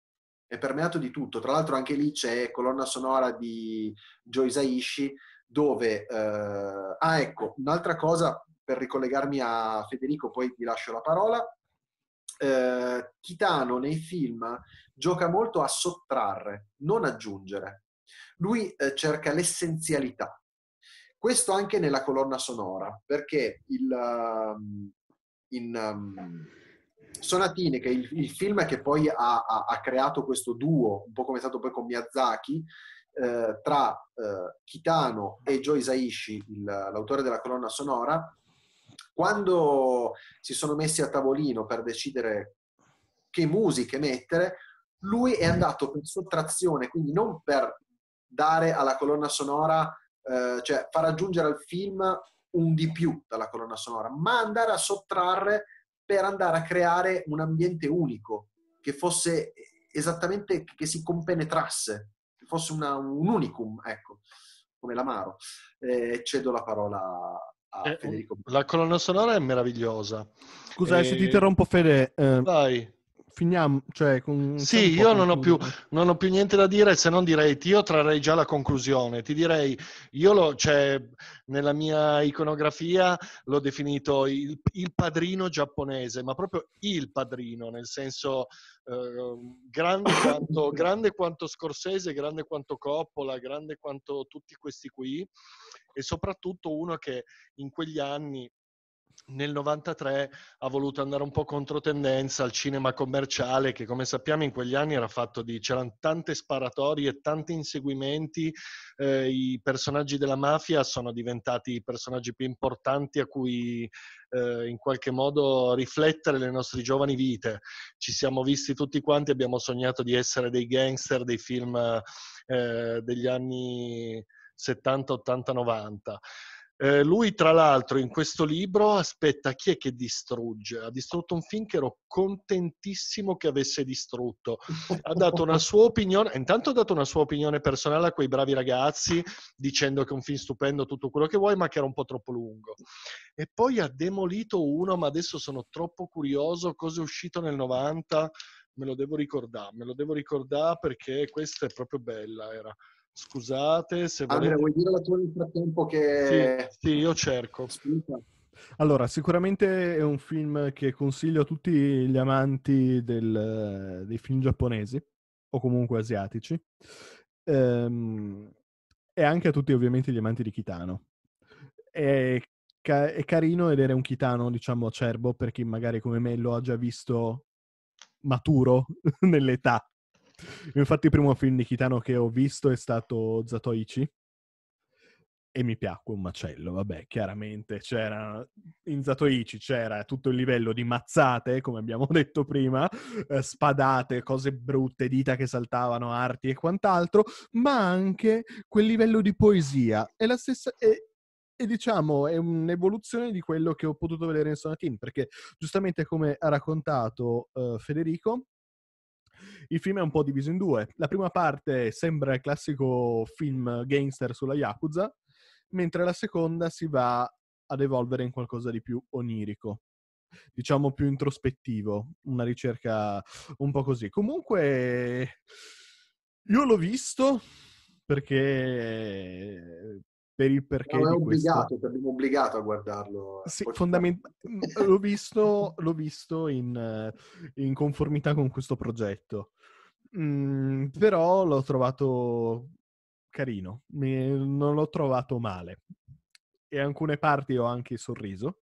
È permeato di tutto. Tra l'altro anche lì c'è colonna sonora di Joe Saishi dove... Eh... ah, ecco, un'altra cosa per ricollegarmi a Federico, poi ti lascio la parola. Eh, Kitano nei film gioca molto a sottrarre, non aggiungere. Lui eh, cerca l'essenzialità. Questo anche nella colonna sonora, perché il, ehm, in um, Sonatine, che è il, il, film che poi ha, ha, ha, creato questo duo, un po' come è stato poi con Miyazaki, eh, tra eh, Kitano e Joe Isaishi, il, l'autore della colonna sonora, quando si sono messi a tavolino per decidere che musiche mettere, lui è andato per sottrazione, quindi non per dare alla colonna sonora, eh, cioè far aggiungere al film un di più dalla colonna sonora, ma andare a sottrarre per andare a creare un ambiente unico, che fosse esattamente, che si compenetrasse, che fosse una, un unicum, ecco, come l'amaro. Eh, cedo la parola a eh, Federico. La colonna sonora è meravigliosa. Scusa, eh, se ti eh, interrompo Fede. Eh, vai finiamo. Cioè, con, sì, io non ho, più, non ho, più, niente da dire se non direi, io trarrei già la conclusione. Ti direi, io lo, cioè, nella mia iconografia l'ho definito il, il, padrino giapponese, ma proprio il padrino, nel senso eh, grande, quanto, grande quanto Scorsese, grande quanto Coppola, grande quanto tutti questi qui e soprattutto uno che in quegli anni nel 93 ha voluto andare un po' contro tendenza al cinema commerciale che come sappiamo in quegli anni era fatto di c'erano tante sparatorie, tanti inseguimenti, eh, i personaggi della mafia sono diventati i personaggi più importanti a cui eh, in qualche modo riflettere le nostre giovani vite. Ci siamo visti tutti quanti, abbiamo sognato di essere dei gangster dei film eh, degli anni 70, 80, 90. Eh, lui, tra l'altro, in questo libro aspetta chi è che distrugge. Ha distrutto un film che ero contentissimo che avesse distrutto. Ha dato una sua opinione, intanto ha dato una sua opinione personale a quei bravi ragazzi, dicendo che è un film stupendo, tutto quello che vuoi, ma che era un po' troppo lungo. E poi ha demolito uno, ma adesso sono troppo curioso, cosa è uscito nel 90? Me lo devo ricordare, me lo devo ricordare perché questa è proprio bella. Era. Scusate se volete... Andrea, vuoi dire la tua nel frattempo che... Sì, sì io cerco. Scusa. Allora, sicuramente è un film che consiglio a tutti gli amanti del, dei film giapponesi o comunque asiatici ehm, e anche a tutti ovviamente gli amanti di Kitano. È, ca- è carino vedere un Kitano, diciamo, acerbo per chi magari come me lo ha già visto maturo nell'età Infatti il primo film nikitano che ho visto è stato Zatoichi e mi piacque un macello, vabbè, chiaramente c'era in Zatoichi c'era tutto il livello di mazzate, come abbiamo detto prima, eh, spadate, cose brutte, dita che saltavano, arti e quant'altro, ma anche quel livello di poesia. È la stessa è, è, diciamo è un'evoluzione di quello che ho potuto vedere in Sonatin, perché giustamente come ha raccontato eh, Federico il film è un po' diviso in due. La prima parte sembra il classico film gangster sulla Yakuza, mentre la seconda si va ad evolvere in qualcosa di più onirico diciamo più introspettivo, una ricerca un po' così. Comunque io l'ho visto perché per il perché no, è obbligato, questo. abbiamo obbligato a guardarlo. Eh, sì, fondamentalmente mhmm, l'ho, visto, l'ho visto in, eh, in, conformità con questo progetto. Mm, però l'ho trovato carino, Mi, non l'ho trovato male. E alcune parti ho anche sorriso,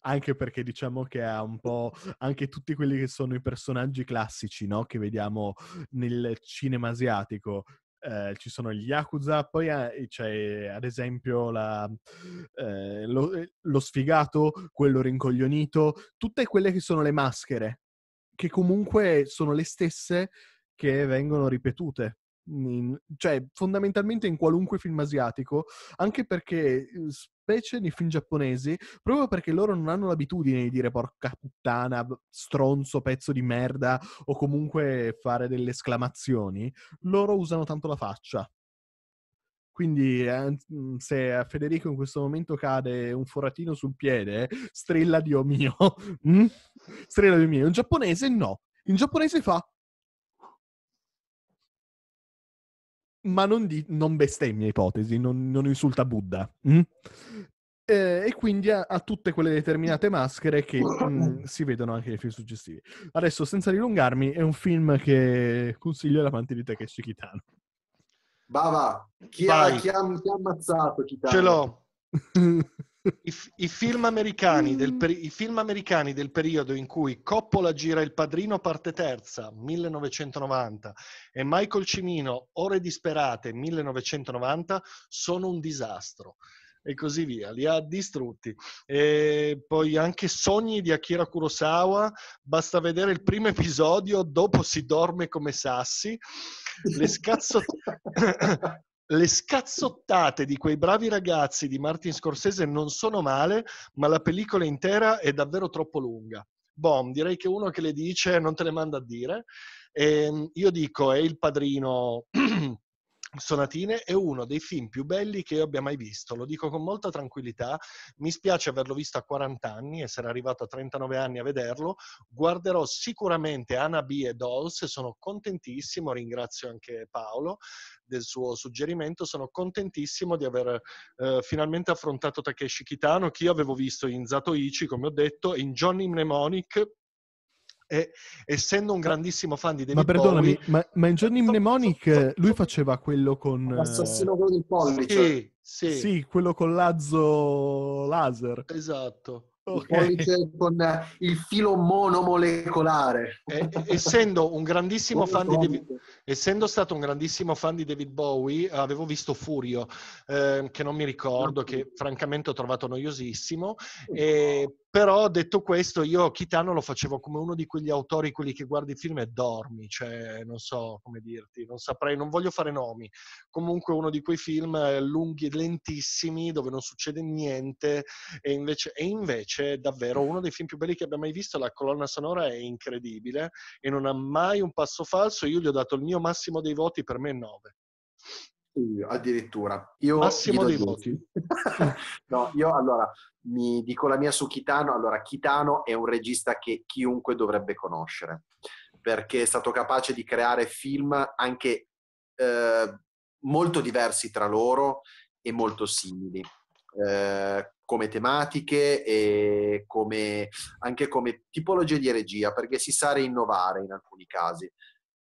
anche perché diciamo che ha un po' anche tutti quelli che sono i personaggi classici no? che vediamo nel cinema asiatico, eh, ci sono gli Yakuza, poi ah, c'è ad esempio la, eh, lo, eh, lo sfigato, quello rincoglionito, tutte quelle che sono le maschere, che comunque sono le stesse che vengono ripetute in, cioè fondamentalmente in qualunque film asiatico, anche perché uhm, specie nei film giapponesi, proprio perché loro non hanno l'abitudine di dire porca puttana, stronzo, pezzo di merda o comunque fare delle esclamazioni, loro usano tanto la faccia. Quindi eh, se a Federico in questo momento cade un foratino sul piede, strilla Dio mio. mm? Strilla Dio mio. In giapponese no. In giapponese fa ma non, di, non bestemmia ipotesi, non, non insulta Buddha. Mm? Eh, e quindi ha, ha, tutte quelle determinate maschere che mh, mm, si vedono anche nei film successivi. Adesso, senza dilungarmi, è un film che consiglio alla amanti di Takeshi Kitano. Bava, chi, ha, chi, ha, chi ha ammazzato Kitano? Ce l'ho. I, i, film del, mm. I, film americani del periodo in cui Coppola gira Il Padrino parte terza, 1990, e Michael Cimino, Ore disperate, 1990, sono un disastro. E così via, li ha distrutti. E poi anche Sogni di Akira Kurosawa, basta vedere il primo episodio, dopo si dorme come sassi. Le, scazzot- le scazzottate di quei bravi ragazzi di Martin Scorsese non sono male, ma la pellicola intera è davvero troppo lunga. Bom, direi che uno che le dice non te le manda a dire. E ehm, io dico, è il padrino Sonatine è uno dei film più belli che io abbia mai visto, lo dico con molta tranquillità, mi spiace averlo visto a 40 anni, essere arrivato a 39 anni a vederlo, guarderò sicuramente Anna B e Dolls, sono contentissimo, ringrazio anche Paolo del suo suggerimento, sono contentissimo di aver eh, finalmente affrontato Takeshi Kitano, che io avevo visto in Zato Ichi, come ho detto, in Johnny Mnemonic, e essendo un grandissimo fan di David Bowie... Ma perdonami, Bowie, ma, ma, in Johnny Mnemonic lui faceva quello con... L'assassino con il eh, pollice. Sì, sì. sì, quello con l'azzo laser. Esatto. Okay. con il filo monomolecolare. E, essendo, un grandissimo fan di David, essendo stato un grandissimo fan di David Bowie, avevo visto Furio, eh, che non mi ricordo, che francamente ho trovato noiosissimo, e però detto questo, io Kitano lo facevo come uno di quegli autori, quelli che guardi i film e dormi, cioè non so come dirti, non saprei, non voglio fare nomi. Comunque uno di quei film eh, lunghi e lentissimi dove non succede niente e invece, e invece davvero uno dei film più belli che abbia mai visto, la colonna sonora è incredibile e non ha mai un passo falso, io gli ho dato il mio massimo dei voti, per me è 9. Eh, addirittura. Io Massimo dei voti. no, io allora mi dico la mia su Kitano Allora, Kitano è un regista che chiunque dovrebbe conoscere, perché è stato capace di creare film anche eh, molto diversi tra loro e molto simili. Eh, come tematiche e come, anche come tipologie di regia, perché si sa rinnovare in alcuni casi.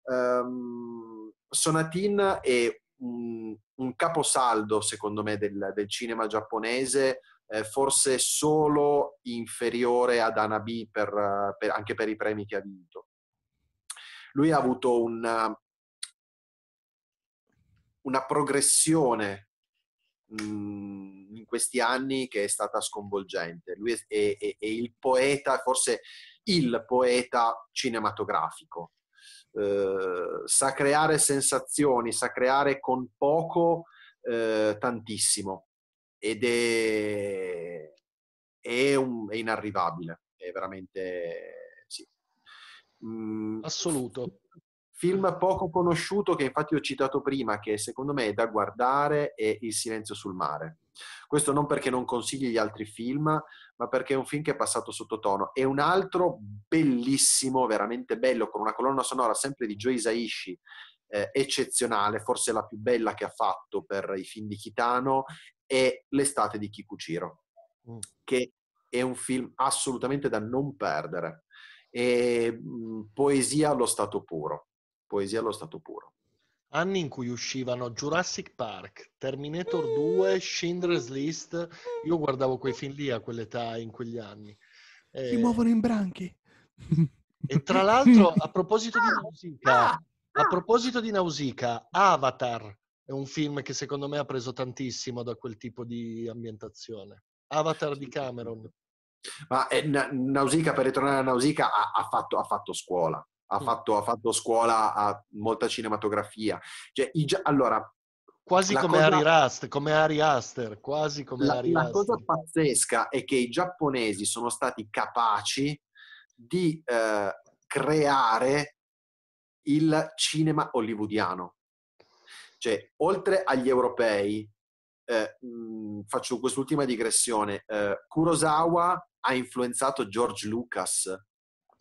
Um, Sonatin è un, un caposaldo, secondo me, del, del cinema giapponese, eh, forse solo inferiore ad Anabi per, per, anche per i premi che ha vinto. Lui ha avuto una, una progressione mh, mm, in questi anni che è stata sconvolgente. Lui è, è, è il poeta, forse il poeta cinematografico eh, sa creare sensazioni, sa creare con poco eh, tantissimo ed è, è, un, è, inarrivabile, è veramente sì. Mm, Assoluto. Film poco conosciuto che infatti ho citato prima, che secondo me è da guardare, è Il silenzio sul mare. Questo non perché non consigli gli altri film, ma perché è un film che è passato sottotono. E un altro bellissimo, veramente bello, con una colonna sonora sempre di Joe Isaishi, eh, eccezionale, forse la più bella che ha fatto per i film di Kitano, è L'estate di Kikuchiro, mm. che è un film assolutamente da non perdere. E, mh, mm, poesia allo stato puro. Poesia allo stato puro anni in cui uscivano Jurassic Park, Terminator 2, Schindler's List. Io guardavo quei film lì a quell'età, in quegli anni. Eh, si muovono in branchi. E tra l'altro, a proposito di musica, ah, ah, a ah. proposito di Nausicaa, Avatar è un film che secondo me ha preso tantissimo da quel tipo di ambientazione. Avatar di Cameron. Ma eh, Nausicaa, per ritornare a Nausicaa, ha, ha, fatto, ha fatto scuola ha, fatto, ha fatto, scuola a molta cinematografia. Cioè, i, allora, quasi come, cosa, Ari Raster, come, Ari Aster, quasi come la, Ari Aster. La cosa pazzesca è che i giapponesi sono stati capaci di eh, creare il cinema hollywoodiano. Cioè, oltre agli europei, eh, mh, mhmm, faccio quest'ultima digressione, eh, Kurosawa ha influenzato George Lucas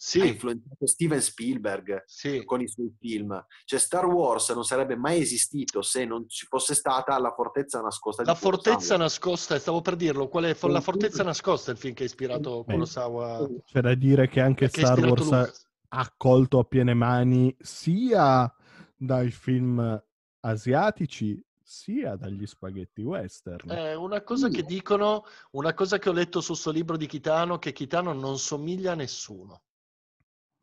sì. ha influenzato Steven Spielberg sì. con i suoi film. Cioè Star Wars non sarebbe mai esistito se non ci fosse stata la fortezza nascosta. La fortezza nascosta, stavo per dirlo, qual è la fortezza nascosta il film che ha ispirato Beh, Kurosawa? C'è da dire che anche che Star Wars Luca. ha accolto a piene mani sia dai film asiatici sia dagli spaghetti western. Eh, una cosa che mm. dicono, una cosa che ho letto sul suo libro di Kitano, che Kitano non somiglia a nessuno.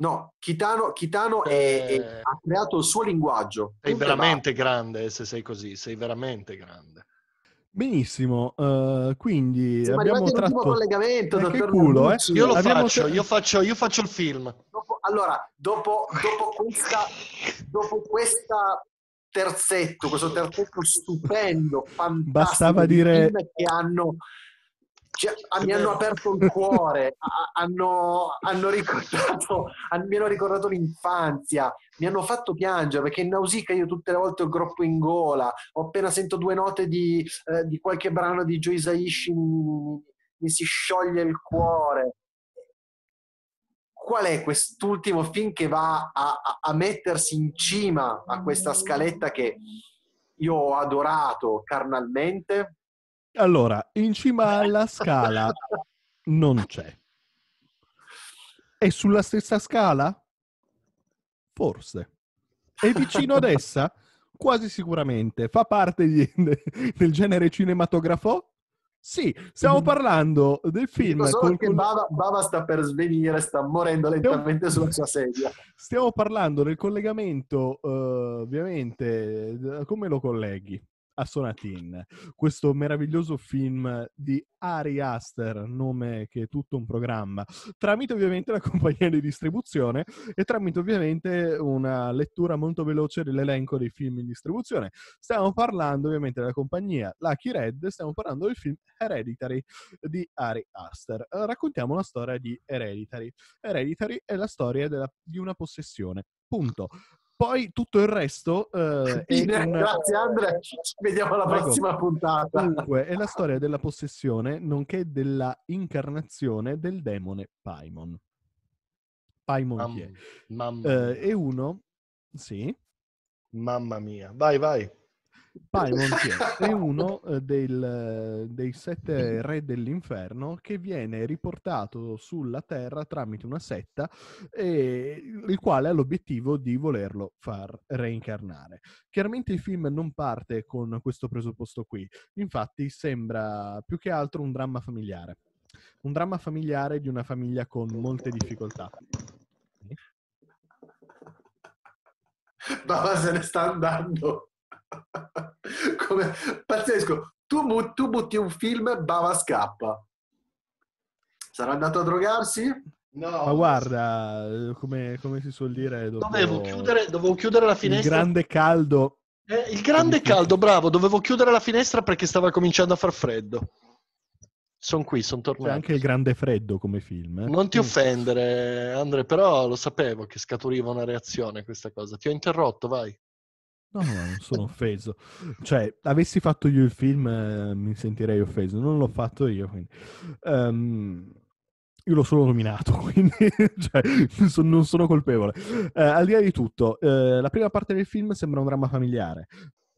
No, Kitano, Kitano eh... è, è, eh. ha creato il suo linguaggio. Sei veramente va. grande eh, se sei così, sei veramente grande. Benissimo, uh, quindi Siamo abbiamo tratto... collegamento, eh, che culo, eh? Io lo faccio, io faccio, io faccio il film. Dopo, allora, dopo, dopo, questa, dopo questa terzetto, questo terzetto stupendo, fantastico, Bastava dire... che hanno cioè, mi hanno aperto il cuore, hanno, hanno ricordato, mi hanno ricordato l'infanzia, mi hanno fatto piangere perché in Nausica io tutte le volte ho il groppo in gola, ho appena sento due note di, eh, di qualche brano di Joe Isaishi mi, mi si scioglie il cuore qual è quest'ultimo film che va a, a, a, mettersi in cima a questa scaletta che io ho adorato carnalmente allora, in cima alla scala non c'è. È sulla stessa scala? Forse. È vicino ad essa? Quasi sicuramente. Fa parte di, del genere cinematografo? Sì, stiamo mm. parlando del film. Dico solo col... Bava, Bava, sta per svenire, sta morendo lentamente stiamo... sulla sua sedia. Stiamo parlando del collegamento, uh, ovviamente, come lo colleghi? a Sonatin, questo meraviglioso film di Ari Aster, nome che è tutto un programma, tramite ovviamente la compagnia di distribuzione e tramite ovviamente una lettura molto veloce dell'elenco dei film in distribuzione. Stiamo parlando ovviamente della compagnia Lucky Red, stiamo parlando del film Hereditary di Ari Aster. Raccontiamo la storia di Hereditary. Hereditary è la storia della, di una possessione. Punto. Poi tutto il resto... Eh, Bene, una... Grazie Andrea, ci vediamo alla Prego. prossima puntata. Comunque, è la storia della possessione, nonché della incarnazione del demone Paimon. Paimon Mam- chi è? Mamma eh, e uno... Sì? Mamma mia. Vai, vai. Paimon è uno eh, del, eh, dei sette re dell'inferno che viene riportato sulla Terra tramite una setta, e, il quale ha l'obiettivo di volerlo far reincarnare. Chiaramente il film non parte con questo presupposto qui, infatti sembra più che altro un dramma familiare. Un dramma familiare di una famiglia con molte difficoltà. Baba se ne sta andando. Come, pazzesco, tu, tu, butti un film, e Bava scappa. Sarà andato a drogarsi? No, ma guarda, come, come si suol dire, dovevo chiudere, dovevo chiudere la finestra. Il grande caldo. Eh, il grande caldo, bravo, dovevo chiudere la finestra perché stava cominciando a far freddo. Sono qui, sono tornato. C'è anche il grande freddo come film. Eh? Non ti mm. offendere, Andre, però lo sapevo che scaturiva una reazione questa cosa. Ti ho interrotto, vai. No, no, non sono offeso. Cioè, avessi fatto io il film eh, mi sentirei offeso. Non l'ho fatto io, quindi... Um, io l'ho solo nominato, quindi cioè, non sono colpevole. Eh, al di là di tutto, eh, la prima parte del film sembra un dramma familiare.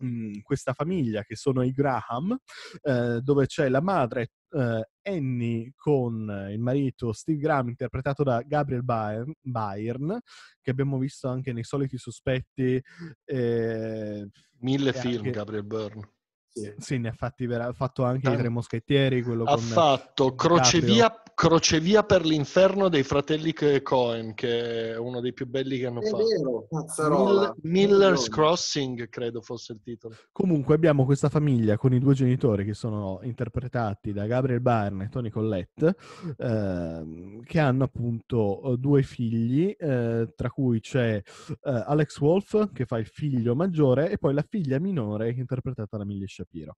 Mm, questa famiglia che sono i Graham, eh, dove c'è la madre eh, Annie con eh, il marito Steve Graham, interpretato da Gabriel Byrne, che abbiamo visto anche nei soliti sospetti. Eh, Mille film, anche... Gabriel Byrne. Sì. sì, ne ha, fatti, ha fatto anche Tan... i Tre Moschettieri. Quello ha fatto Crocevia, Crocevia per l'inferno dei fratelli Cohen, che è uno dei più belli che hanno è fatto. Vero, Mill- Miller's Crossing, credo fosse il titolo. Comunque abbiamo questa famiglia con i due genitori che sono interpretati da Gabriel Byrne e Tony Collette, eh, che hanno appunto eh, due figli, eh, tra cui c'è eh, Alex Wolf, che fa il figlio maggiore, e poi la figlia minore, interpretata da Millie Shapiro.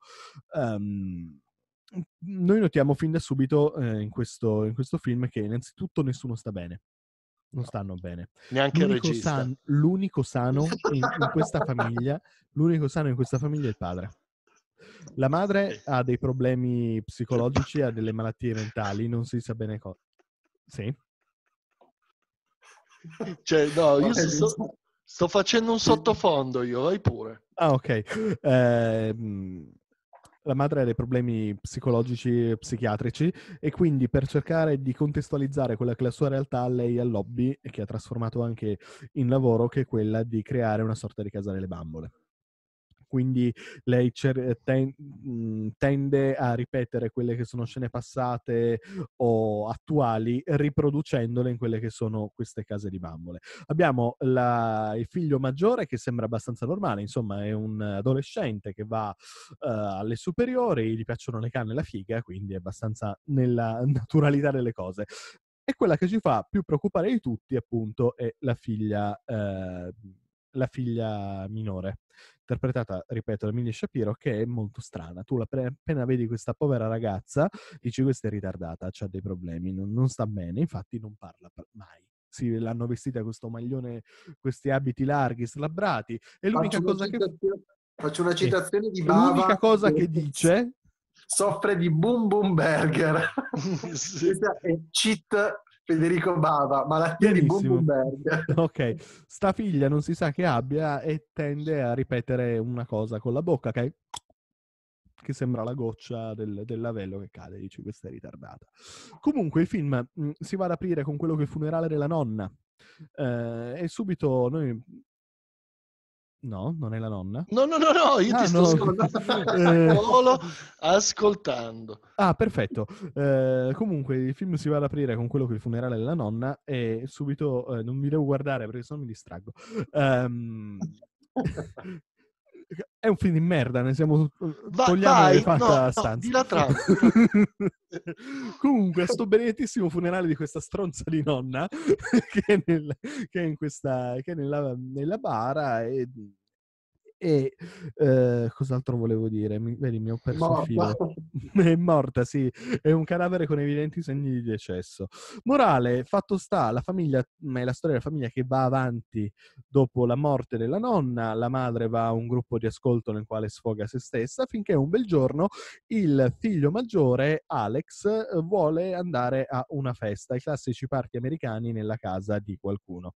Um, Mhmm, noi notiamo fin da subito eh, in, questo, in, questo, film che innanzitutto nessuno sta bene. Non stanno bene. Neanche l'unico il regista. San, l'unico sano in, in questa famiglia, l'unico sano in questa famiglia è il padre. La madre ha dei problemi psicologici, ha delle malattie mentali, non si sa bene cosa. Sì. Cioè, no, io sto, sto, facendo un sottofondo, io vai pure. Ah, ok. Eh, la madre ha dei problemi psicologici e psichiatrici e quindi per cercare di contestualizzare quella che è la sua realtà lei ha lobby e che ha trasformato anche in lavoro che è quella di creare una sorta di casa delle bambole quindi lei cer- eh, ten- mm, tende a ripetere quelle che sono scene passate o attuali, riproducendole in quelle che sono queste case di bambole. Abbiamo la, il figlio maggiore che sembra abbastanza normale, insomma è un adolescente che va uh, alle superiori, gli piacciono le canne e la figa, quindi è abbastanza nella naturalità delle cose. E quella che ci fa più preoccupare di tutti, appunto, è la figlia, eh, la figlia minore, interpretata, ripeto, da Millie Shapiro, che è molto strana. Tu pre- appena vedi questa povera ragazza, dici questa è ritardata, ha dei problemi, non, non sta bene, infatti non parla mai. Sì, l'hanno vestita questo maglione, questi abiti larghi, slabbrati. E l'unica faccio cosa che... Faccio una citazione eh, di Bava. L'unica cosa che, che dice... Soffre di boom boom burger. sì. cheat Federico Bava, malattia di Bumberg. Ok, sta figlia non si sa che abbia e tende a ripetere una cosa con la bocca che, che sembra la goccia del, del lavello che cade, dici questa è ritardata. Comunque il film mh, mm, si va ad aprire con quello che è il funerale della nonna eh, e subito noi No, non è la nonna? No, no, no, no io ah, ti sto solo ascoltando, ascoltando. Ah, perfetto. Eh, comunque, il film si va ad aprire con quello che è il funerale della nonna e subito eh, non mi devo guardare perché sennò mi distraggo. Um, è un film di merda, ne siamo eh, Va, togliamo vai, fatta no, stanza. No, Comunque, sto benedettissimo funerale di questa stronza di nonna che è, nel, che è in questa che è nella, nella bara e e eh, cos'altro volevo dire? Mi, vedi, mi ho perso morta. il filo. è morta, sì, è un cadavere con evidenti segni di decesso. Morale, fatto sta, la famiglia, ma è la storia della famiglia che va avanti dopo la morte della nonna, la madre va a un gruppo di ascolto nel quale sfoga se stessa, finché un bel giorno il figlio maggiore, Alex, vuole andare a una festa, ai classici parchi americani nella casa di qualcuno.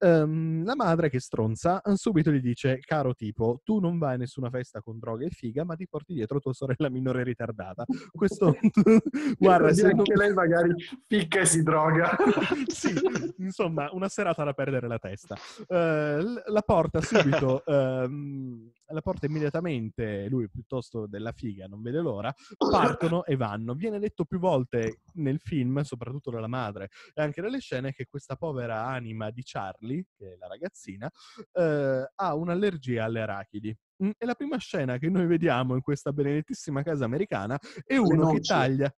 Um, la madre, che stronza, subito gli dice, caro tipo, tipo tu non vai a nessuna festa con droga e figa, ma ti porti dietro tua sorella minore ritardata. Questo, guarda, se anche lei magari picca e si droga. sì, insomma, una serata da perdere la testa. Uh, la porta subito... Uh, alla porta immediatamente, lui piuttosto della figa, non vede l'ora, partono e vanno. Viene detto più volte nel film, soprattutto dalla madre e anche dalle scene, che questa povera anima di Charlie, che è la ragazzina, eh, ha un'allergia alle arachidi. Mm, e la prima scena che noi vediamo in questa benedettissima casa americana è uno che taglia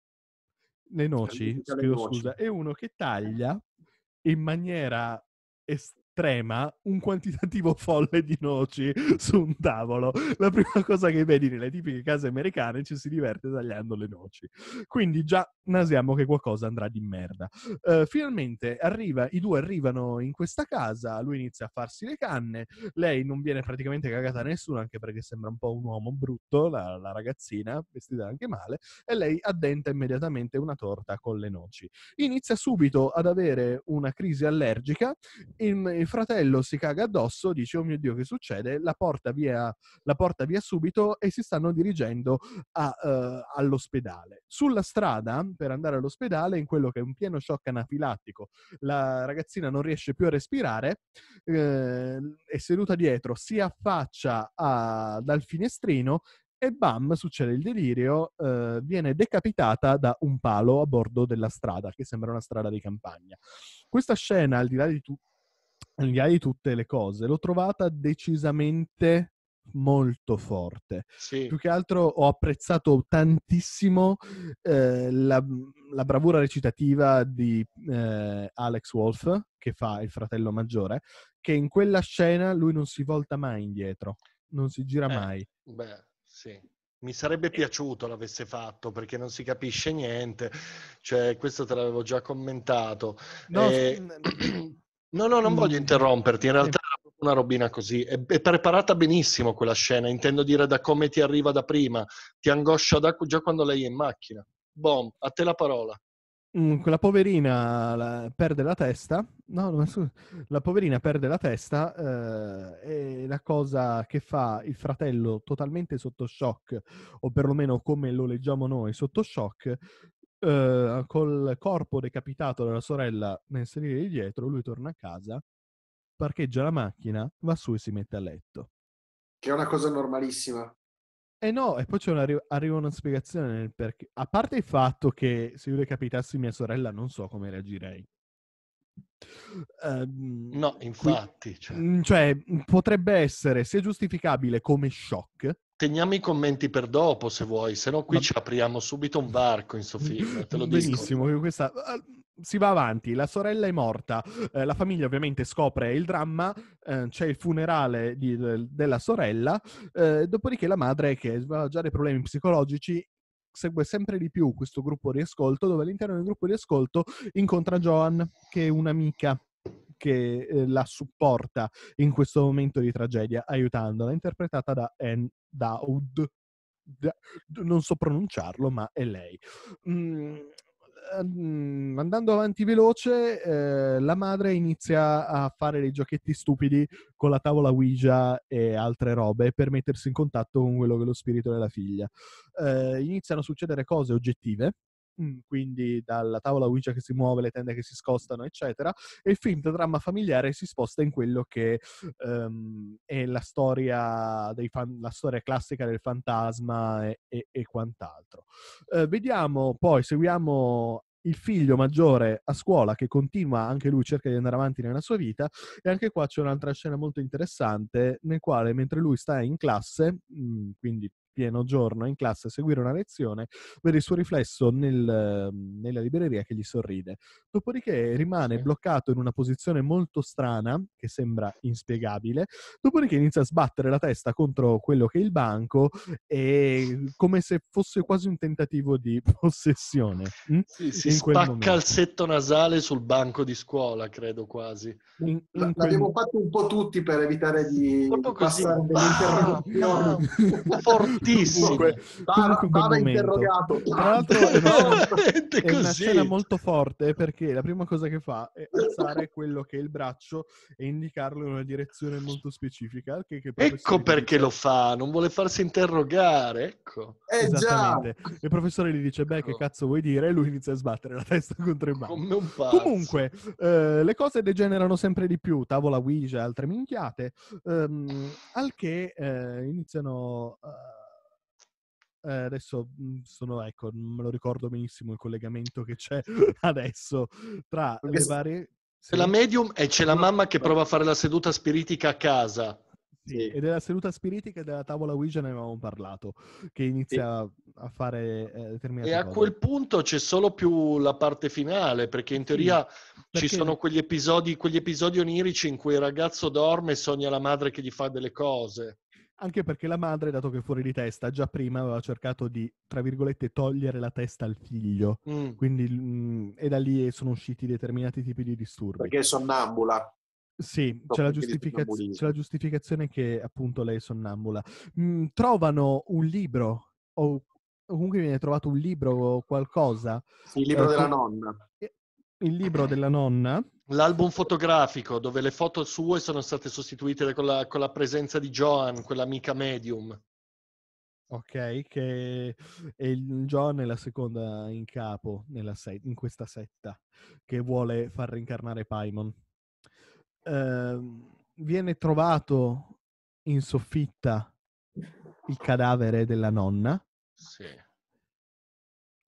le noci, scrivo, scusa, è uno che taglia in maniera est- trema un quantitativo folle di noci su un tavolo. La prima cosa che vedi nelle tipiche case americane ci si diverte tagliando le noci. Quindi già nasiamo che qualcosa andrà di merda. Uh, finalmente arriva, i due arrivano in questa casa, lui inizia a farsi le canne, lei non viene praticamente cagata a nessuno anche perché sembra un po' un uomo brutto, la, la ragazzina vestita anche male, e lei addenta immediatamente una torta con le noci. Inizia subito ad avere una crisi allergica, in, fratello si caga addosso, dice oh mio Dio che succede, la porta via, la porta via subito e si stanno dirigendo a, uh, all'ospedale. Sulla strada, per andare all'ospedale, in quello che è un pieno shock anafilattico, la ragazzina non riesce più a respirare, eh, è seduta dietro, si affaccia a, dal finestrino e bam, succede il delirio, eh, viene decapitata da un palo a bordo della strada, che sembra una strada di campagna. Questa scena, al di là di tu- al di là di tutte le cose, l'ho trovata decisamente molto forte. Sì. Più che altro ho apprezzato tantissimo eh, la, la, bravura recitativa di eh, Alex Wolf, che fa il fratello maggiore, che in quella scena lui non si volta mai indietro, non si gira eh, mai. Beh, sì. Mi sarebbe piaciuto l'avesse fatto perché non si capisce niente, cioè questo te l'avevo già commentato. No, e... Eh, No, no, non voglio mm. interromperti, in realtà era proprio una robina così, è, è, preparata benissimo quella scena, intendo dire da come ti arriva da prima, ti angoscia da, già quando lei è in macchina. Bom, a te la parola. Mm, quella poverina la, perde la testa, no, no, scusa, la poverina perde la testa eh, e la cosa che fa il fratello totalmente sotto shock, o perlomeno come lo leggiamo noi, sotto shock, eh, col corpo decapitato dalla sorella nel sedile di dietro, lui torna a casa, parcheggia la macchina, va su e si mette a letto. Che è una cosa normalissima. Eh no, e poi una, arriva una spiegazione nel perché. A parte il fatto che se io decapitassi mia sorella non so come reagirei. Uh, no, infatti. Qui, cioè... Mhmm, cioè, potrebbe essere sia giustificabile come shock, Teniamo i commenti per dopo se vuoi, se no qui Ma... ci apriamo subito un varco in soffitta, te lo dico. Benissimo, questa... Ah, si va avanti, la sorella è morta, eh, la famiglia ovviamente scopre il dramma, eh, c'è il funerale di, de, della sorella, eh, dopodiché la madre che aveva già dei problemi psicologici segue sempre di più questo gruppo di ascolto dove all'interno del gruppo di ascolto incontra Joan che è un'amica che eh, la supporta in questo momento di tragedia, aiutandola, interpretata da Anne Daud, da, non so pronunciarlo, ma è lei. Mm, mm, andando avanti veloce, eh, la madre inizia a fare dei giochetti stupidi con la tavola Ouija e altre robe per mettersi in contatto con quello che è lo spirito della figlia. Eh, iniziano a succedere cose oggettive, Mm, quindi dalla tavola Ouija che si muove, le tende che si scostano, eccetera, e il finto dramma familiare si sposta in quello che um, è la storia, fan, la storia, classica del fantasma e, e, e quant'altro. Uh, vediamo poi, seguiamo il figlio maggiore a scuola che continua anche lui cerca di andare avanti nella sua vita e anche qua c'è un'altra scena molto interessante nel quale mentre lui sta in classe mm, quindi pieno giorno in classe a seguire una lezione, vede il suo riflesso nel, nella libreria che gli sorride. Dopodiché rimane bloccato in una posizione molto strana, che sembra inspiegabile, dopodiché inizia a sbattere la testa contro quello che è il banco e come se fosse quasi un tentativo di possessione. Hm, sì, si spacca momento. il setto nasale sul banco di scuola, credo quasi. In, in L'abbiamo fatto un po' tutti per evitare di Proprio passare così. delle ah, interruzioni tantissimo. Comunque, comunque un bel interrogato. Tra l'altro è una, è una scena molto forte perché la prima cosa che fa è alzare quello che è il braccio e indicarlo in una direzione molto specifica. Che, che ecco perché lo fa, non vuole farsi interrogare, ecco. Eh, Esattamente. Già. Il professore gli dice, beh, che ecco. cazzo vuoi dire? E lui inizia a sbattere la testa contro il braccio. Come un pazzo. Comunque, eh, le cose degenerano sempre di più, tavola Ouija altre minchiate, ehm, al che eh, iniziano... Eh, eh, adesso mhmm, sono, ecco, me lo ricordo benissimo il collegamento che c'è adesso tra Perché le varie... sì. la medium e c'è la mamma che prova a fare la seduta spiritica a casa. Sì. E della seduta spiritica e della tavola Ouija ne avevamo parlato, che inizia e, a fare eh, determinate E a cose. quel punto c'è solo più la parte finale, perché in teoria sì. perché... ci sono quegli episodi, quegli episodi onirici in cui il ragazzo dorme e sogna la madre che gli fa delle cose anche perché la madre, dato che è fuori di testa, già prima aveva cercato di, tra virgolette, togliere la testa al figlio. Mm. Quindi, mh, mhmm, e da lì sono usciti determinati tipi di disturbi. Perché è sonnambula. Sì, c'è la, giustificaz- c'è la, giustificazione che appunto lei è sonnambula. Mh, mhmm, trovano un libro, o comunque viene trovato un libro o qualcosa. Sì, il libro eh, della con... nonna il libro della nonna. L'album fotografico dove le foto sue sono state sostituite con la, con la presenza di Joan, quell'amica medium. Ok, che è John è la seconda in capo set, in questa setta che vuole far reincarnare Paimon. Uh, viene trovato in soffitta il cadavere della nonna. Sì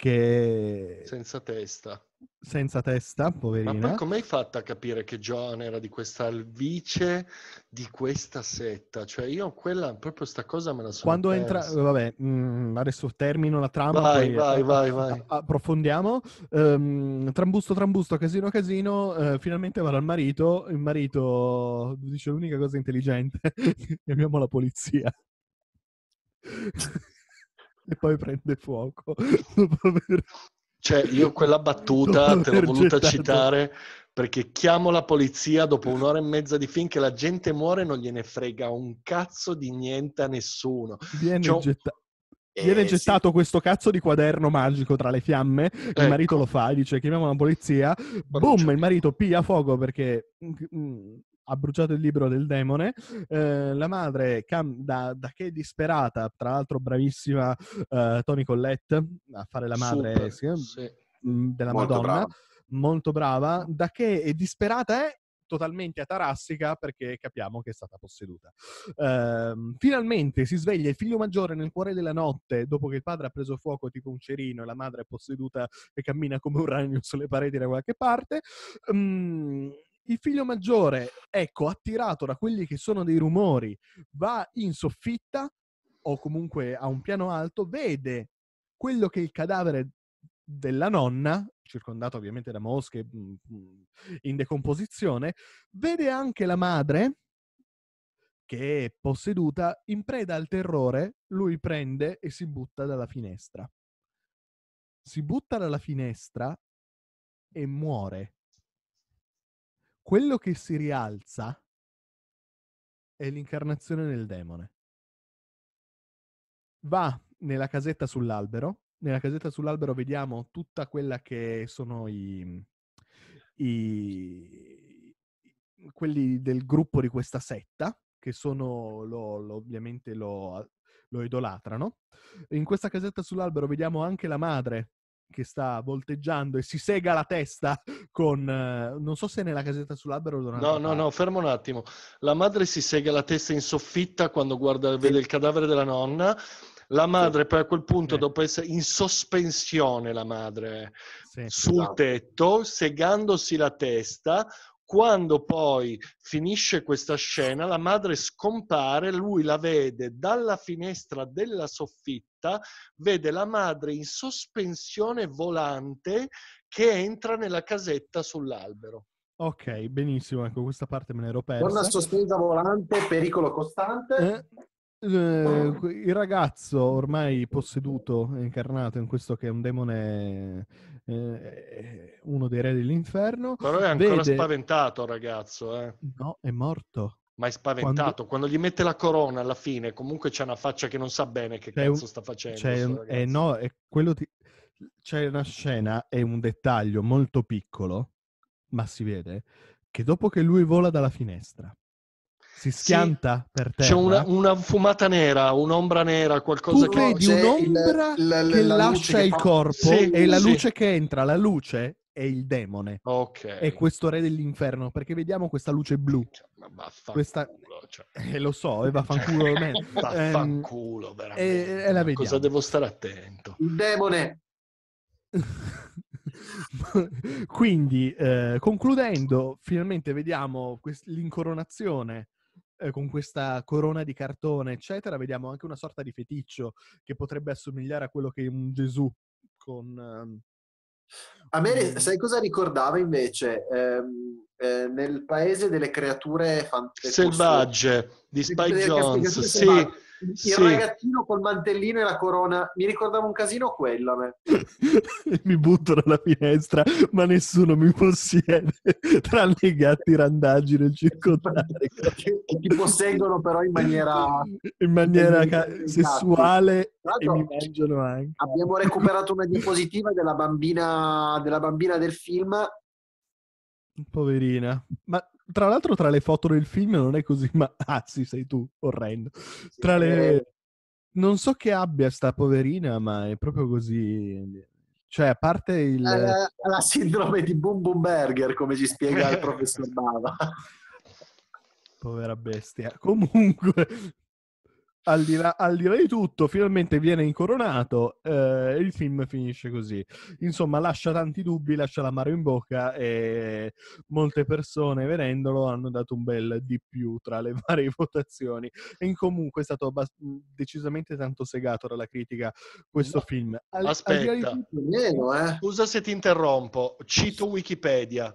che... Senza testa. Senza testa, poverina. Ma come hai fatto a capire che John era di questa alvice, di questa setta? Cioè io quella, proprio sta cosa me la sono Quando persa. entra... Eh, vabbè, mh, mm, adesso termino la trama. Vai, eh, vai, vai, vai, Approfondiamo. Um, trambusto, trambusto, casino, casino. Uh, finalmente va dal marito. Il marito dice l'unica cosa intelligente. Chiamiamo la polizia e poi prende fuoco. Cioè, io quella battuta te l'ho voluta gettato. citare perché chiamo la polizia dopo un'ora e mezza di film che la gente muore non gliene frega un cazzo di niente a nessuno. Viene, cioè... getta... eh, Viene gettato sì. questo cazzo di quaderno magico tra le fiamme, il marito ecco. lo fa, dice chiamiamo la polizia, boom, il marito piglia fuoco perché mm, ha bruciato il libro del demone. Eh, la madre, cam- da, da, che disperata, tra l'altro bravissima eh, Tony Collette a fare la madre Super, sì. Eh, mm, della molto Madonna, brava. molto brava, da che è disperata è totalmente atarassica perché capiamo che è stata posseduta. Uh, finalmente si sveglia il figlio maggiore nel cuore della notte dopo che il padre ha preso fuoco tipo un cerino e la madre è posseduta e cammina come un ragno sulle pareti da qualche parte. Um, il figlio maggiore, ecco, attirato da quelli che sono dei rumori, va in soffitta o comunque a un piano alto, vede quello che è il cadavere della nonna, circondato ovviamente da mosche mm, in decomposizione, vede anche la madre che è posseduta, in preda al terrore, lui prende e si butta dalla finestra. Si butta dalla finestra e muore quello che si rialza è l'incarnazione del demone. Va nella casetta sull'albero. Nella casetta sull'albero vediamo tutta quella che sono i, i quelli del gruppo di questa setta, che sono lo, lo, ovviamente lo, lo idolatrano. In questa casetta sull'albero vediamo anche la madre che sta volteggiando e si sega la testa con... Eh, non so se nella casetta sull'albero o... No, no, parte. no, fermo un attimo. La madre si sega la testa in soffitta quando guarda, sì. vede il cadavere della nonna. La madre sì. poi a quel punto, sì. dopo essere in sospensione, la madre sul esatto. tetto, segandosi la testa, quando poi finisce questa scena, la madre scompare, lui la vede dalla finestra della soffitta, vede la madre in sospensione volante che entra nella casetta sull'albero. Ok, benissimo, ecco questa parte me l'ero persa. Donna sospesa volante, pericolo costante. Eh? Eh, il ragazzo ormai posseduto, incarnato in questo che è un demone eh, uno dei re dell'inferno. Però è ancora vede... spaventato, ragazzo. Eh. No, è morto. Ma è spaventato. Quando... Quando... gli mette la corona alla fine, comunque c'è una faccia che non sa bene che c'è cazzo un... sta facendo. C'è, un... eh, no, è quello di... c'è una scena, è un dettaglio molto piccolo, ma si vede, che dopo che lui vola dalla finestra si schianta sì. per terra. C'è una, una, fumata nera, un'ombra nera, qualcosa tu che... vedi un'ombra il, la, la, che la lascia che il fa... corpo sì, e la luce che entra, la luce è il demone. Ok. È questo re dell'inferno, perché vediamo questa luce blu. Cioè, ma questa... Cioè. Eh, lo so, e eh, vaffanculo cioè. me. vaffanculo, ehm, veramente. E, eh, e eh, la vediamo. Cosa devo stare attento? Il demone! Quindi, eh, concludendo, finalmente vediamo quest- l'incoronazione eh, con questa corona di cartone, eccetera, vediamo anche una sorta di feticcio che potrebbe assomigliare a quello che è un Gesù con... Um, a me, sai cosa ricordava invece? Eh, eh, nel paese delle creature fant- eh, selvagge di Spy Jones, sì, il sì. ragazzino col mantellino e la corona. Mi ricordava un casino quello a me. mi butto dalla finestra, ma nessuno mi possiede, tranne i gatti randaggi nel circondario che ti posseggono però in maniera... In maniera ca- sessuale e mi mangiano anche. Abbiamo recuperato una diapositiva della bambina, della bambina del film Poverina, ma tra l'altro tra le foto del film non è così, ma ah sì, sei tu, orrendo. tra le... Non so che abbia sta poverina, ma è proprio così. Cioè, a parte il... La, eh, la sindrome di Boom Boom Burger, come ci spiega il professor Bava. Povera bestia. Comunque, al di, là, al di, là, di tutto, finalmente viene incoronato eh, il film finisce così. Insomma, lascia tanti dubbi, lascia l'amaro in bocca e molte persone vedendolo hanno dato un bel di più tra le varie votazioni. E comunque è stato abbast- mm, decisamente tanto segato dalla critica questo no. film. Al, Aspetta, al tutto... Meno, eh? scusa se ti interrompo, cito Wikipedia.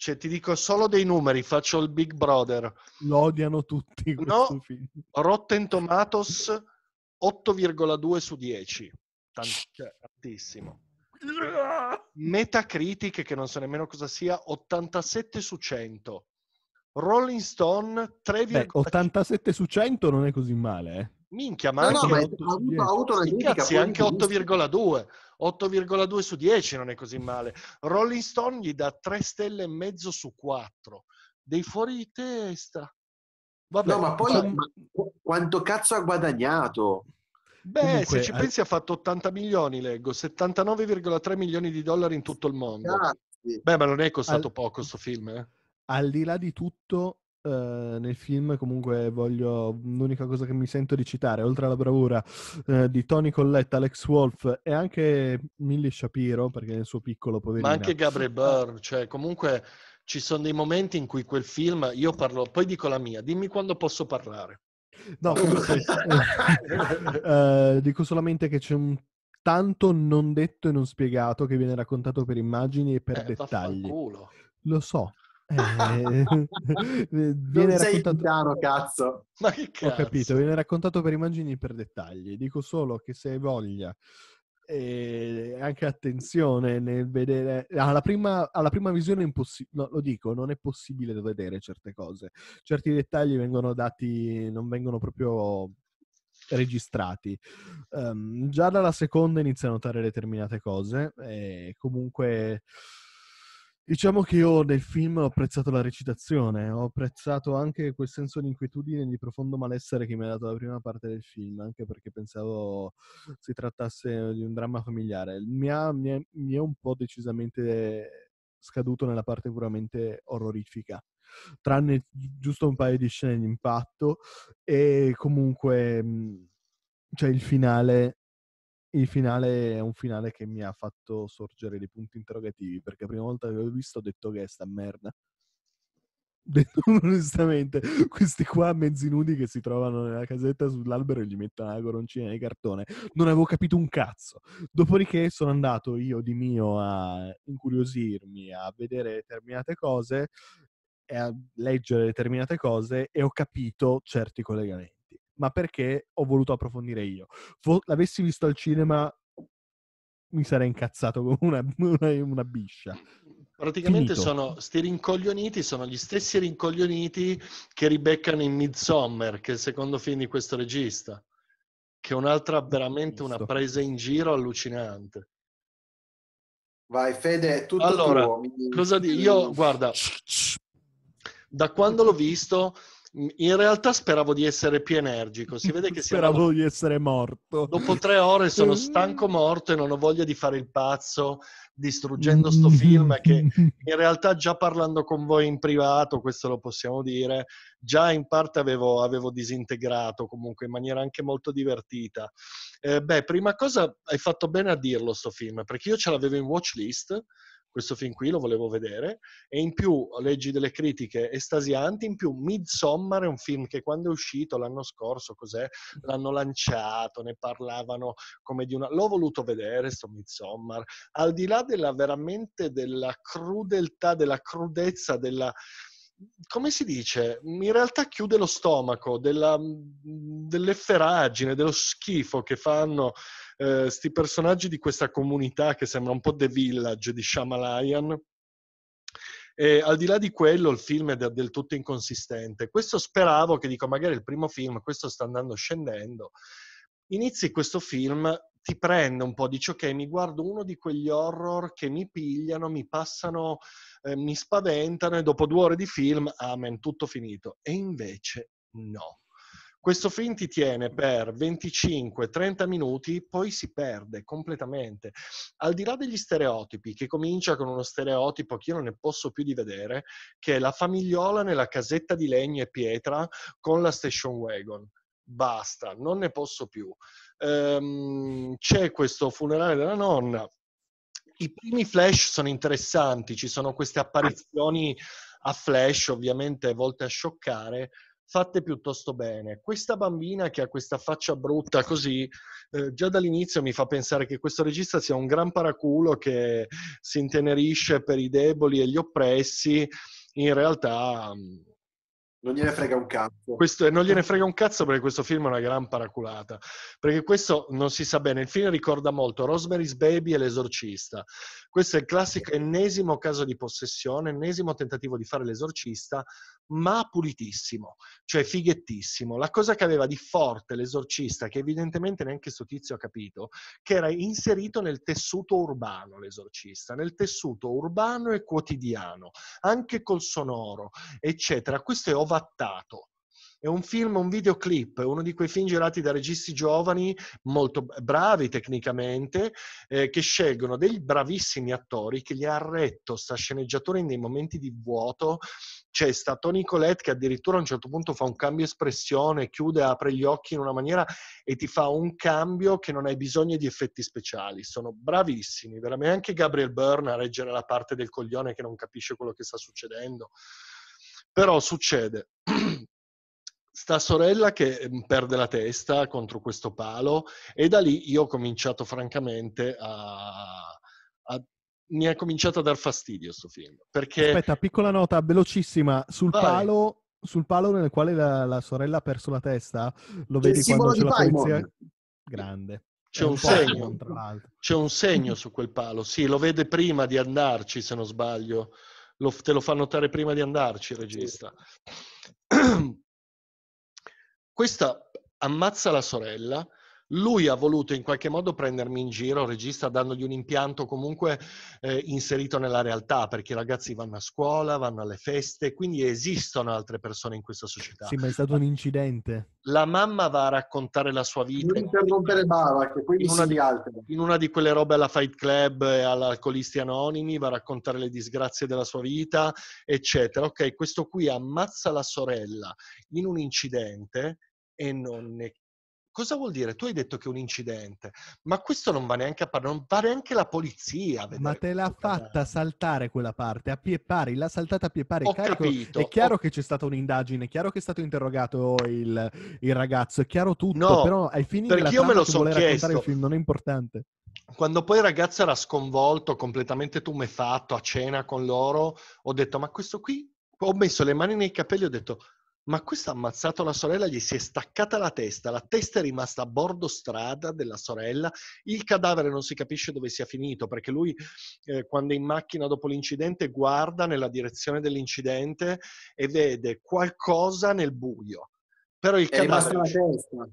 Cioè, ti dico solo dei numeri, faccio il Big Brother. Lo odiano tutti no, film. Rotten Tomatoes 8,2 su 10. Cioè, tantissimo. Metacritic, che non so nemmeno cosa sia, 87 su 100. Rolling Stone 3,5. 87 su 100 non è così male, eh minchia, ma, no, no, ma 8, ha avuto, ha avuto una critica cazzi, anche 8,2. 8,2 su 10 non è così male. Rolling Stone gli dà 3 stelle e mezzo su 4. Dei fuori di testa. Vabbè, no, ma poi cioè, ma... Ma quanto cazzo ha guadagnato? Beh, Comunque, se ci eh... pensi ha fatto 80 milioni, leggo, 79,3 milioni di dollari in tutto il mondo. Cazzi. Beh, ma non è costato Al... poco questo film, eh? Al di là di tutto, Uh, nel film comunque voglio l'unica cosa che mi sento di citare oltre alla bravura uh, di Tony Colletta, Alex Wolf e anche Millie Shapiro perché nel suo piccolo poverino ma anche Gabriel ah. Byrne cioè comunque ci sono dei momenti in cui quel film io parlo poi dico la mia dimmi quando posso parlare no comunque, uh, dico solamente che c'è un tanto non detto e non spiegato che viene raccontato per immagini e per eh, dettagli lo so eh, eh viene non sei raccontato... cazzo. Ma che cazzo? Ho capito, viene raccontato per immagini e per dettagli. Dico solo che se hai voglia e eh, anche attenzione nel vedere alla prima, alla prima visione impossibile no, lo dico non è possibile vedere certe cose certi dettagli vengono dati non vengono proprio registrati um, già dalla seconda inizia a notare determinate cose e eh, comunque Diciamo che io nel film ho apprezzato la recitazione, ho apprezzato anche quel senso di inquietudine e di profondo malessere che mi ha dato la prima parte del film, anche perché pensavo si trattasse di un dramma familiare. Mi, ha, mi, è, mi è un po' decisamente scaduto nella parte puramente orrorifica, tranne giusto un paio di scene di impatto e comunque mhmm, cioè, il finale il finale è un finale che mi ha fatto sorgere dei punti interrogativi perché la prima volta che l'ho visto ho detto che è sta merda. Detto onestamente, questi qua mezzi nudi che si trovano nella casetta sull'albero e gli mettono la coroncina di cartone, non avevo capito un cazzo. Dopodiché sono andato io di mio a incuriosirmi, a vedere determinate cose e a leggere determinate cose e ho capito certi collegamenti ma perché ho voluto approfondire io. Fo- l'avessi visto al cinema mi sarei incazzato come una, una, una biscia. Praticamente Finito. sono sti rincoglioniti, sono gli stessi rincoglioniti che ribeccano in Midsommar, che è il secondo film di questo regista, che è un'altra veramente una presa in giro allucinante. Vai Fede, tutto allora, tuo. Cosa di- io, guarda, da quando l'ho visto in realtà speravo di essere più energico. Si vede che speravo siamo... di essere morto. Dopo tre ore sono stanco morto e non ho voglia di fare il pazzo distruggendo sto mm. film che in realtà già parlando con voi in privato, questo lo possiamo dire, già in parte avevo, avevo disintegrato comunque in maniera anche molto divertita. Eh, beh, prima cosa hai fatto bene a dirlo sto film perché io ce l'avevo in watch list questo film qui lo volevo vedere, e in più leggi delle critiche estasianti, in più Midsommar è un film che quando è uscito l'anno scorso, cos'è, l'hanno lanciato, ne parlavano come di una... L'ho voluto vedere, sto Midsommar, al di là della veramente della crudeltà, della crudezza, della come si dice, in realtà chiude lo stomaco della, dell'efferaggine, dello schifo che fanno questi eh, personaggi di questa comunità che sembra un po' The Village di Shyamalan. E al di là di quello, il film è del, tutto inconsistente. Questo speravo che dico, magari il primo film, questo sta andando scendendo. Inizi questo film ti prende un po', dici ok, mi guardo uno di quegli horror che mi pigliano, mi passano, eh, mi spaventano e dopo due ore di film, amen, tutto finito. E invece no. Questo film ti tiene per 25-30 minuti, poi si perde completamente. Al di là degli stereotipi, che comincia con uno stereotipo che io non ne posso più di vedere, che è la famigliola nella casetta di legno e pietra con la station wagon basta, non ne posso più. Um, c'è questo funerale della nonna. I primi flash sono interessanti, ci sono queste apparizioni a flash, ovviamente volte a scioccare, fatte piuttosto bene. Questa bambina che ha questa faccia brutta così, eh, già dall'inizio mi fa pensare che questo regista sia un gran paraculo che si intenerisce per i deboli e gli oppressi. In realtà mm, non gliene frega un cazzo. Questo, non gliene frega un cazzo perché questo film è una gran paraculata. Perché questo non si sa bene. Il film ricorda molto Rosemary's Baby e l'esorcista. Questo è il classico ennesimo caso di possessione, ennesimo tentativo di fare l'esorcista, ma pulitissimo, cioè fighettissimo. La cosa che aveva di forte l'esorcista, che evidentemente neanche questo tizio ha capito, che era inserito nel tessuto urbano l'esorcista, nel tessuto urbano e quotidiano, anche col sonoro, eccetera. Questo è scovattato. È un film, un videoclip, uno di quei film girati da registi giovani, molto bravi tecnicamente, eh, che scelgono dei bravissimi attori che gli ha retto sta sceneggiatura in dei momenti di vuoto. C'è sta Tony Colette che addirittura a un certo punto fa un cambio espressione, chiude, apre gli occhi in una maniera e ti fa un cambio che non hai bisogno di effetti speciali. Sono bravissimi, veramente anche Gabriel Byrne a reggere la parte del coglione che non capisce quello che sta succedendo. Però succede. Sta sorella che mm, perde la testa contro questo palo e da lì io ho cominciato francamente a, a mi ha cominciato a dar fastidio questo film. Perché... Aspetta, piccola nota velocissima sul Vai. palo. Sul palo nel quale la, la, sorella ha perso la testa, lo vedi quando c'è la Paimon. polizia? Grande. C'è un, un segno, c'è un segno su quel palo. Sì, lo vede prima di andarci, se non sbaglio lo, te lo fa notare prima di andarci il regista. Sì. Questa ammazza la sorella lui ha voluto in qualche modo prendermi in giro, regista, dandogli un impianto comunque eh, inserito nella realtà, perché i ragazzi vanno a scuola, vanno alle feste, quindi esistono altre persone in questa società. Sì, ma è stato un incidente. La mamma va a raccontare la sua vita. Non interrompere Bava, che poi in una, di, altre. in una di quelle robe alla Fight Club e eh, all'Alcolisti Anonimi, va a raccontare le disgrazie della sua vita, eccetera. Ok, questo qui ammazza la sorella in un incidente e non ne Cosa vuol dire? Tu hai detto che è un incidente, ma questo non va neanche a parlare, non va neanche la polizia. ma te l'ha fatta parla. saltare quella parte, a pie pari, l'ha saltata a pie pari. Ho carico. capito. È chiaro ho... che c'è stata un'indagine, è chiaro che è stato interrogato il, il ragazzo, è chiaro tutto, no, però ai fini della io me lo so chiesto. Il film non è importante. Quando poi il ragazzo era sconvolto, completamente tumefatto, a cena con loro, ho detto, ma questo qui ho messo le mani nei capelli e ho detto ma questo ha ammazzato la sorella, gli si è staccata la testa, la testa è rimasta a bordo strada della sorella, il cadavere non si capisce dove sia finito perché lui eh, quando è in macchina dopo l'incidente guarda nella direzione dell'incidente e vede qualcosa nel buio. Però il è cadavere... rimasta la testa.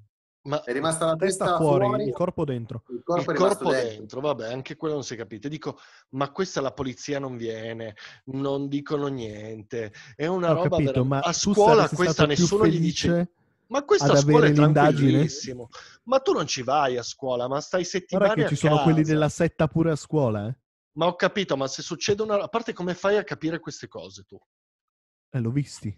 Ma è rimasta la testa, testa fuori, fuori, il corpo dentro. Il corpo, il corpo dentro. dentro. vabbè, anche quello non si è capito. Dico, ma questa la polizia non viene, non dicono niente. È una Ho roba capito, vera... a scuola questa nessuno gli dice. Ma questa scuola è tranquillissimo. Ma tu non ci vai a scuola, ma stai settimane Guarda che ci sono casa. quelli della setta pure a scuola, eh? Ma ho capito, ma se succede una... A parte come fai a capire queste cose tu? Eh, l'ho visti.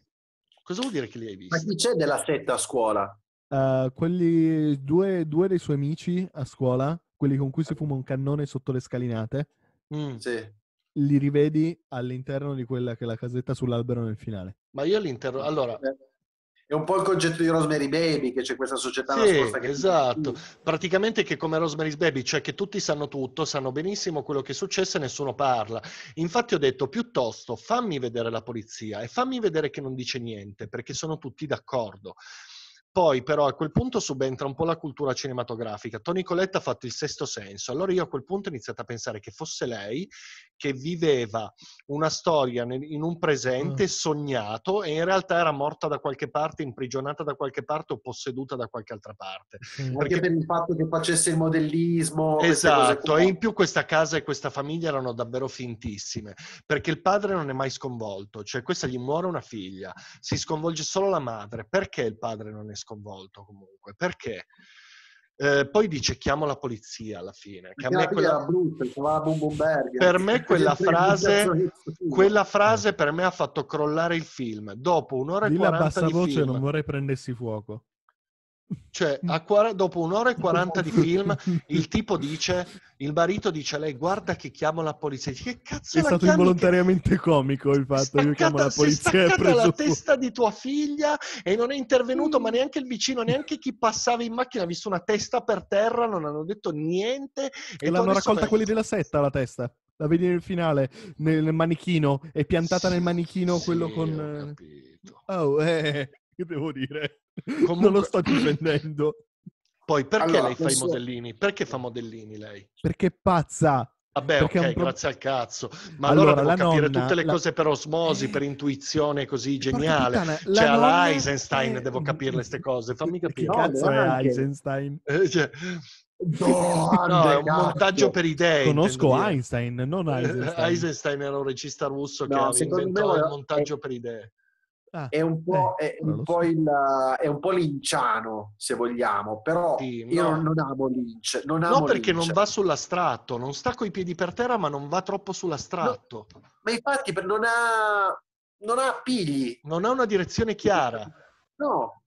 Cosa vuol dire che li hai visti? Ma chi c'è della setta a scuola? uh, quelli, due, due, dei suoi amici a scuola, quelli con cui si fuma un cannone sotto le scalinate, mm. sì. li rivedi all'interno di quella che è la casetta sull'albero nel finale. Ma io all'interno... Allora, eh, è un po' il concetto di Rosemary Baby, che c'è questa società sì, nascosta. Che... Esatto, praticamente che come Rosemary's Baby, cioè che tutti sanno tutto, sanno benissimo quello che è successo e nessuno parla. Infatti ho detto piuttosto fammi vedere la polizia e fammi vedere che non dice niente, perché sono tutti d'accordo poi però a quel punto subentra un po' la cultura cinematografica. Toni Coletta ha fatto il sesto senso, allora io a quel punto ho iniziato a pensare che fosse lei che viveva una storia in un presente mm. sognato e in realtà era morta da qualche parte, imprigionata da qualche parte o posseduta da qualche altra parte. Mm. Perché Anche per il fatto che facesse il modellismo. Esatto, e in più questa casa e questa famiglia erano davvero fintissime, perché il padre non è mai sconvolto, cioè questa gli muore una figlia, si sconvolge solo la madre, perché il padre non è sconvolto? sconvolto comunque. Perché? Eh, poi dice chiamo la polizia alla fine. Che a me quella... per me quella frase, quella frase per me ha fatto crollare il film. Dopo un'ora e Dì di la bassa voce non vorrei prendersi fuoco. Cioè, a, dopo un'ora e quaranta di film, il tipo dice, il marito dice a lei, guarda che chiamo la polizia. che cazzo è stato involontariamente che... comico il fatto staccata, che io chiamo la polizia. È preso la testa di tua figlia e non è intervenuto, mm. ma neanche il vicino, neanche chi passava in macchina ha visto una testa per terra, non hanno detto niente. E, e l'hanno raccolta per... quelli della setta la testa. La vedi nel finale, nel manichino, è piantata sì, nel manichino sì, quello con... Eh, oh, eh che devo dire. Comunque... Non lo sto difendendo. Poi perché allora, lei fa so. i modellini? Perché fa modellini lei? Perché è pazza. Vabbè, perché ok, pro... grazie al cazzo. Ma allora, allora devo capire nonna, tutte le la... cose per osmosi, per intuizione così geniale. Capitana, cioè, alla Eisenstein è... devo capire queste cose. Fammi capire. Che cazzo no, è anche... Eisenstein? Eh, cioè... No, no, è un montaggio per idee. Conosco Einstein, non Eisenstein. Eisenstein era un regista russo no, che inventò me... il montaggio per idee. Ah, è, un eh, è, un so. il, è, un po' linciano, se vogliamo, però sì, no. io non amo Lynch. Non amo no, perché Lynch. non va sull'astratto, non sta coi piedi per terra, ma non va troppo sull'astratto. No, ma infatti non ha, non ha pigli. Non ha una direzione chiara. No,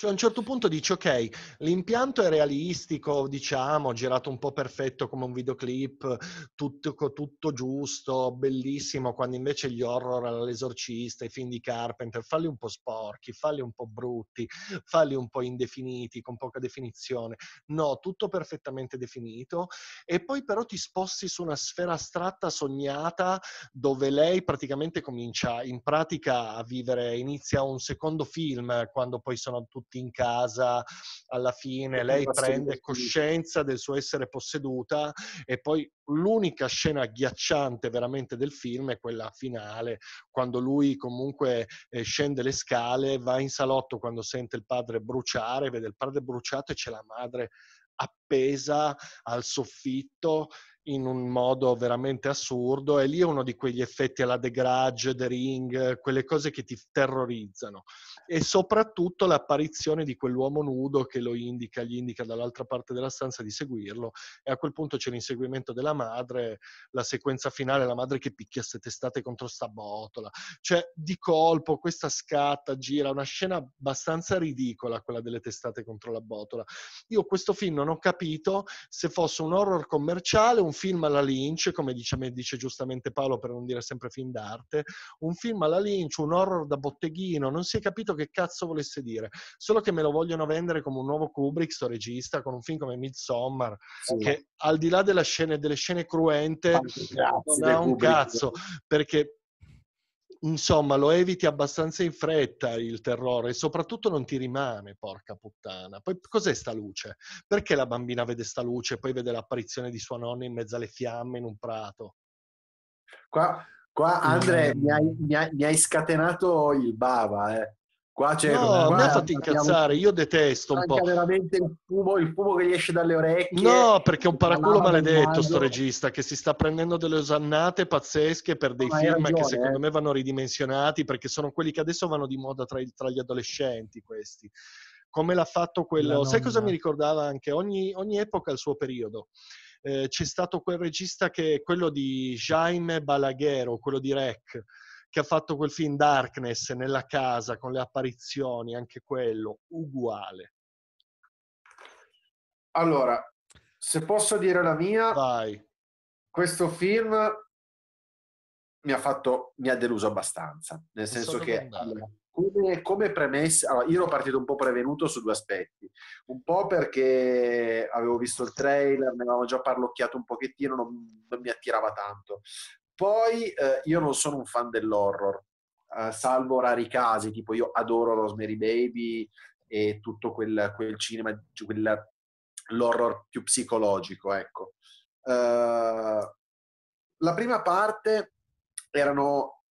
cioè a un certo punto dici, ok, l'impianto è realistico, diciamo, girato un po' perfetto come un videoclip, tutto, tutto giusto, bellissimo, quando invece gli horror, l'esorcista, i film di Carpenter, falli un po' sporchi, falli un po' brutti, falli un po' indefiniti, con poca definizione. No, tutto perfettamente definito e poi però ti sposti su una sfera astratta sognata dove lei praticamente comincia in pratica a vivere, inizia un secondo film quando poi sono tutti tutti in casa, alla fine lei prende coscienza del suo essere posseduta e poi l'unica scena agghiacciante veramente del film è quella finale, quando lui comunque eh, scende le scale, va in salotto quando sente il padre bruciare, vede il padre bruciato e c'è la madre appesa al soffitto in un modo veramente assurdo e lì è uno di quegli effetti alla The Grudge, The Ring, quelle cose che ti terrorizzano e soprattutto l'apparizione di quell'uomo nudo che lo indica, gli indica dall'altra parte della stanza di seguirlo e a quel punto c'è l'inseguimento della madre, la sequenza finale, la madre che picchia ste testate contro sta botola, cioè di colpo questa scatta gira, una scena abbastanza ridicola quella delle testate contro la botola. Io questo film non ho capito se fosse un horror commerciale, un un film alla Lynch, come dice, dice, giustamente Paolo per non dire sempre film d'arte, un film alla Lynch, un horror da botteghino, non si è capito che cazzo volesse dire, solo che me lo vogliono vendere come un nuovo Kubrick, sto regista, con un film come Midsommar, sì. che al di là delle scene, delle scene cruente Grazie, non ha un Kubrick. cazzo, perché insomma, lo eviti abbastanza in fretta il terrore e soprattutto non ti rimane, porca puttana. Poi cos'è sta luce? Perché la bambina vede sta luce e poi vede l'apparizione di sua nonna in mezzo alle fiamme in un prato? Qua, qua Andre, mm. mi, hai, mi, hai, mi, hai, scatenato il bava, eh. Qua c'è no, qua mi ha fatto incazzare, io detesto un po'. veramente il fumo, il fumo che gli esce dalle orecchie. No, perché è un paraculo maledetto sto regista che si sta prendendo delle osannate pazzesche per dei Ma film ragione, che secondo eh. me vanno ridimensionati perché sono quelli che adesso vanno di moda tra, il, tra gli adolescenti questi. Come l'ha fatto quello... Sai cosa mi ricordava anche? Ogni, ogni epoca ha il suo periodo. Eh, c'è stato quel regista che è quello di Jaime Balaguer quello di Rec che ha fatto quel film Darkness nella casa con le apparizioni, anche quello, uguale. Allora, se posso dire la mia, Vai. questo film mi ha, fatto, mi ha deluso abbastanza, nel senso che come, come premessa, allora, io ero partito un po' prevenuto su due aspetti, un po' perché avevo visto il trailer, ne avevamo già parlocchiato un pochettino, non, non mi attirava tanto, poi eh, io non sono un fan dell'horror, eh, salvo rari casi, tipo io adoro Rosemary Baby e tutto quel, quel cinema, quel, l'horror più psicologico, ecco. Uh, la prima parte erano,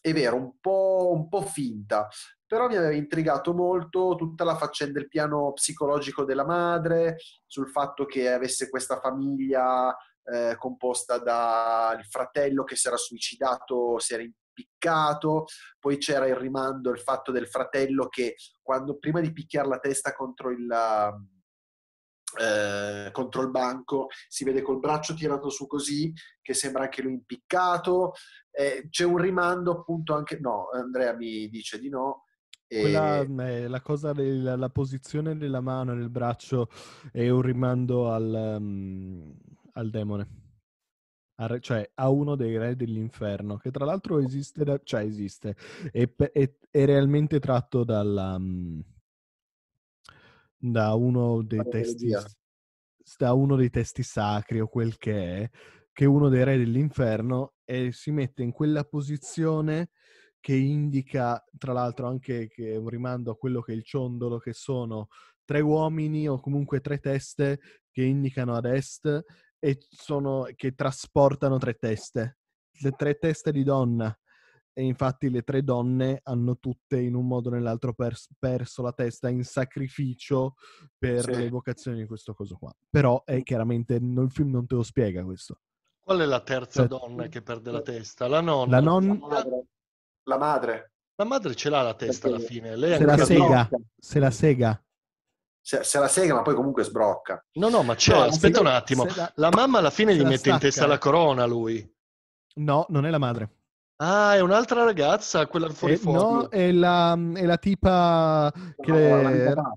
è vero, un po', un po' finta, però mi aveva intrigato molto tutta la faccenda del piano psicologico della madre, sul fatto che avesse questa famiglia eh, composta dal fratello che si era suicidato, si era impiccato, poi c'era il rimando, il fatto del fratello che quando, prima di picchiare la testa contro il... Eh, contro il banco, si vede col braccio tirato su così, che sembra anche lui impiccato. Eh, c'è un rimando appunto anche... No, Andrea mi dice di no. Quella, eh, la cosa della posizione della mano nel braccio è un rimando al... Um al demone. A, cioè a uno dei re dell'inferno, che tra l'altro esiste, da, cioè esiste, è, è, è realmente tratto dalla, mhmm, da uno dei testi da uno dei testi sacri o quel che è, che uno dei re dell'inferno e si mette in quella posizione che indica, tra l'altro anche che un rimando a quello che è il ciondolo, che sono tre uomini o comunque tre teste che indicano ad est e sono, che trasportano tre teste, le tre teste di donna. E infatti le tre donne hanno tutte in un modo o nell'altro pers- perso la testa in sacrificio per sì. l'evocazione di questo coso qua. Però è eh, chiaramente non, il film non te lo spiega questo. Qual è la terza sì. Cioè, donna che perde la testa? La nonna. La, non... la madre. La madre ce l'ha la testa alla fine. Lei se, la sega. se la sega se, se, la sega, ma poi comunque sbrocca. No, no, ma c'è, no, aspetta un attimo. La, la, mamma alla fine gli mette stacca. in testa eh. la corona lui. No, non è la madre. Ah, è un'altra ragazza, quella fuori eh, fuori. No, è la, mm, è la tipa che... No, la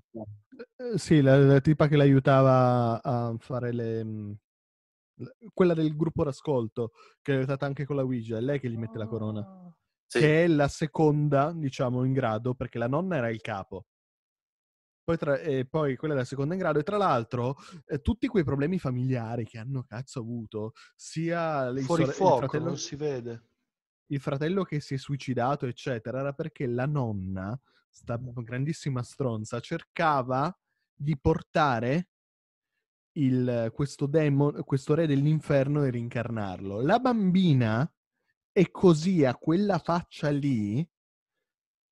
eh, sì, la, la, tipa che l'aiutava a fare le... Mm, quella del gruppo d'ascolto, che è aiutata anche con la Ouija, è lei che gli mette la corona. Sì. Che è la seconda, diciamo, in grado, perché la nonna era il capo poi, tra, eh, poi quella della seconda in grado e tra l'altro eh, tutti quei problemi familiari che hanno cazzo avuto, sia le Fuori sore, fuoco, fratello, non si vede. Il fratello che si è suicidato, eccetera, era perché la nonna, sta mm. grandissima stronza, cercava di portare il, questo, demon, questo re dell'inferno e rincarnarlo. La bambina è così a quella faccia lì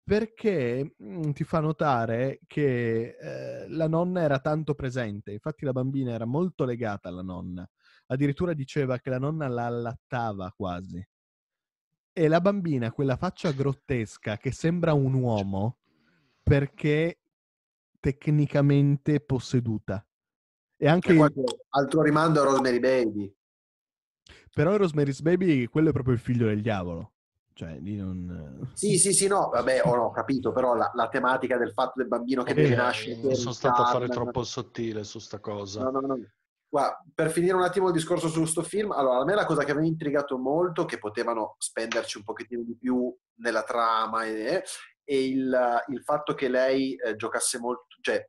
perché mhmm, ti fa notare che eh, la nonna era tanto presente, infatti la bambina era molto legata alla nonna, addirittura diceva che la nonna la allattava quasi. E la bambina, quella faccia grottesca che sembra un uomo, perché tecnicamente posseduta. E anche... E eh, altro rimando a Rosemary Baby. Però Rosemary's Baby, quello è proprio il figlio del diavolo. Cioè, lì non... Sì, sì, sì, no, vabbè, ho oh, no, capito, però la, la, tematica del fatto del bambino che eh, deve nascere... Non sono stato a fare troppo sottile su sta cosa. No, no, no. Guarda, per finire un attimo il discorso su questo film, allora, a me la cosa che mi ha intrigato molto, che potevano spenderci un pochettino di più nella trama, e, eh, e il, il, fatto che lei eh, giocasse molto, cioè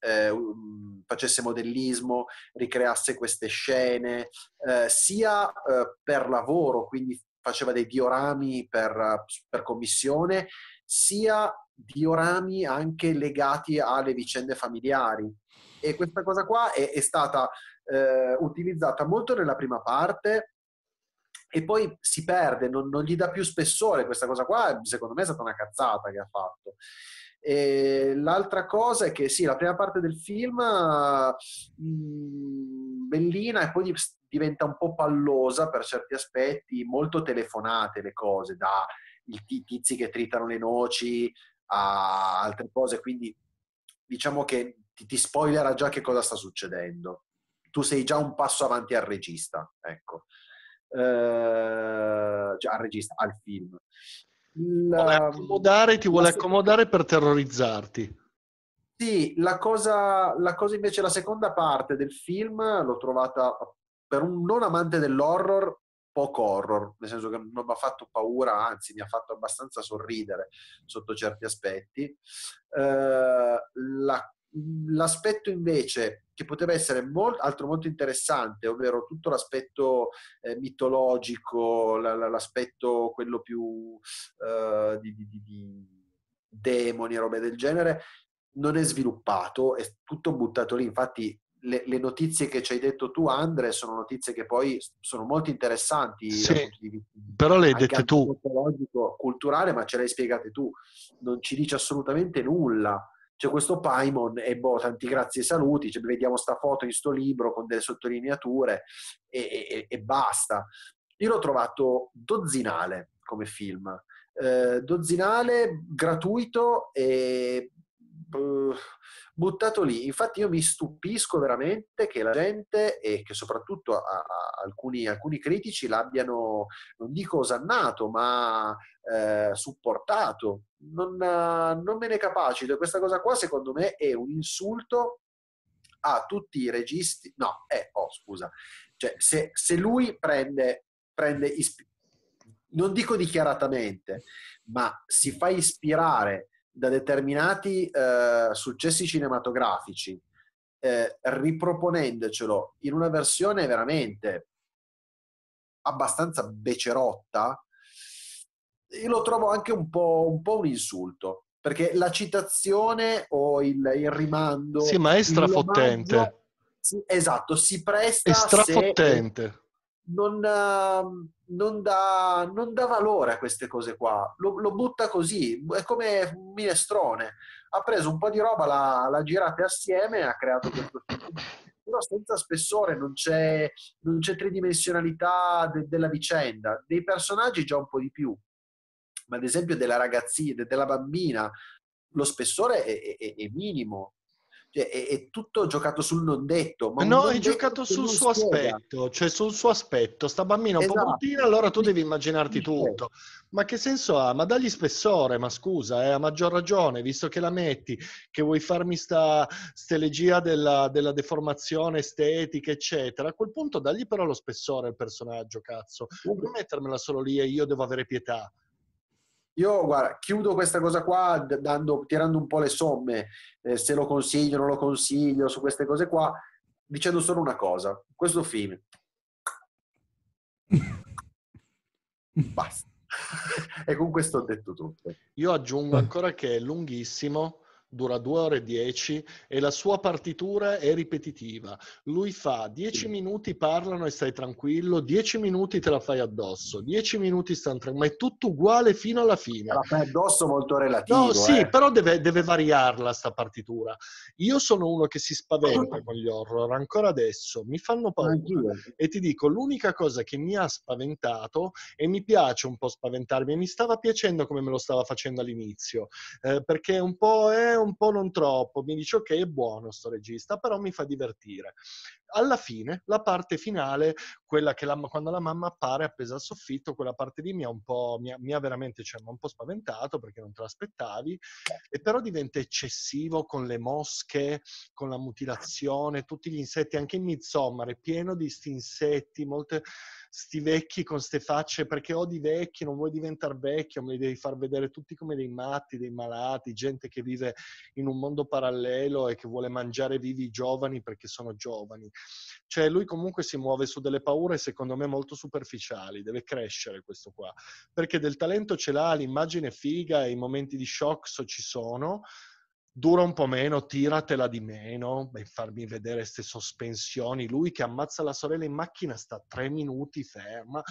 eh, um, facesse modellismo, ricreasse queste scene, eh, sia eh, per lavoro, quindi faceva dei diorami per, per commissione, sia diorami anche legati alle vicende familiari. E questa cosa qua è, è stata eh, utilizzata molto nella prima parte e poi si perde, non, non, gli dà più spessore questa cosa qua, secondo me è stata una cazzata che ha fatto. E l'altra cosa è che sì, la prima parte del film, mh, mm, bellina, e poi diventa un po' pallosa per certi aspetti, molto telefonate le cose, da i tizi che tritano le noci a altre cose, quindi diciamo che ti, ti spoilerà già che cosa sta succedendo. Tu sei già un passo avanti al regista, ecco. Eh, già cioè, al regista, al film. Ehm, la, vuole accomodare, ti vuole accomodare per terrorizzarti. Sì, la cosa, la cosa, invece, la seconda parte del film l'ho trovata per un non amante dell'horror, poco horror, nel senso che non mi ha fatto paura, anzi mi ha fatto abbastanza sorridere sotto certi aspetti. Eh, la, l'aspetto invece che poteva essere molto, altro molto interessante, ovvero tutto l'aspetto eh, mitologico, la, la, l'aspetto quello più eh, di, di, di demoni e robe del genere, non è sviluppato, è tutto buttato lì. Infatti, le, le, notizie che ci hai detto tu, Andre, sono notizie che poi sono molto interessanti sì, però le hai dette tu. culturale, ma ce le hai spiegate tu. Non ci dice assolutamente nulla. C'è cioè, questo Paimon e boh, tanti grazie e saluti, cioè, vediamo sta foto in sto libro con delle sottolineature e, e, e basta. Io l'ho trovato dozzinale come film, eh, dozzinale, gratuito e buttato lì. Infatti io mi stupisco veramente che la gente e che soprattutto a, a alcuni, alcuni, critici l'abbiano, non dico osannato, ma eh, supportato. Non, non, me ne capacito. Questa cosa qua secondo me è un insulto a tutti i registi. No, eh, oh scusa. Cioè, se, se lui prende, prende isp- non dico dichiaratamente, ma si fa ispirare da determinati eh, successi cinematografici, eh, riproponendocelo in una versione veramente abbastanza becerotta, io lo trovo anche un po' un, po un insulto perché la citazione o il, il rimando sì ma è strafottente esatto si presta è strafottente non, ehm, non, dà, non, dà, valore a queste cose qua, lo, lo, butta così, è come un minestrone. Ha preso un po' di roba, l'ha, l'ha girata assieme e ha creato questo però senza spessore, non c'è, non c'è tridimensionalità de, della vicenda. Dei personaggi già un po' di più, ma ad esempio della ragazzina, della bambina, lo spessore è, è, è minimo cioè, è, è, tutto giocato sul non detto. Ma no, è giocato sul suo spiega. aspetto, cioè sul suo aspetto. Sta bambina un esatto. po' bambina, allora tu devi immaginarti tutto. Ma che senso ha? Ma dagli spessore, ma scusa, eh, a maggior ragione, visto che la metti, che vuoi farmi sta stelegia della, della deformazione estetica, eccetera. A quel punto dagli però lo spessore al personaggio, cazzo. Non mettermela solo lì e eh, io devo avere pietà. Io guarda, chiudo questa cosa qua dando, tirando un po' le somme, eh, se lo consiglio, non lo consiglio, su queste cose qua, dicendo solo una cosa. Questo film. Basta. e con questo ho detto tutto. Io aggiungo ancora che è lunghissimo dura 2 ore e 10 e la sua partitura è ripetitiva. Lui fa 10 sì. minuti parlano e stai tranquillo, 10 minuti te la fai addosso, 10 minuti stanno tranquillo, ma è tutto uguale fino alla fine. La fai addosso molto relativo. No, eh. sì, però deve, deve variarla sta partitura. Io sono uno che si spaventa con gli horror, ancora adesso, mi fanno paura. Anch'io. E ti dico, l'unica cosa che mi ha spaventato e mi piace un po' spaventarmi, e mi stava piacendo come me lo stava facendo all'inizio, eh, perché un po' è eh, un po' non troppo, mi dice ok è buono sto regista, però mi fa divertire. Alla fine, la parte finale, quella che la, quando la mamma appare appesa al soffitto, quella parte lì mi ha un po', mi ha, mi ha veramente, cioè, un po' spaventato perché non te l'aspettavi, e però diventa eccessivo con le mosche, con la mutilazione, tutti gli insetti, anche in Midsommar è pieno di sti insetti, molte sti vecchi con ste facce perché odi vecchi, non vuoi diventare vecchio, mi devi far vedere tutti come dei matti, dei malati, gente che vive in un mondo parallelo e che vuole mangiare vivi i giovani perché sono giovani. Cioè lui comunque si muove su delle paure secondo me molto superficiali, deve crescere questo qua, perché del talento ce l'ha, l'immagine è figa e i momenti di shock so ci sono, dura un po' meno, tiratela di meno, e farmi vedere queste sospensioni. Lui che ammazza la sorella in macchina sta tre minuti ferma,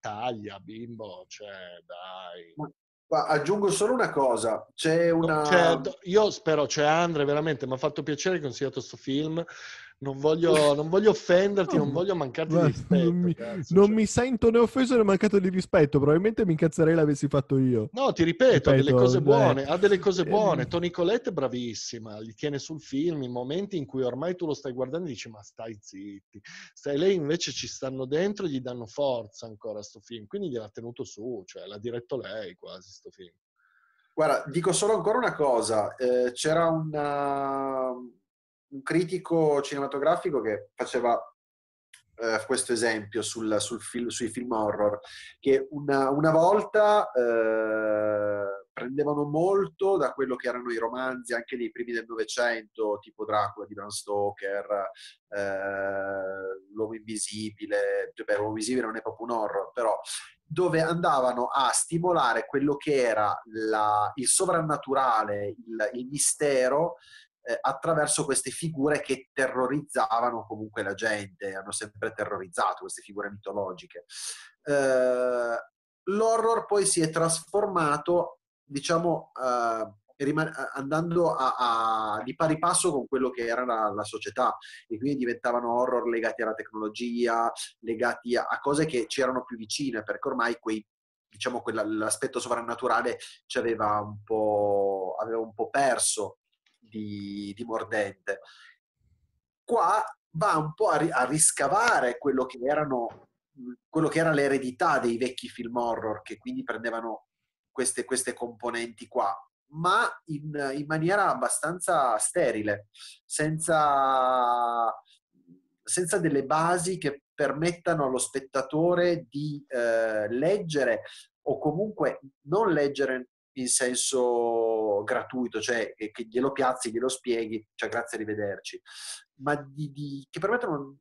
taglia, bimbo, cioè dai. Ma, aggiungo solo una cosa, c'è una... Certo, io spero, c'è cioè Andre veramente, mi ha fatto piacere che consigliato questo film, non voglio, non voglio offenderti, non voglio mancarti di rispetto. Non, mi, cazzo, non cioè. mi, sento né offeso né mancato di rispetto, probabilmente mi incazzerei l'avessi fatto io. No, ti ripeto, ripeto eh. ha delle cose eh, buone, beh. ha delle mm. cose buone. Tony Colette è bravissima, li tiene sul film, i momenti in cui ormai tu lo stai guardando e dici ma stai zitti. Stai, lei invece ci stanno dentro e gli danno forza ancora a sto film, quindi gliel'ha tenuto su, cioè l'ha diretto lei quasi sto film. Guarda, dico solo ancora una cosa, eh, c'era una, un critico cinematografico che faceva Uh, questo esempio sul, sul fil- sui film horror, che una, una volta uh, prendevano molto da quello che erano i romanzi anche dei primi del Novecento, tipo Dracula di Bram Stoker, uh, L'uomo invisibile, beh, l'uomo invisibile non è proprio un horror, però dove andavano a stimolare quello che era la, il sovrannaturale, il, il mistero eh, attraverso queste figure che terrorizzavano comunque la gente, hanno sempre terrorizzato queste figure mitologiche. Eh, l'horror poi si è trasformato, diciamo, eh, andando a, a, di pari passo con quello che era la, la, società e quindi diventavano horror legati alla tecnologia, legati a, a cose che ci erano più vicine, perché ormai quei, diciamo, quell'aspetto sovrannaturale ci aveva un po', aveva un po perso di, di mordente. Qua va un po' a, ri- a riscavare quello che, erano, quello che era l'eredità dei vecchi film horror, che quindi prendevano queste, queste componenti qua, ma in, in, maniera abbastanza sterile, senza, senza, delle basi che permettano allo spettatore di eh, leggere o comunque non leggere in senso gratuito, cioè che, che glielo piazzi, glielo spieghi, cioè grazie, arrivederci, ma di, di, che permettono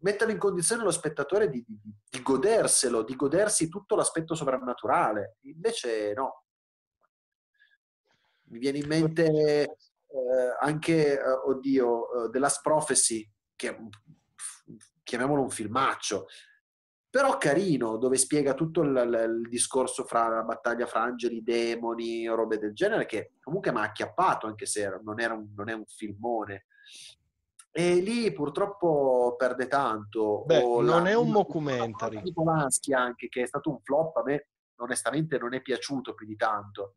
mettono in condizione lo spettatore di, di, di, goderselo, di godersi tutto l'aspetto sovrannaturale. Invece no. Mi viene in mente eh, anche, eh, oddio, eh, The Last Prophecy, che chiamiamolo un filmaccio, però carino, dove spiega tutto il, il, il, discorso fra la battaglia fra angeli, demoni, robe del genere, che comunque mi ha acchiappato, anche se non, un, non, è un filmone. E lì purtroppo perde tanto. Beh, non la, è un documentary. Polanski anche, che è stato un flop, a me onestamente non è piaciuto più di tanto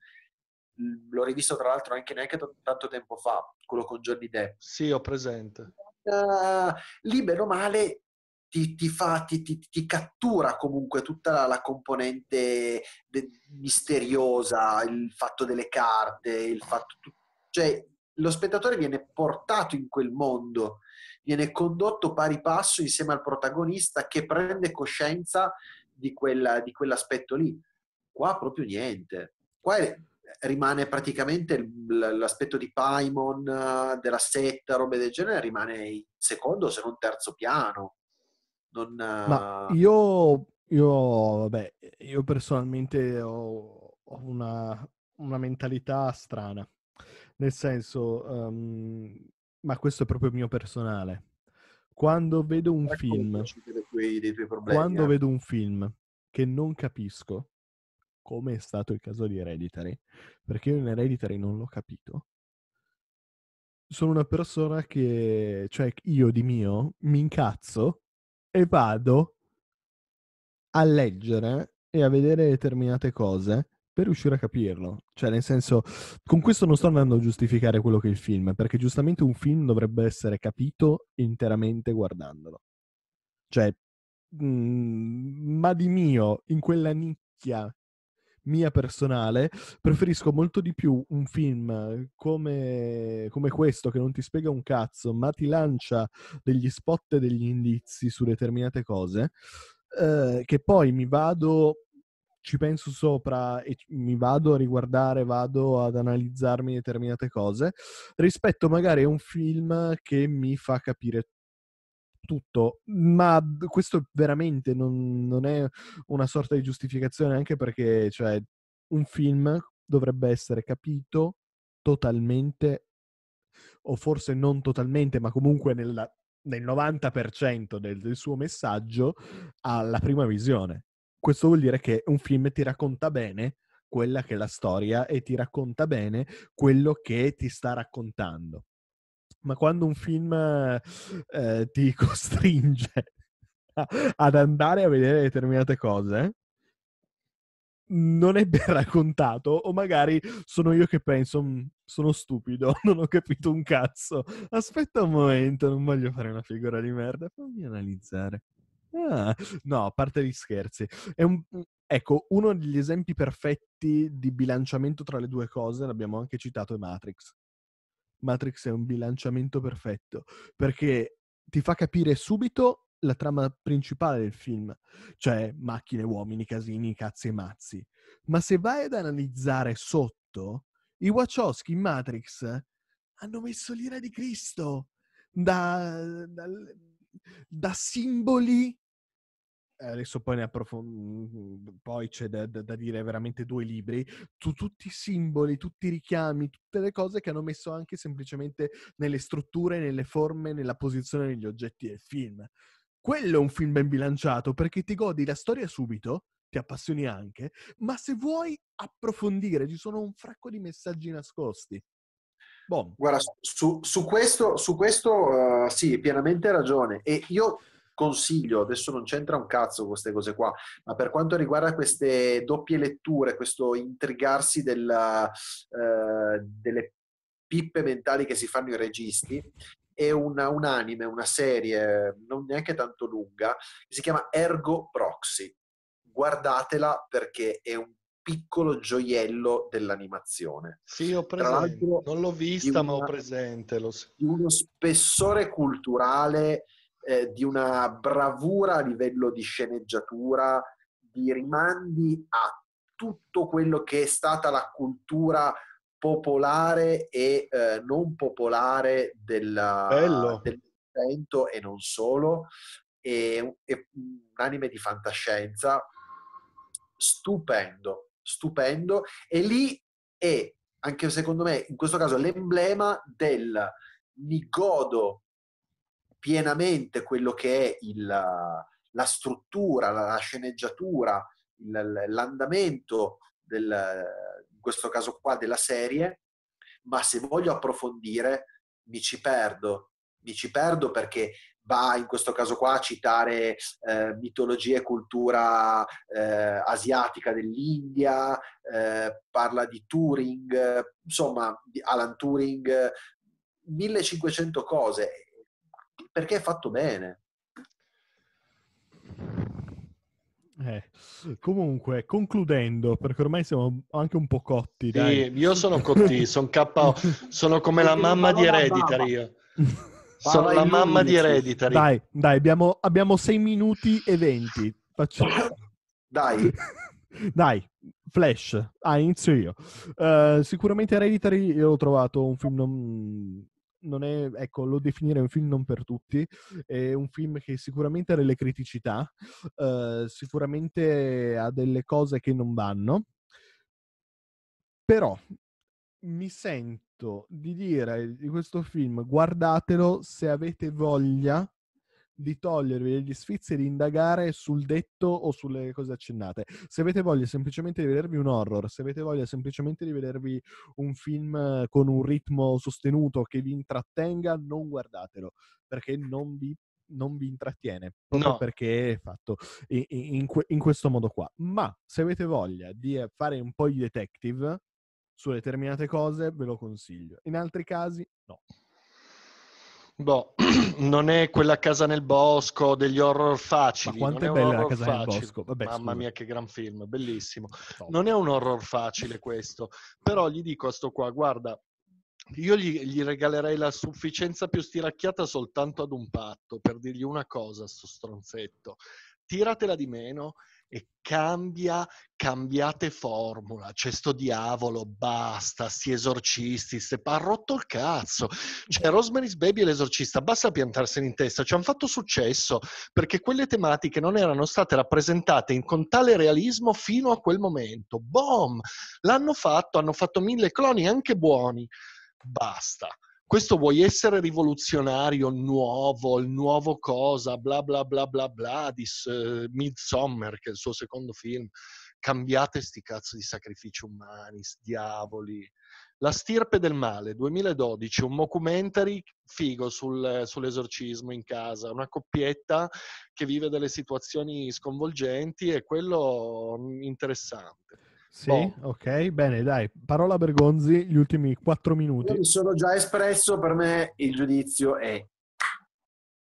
l'ho rivisto tra l'altro anche neanche t- tanto tempo fa, quello con Johnny Depp. Sì, ho presente. Uh, lì, bene o male, ti, ti, fa, ti, ti, cattura comunque tutta la, la componente de, misteriosa, il fatto delle carte, il fatto... Cioè, lo spettatore viene portato in quel mondo, viene condotto pari passo insieme al protagonista che prende coscienza di, quella, di quell'aspetto lì. Qua proprio niente. Qua è, rimane praticamente l'aspetto di Paimon, della setta, robe del genere, rimane in secondo se non terzo piano. Non... Ma eh, io, io, vabbè, io personalmente ho, ho una, una, mentalità strana, nel senso, um, ma questo è proprio mio personale. Quando vedo un film, tuoi, problemi, quando eh. vedo un film che non capisco, come è stato il caso di Hereditary, perché io in Hereditary non l'ho capito, sono una persona che, cioè io di mio, mi incazzo e vado a leggere e a vedere determinate cose per riuscire a capirlo. Cioè, nel senso, con questo non sto andando a giustificare quello che è il film, perché giustamente un film dovrebbe essere capito interamente guardandolo. Cioè, mh, mhmm, ma di mio, in quella nicchia mia personale, preferisco molto di più un film eh, come, come, questo che non ti spiega un cazzo, ma ti lancia degli spot e degli indizi su determinate cose, eh, che poi mi vado, ci penso sopra e mi vado a riguardare, vado ad analizzarmi determinate cose, rispetto magari a un film che mi fa capire tutto, ma questo veramente non, non è una sorta di giustificazione anche perché cioè, un film dovrebbe essere capito totalmente o forse non totalmente, ma comunque nella, nel 90% del, del, suo messaggio alla prima visione. Questo vuol dire che un film ti racconta bene quella che è la storia e ti racconta bene quello che ti sta raccontando ma quando un film eh, ti costringe a, ad andare a vedere determinate cose, non è ben raccontato, o magari sono io che penso, mm, sono stupido, non ho capito un cazzo. Aspetta un momento, non voglio fare una figura di merda, fammi analizzare. Ah, no, a parte gli scherzi. Un, mm, ecco, uno degli esempi perfetti di bilanciamento tra le due cose, l'abbiamo anche citato, è Matrix. Matrix è un bilanciamento perfetto, perché ti fa capire subito la trama principale del film, cioè macchine, uomini, casini, cazzi e mazzi. Ma se vai ad analizzare sotto, i Wachowski in Matrix hanno messo l'ira di Cristo da, da, da simboli eh, adesso poi ne approfond- mm, mm, poi c'è da, da, da, dire veramente due libri, tu, tutti i simboli, tutti i richiami, tutte le cose che hanno messo anche semplicemente nelle strutture, nelle forme, nella posizione degli oggetti del film. Quello è un film ben bilanciato perché ti godi la storia subito, ti appassioni anche, ma se vuoi approfondire ci sono un fracco di messaggi nascosti. Bon. Guarda, su, su questo, su questo uh, sì, pienamente ragione. E io Consiglio, adesso non c'entra un cazzo queste cose qua, ma per quanto riguarda queste doppie letture, questo intrigarsi della, eh, delle pippe mentali che si fanno i registi, è una, un anime, una serie non neanche tanto lunga, che si chiama Ergo Proxy. Guardatela perché è un piccolo gioiello dell'animazione. Sì, ho presente. Non l'ho vista, una, ma ho presente. Lo... Uno spessore culturale eh, di una bravura a livello di sceneggiatura, di rimandi a tutto quello che è stata la cultura popolare e eh, non popolare della, del Novecento e non solo, e, e un anime di fantascienza stupendo, stupendo, e lì è anche secondo me in questo caso l'emblema del mi godo pienamente quello che è il, la struttura, la, la sceneggiatura, il, l'andamento del, in questo caso qua della serie, ma se voglio approfondire mi ci perdo, mi ci perdo perché va in questo caso qua a citare eh, mitologia e cultura eh, asiatica dell'India, eh, parla di Turing, insomma di Alan Turing, 1500 cose perché è fatto bene. Eh, comunque, concludendo, perché ormai siamo anche un po' cotti. Sì, io sono cotti, sono KO, sono come la mamma di Hereditary. Sono la mamma di Hereditary. Dai, dai, abbiamo, abbiamo 6 minuti e venti. Facciamo. Dai. dai, Flash. Ah, inizio io. Uh, sicuramente Hereditary ho trovato un film non è, ecco, lo definirei un film non per tutti, è un film che sicuramente ha delle criticità, eh, sicuramente ha delle cose che non vanno, però mi sento di dire di questo film guardatelo se avete voglia di togliervi degli sfizi e di indagare sul detto o sulle cose accennate. Se avete voglia semplicemente di vedervi un horror, se avete voglia semplicemente di vedervi un film eh, con un ritmo sostenuto che vi intrattenga, non guardatelo, perché non vi non vi intrattiene proprio no. perché è fatto in, in, in, questo modo qua. Ma se avete voglia di eh, fare un po' di detective su determinate cose, ve lo consiglio. In altri casi, no. Boh, non è quella casa nel bosco degli horror facili. Ma quanto è, bella la casa facile. nel bosco? Vabbè, Mamma scusa. mia, che gran film, bellissimo. Non è un horror facile questo, però gli dico a sto qua, guarda, io gli, gli, regalerei la sufficienza più stiracchiata soltanto ad un patto per dirgli una cosa, a sto stronzetto. Tiratela di meno e cambia, cambiate formula, c'è sto diavolo, basta, si esorcisti, se... ha rotto il cazzo. C'è cioè, Rosemary's Baby e l'esorcista, basta piantarsene in testa, ci hanno fatto successo perché quelle tematiche non erano state rappresentate in, con tale realismo fino a quel momento. Boom! L'hanno fatto, hanno fatto mille cloni anche buoni. Basta questo vuoi essere rivoluzionario, nuovo, il nuovo cosa, bla bla bla bla bla di uh, eh, Midsommar, che è il suo secondo film. Cambiate sti cazzo di sacrifici umani, diavoli. La stirpe del male, 2012, un documentary figo sul, sull'esorcismo in casa, una coppietta che vive delle situazioni sconvolgenti e quello mm, interessante. Sì, boh. ok, bene, dai, parola per Gonzi, gli ultimi quattro minuti. Io mi sono già espresso, per me il giudizio è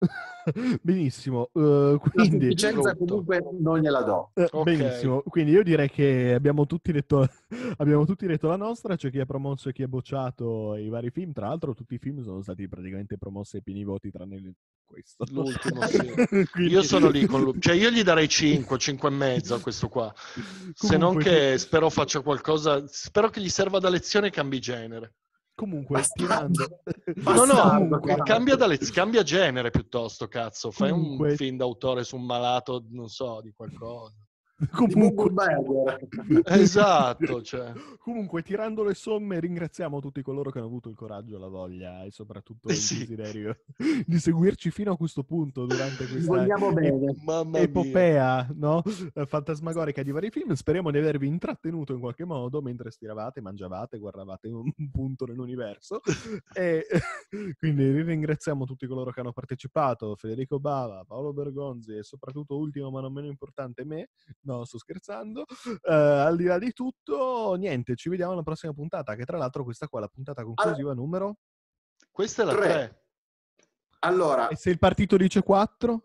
Benissimo, uh, quindi... Vicenza comunque non gliela do. Eh, okay. Benissimo, quindi io direi che abbiamo tutti, detto, abbiamo tutti detto la nostra, c'è chi ha promosso e chi ha bocciato i vari film, tra l'altro tutti i film sono stati praticamente promossi ai pieni voti tranne questo. L'ultimo, sì. quindi... Io sono lì con lui, cioè io gli darei 5, 5 e mezzo a questo qua, comunque... se non che spero faccia qualcosa, spero che gli serva da lezione e cambi genere. Comunque, Bastardo. tirando... no, no, comunque, cambia, da le... cambia genere piuttosto, cazzo. Fai comunque... un film d'autore su un malato, non so, di qualcosa. comunque, esatto. Cioè. Comunque, tirando le somme, ringraziamo tutti coloro che hanno avuto il coraggio, la voglia e soprattutto eh il sì. desiderio di seguirci fino a questo punto durante questa epopea no? Eh, fantasmagorica di vari film. Speriamo di avervi intrattenuto in qualche modo mentre stiravate, mangiavate, guardavate un punto nell'universo. e quindi ringraziamo tutti coloro che hanno partecipato: Federico Bava, Paolo Bergonzi e soprattutto, ultimo ma non meno importante, me. No? No, sto scherzando. Eh, al di là di tutto, niente, ci vediamo alla prossima puntata, che tra l'altro questa qua è la puntata conclusiva allora, numero... Questa è la 3. Allora... E se il partito dice 4?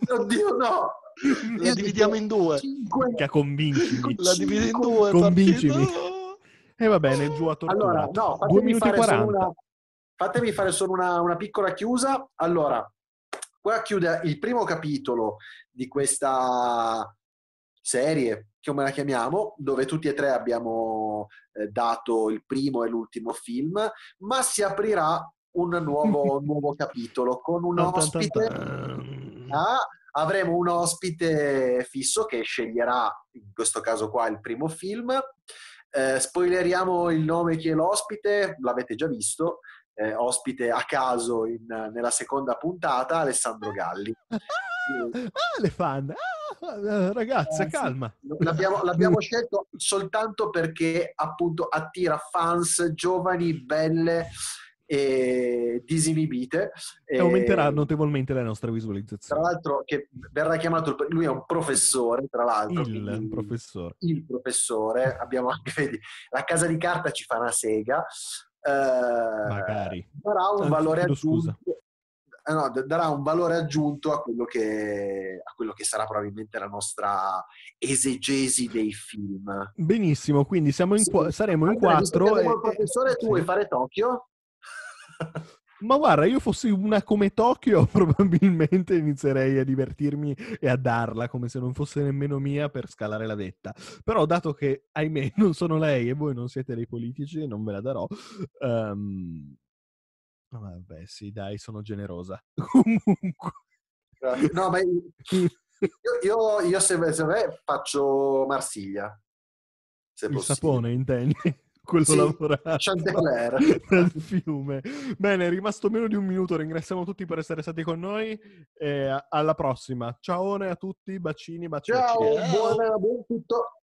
Oddio no! La dividiamo in due. 5. Che convincimi. La divido in due. Convincimi. E va bene, giù a tortura. Allora, no, 2 minuti 40. Una, fatemi fare solo una, una piccola chiusa. Allora, Qua chiude il primo capitolo di questa serie, come la chiamiamo, dove tutti e tre abbiamo eh, dato il primo e l'ultimo film, ma si aprirà un nuovo, un nuovo capitolo con un ospite. Ah, avremo un ospite fisso che sceglierà, in questo caso qua, il primo film. Eh, spoileriamo il nome chi è l'ospite, l'avete già visto, eh, ospite a caso in, nella seconda puntata, Alessandro Galli. ah, le fan! Ah, ragazze, eh, calma! L'abbiamo, l'abbiamo scelto soltanto perché appunto attira fans giovani, belle e disinibite. E aumenterà ehm, notevolmente la nostra visualizzazione. Tra l'altro, che verrà chiamato, lui è un professore, tra l'altro. Il professore. Il professore. Abbiamo anche, la casa di carta ci fa una sega magari darà, un ah, valore aggiunto, eh, no, darà un valore aggiunto a quello, che, a quello che sarà probabilmente la nostra esegesi dei film. Benissimo, quindi siamo in sì. qu- saremo in allora, quattro. E... professore, tu sì. vuoi fare Tokyo? Ma guarda, io fossi una come Tokyo, probabilmente inizierei a divertirmi e a darla come se non fosse nemmeno mia per scalare la vetta. Però, dato che, ahimè, non sono lei e voi non siete dei politici, non ve la darò. Um... Vabbè, sì, dai, sono generosa. Comunque. No, ma io, io, io se, se faccio Marsiglia. Se Il possibile. sapone, intendi? quello sì, lavorato Chandelere. nel fiume. Bene, è rimasto meno di un minuto, ringraziamo tutti per essere stati con noi alla prossima. Ciao a tutti, bacini, bacioni. Ciao, buona, buon tutto.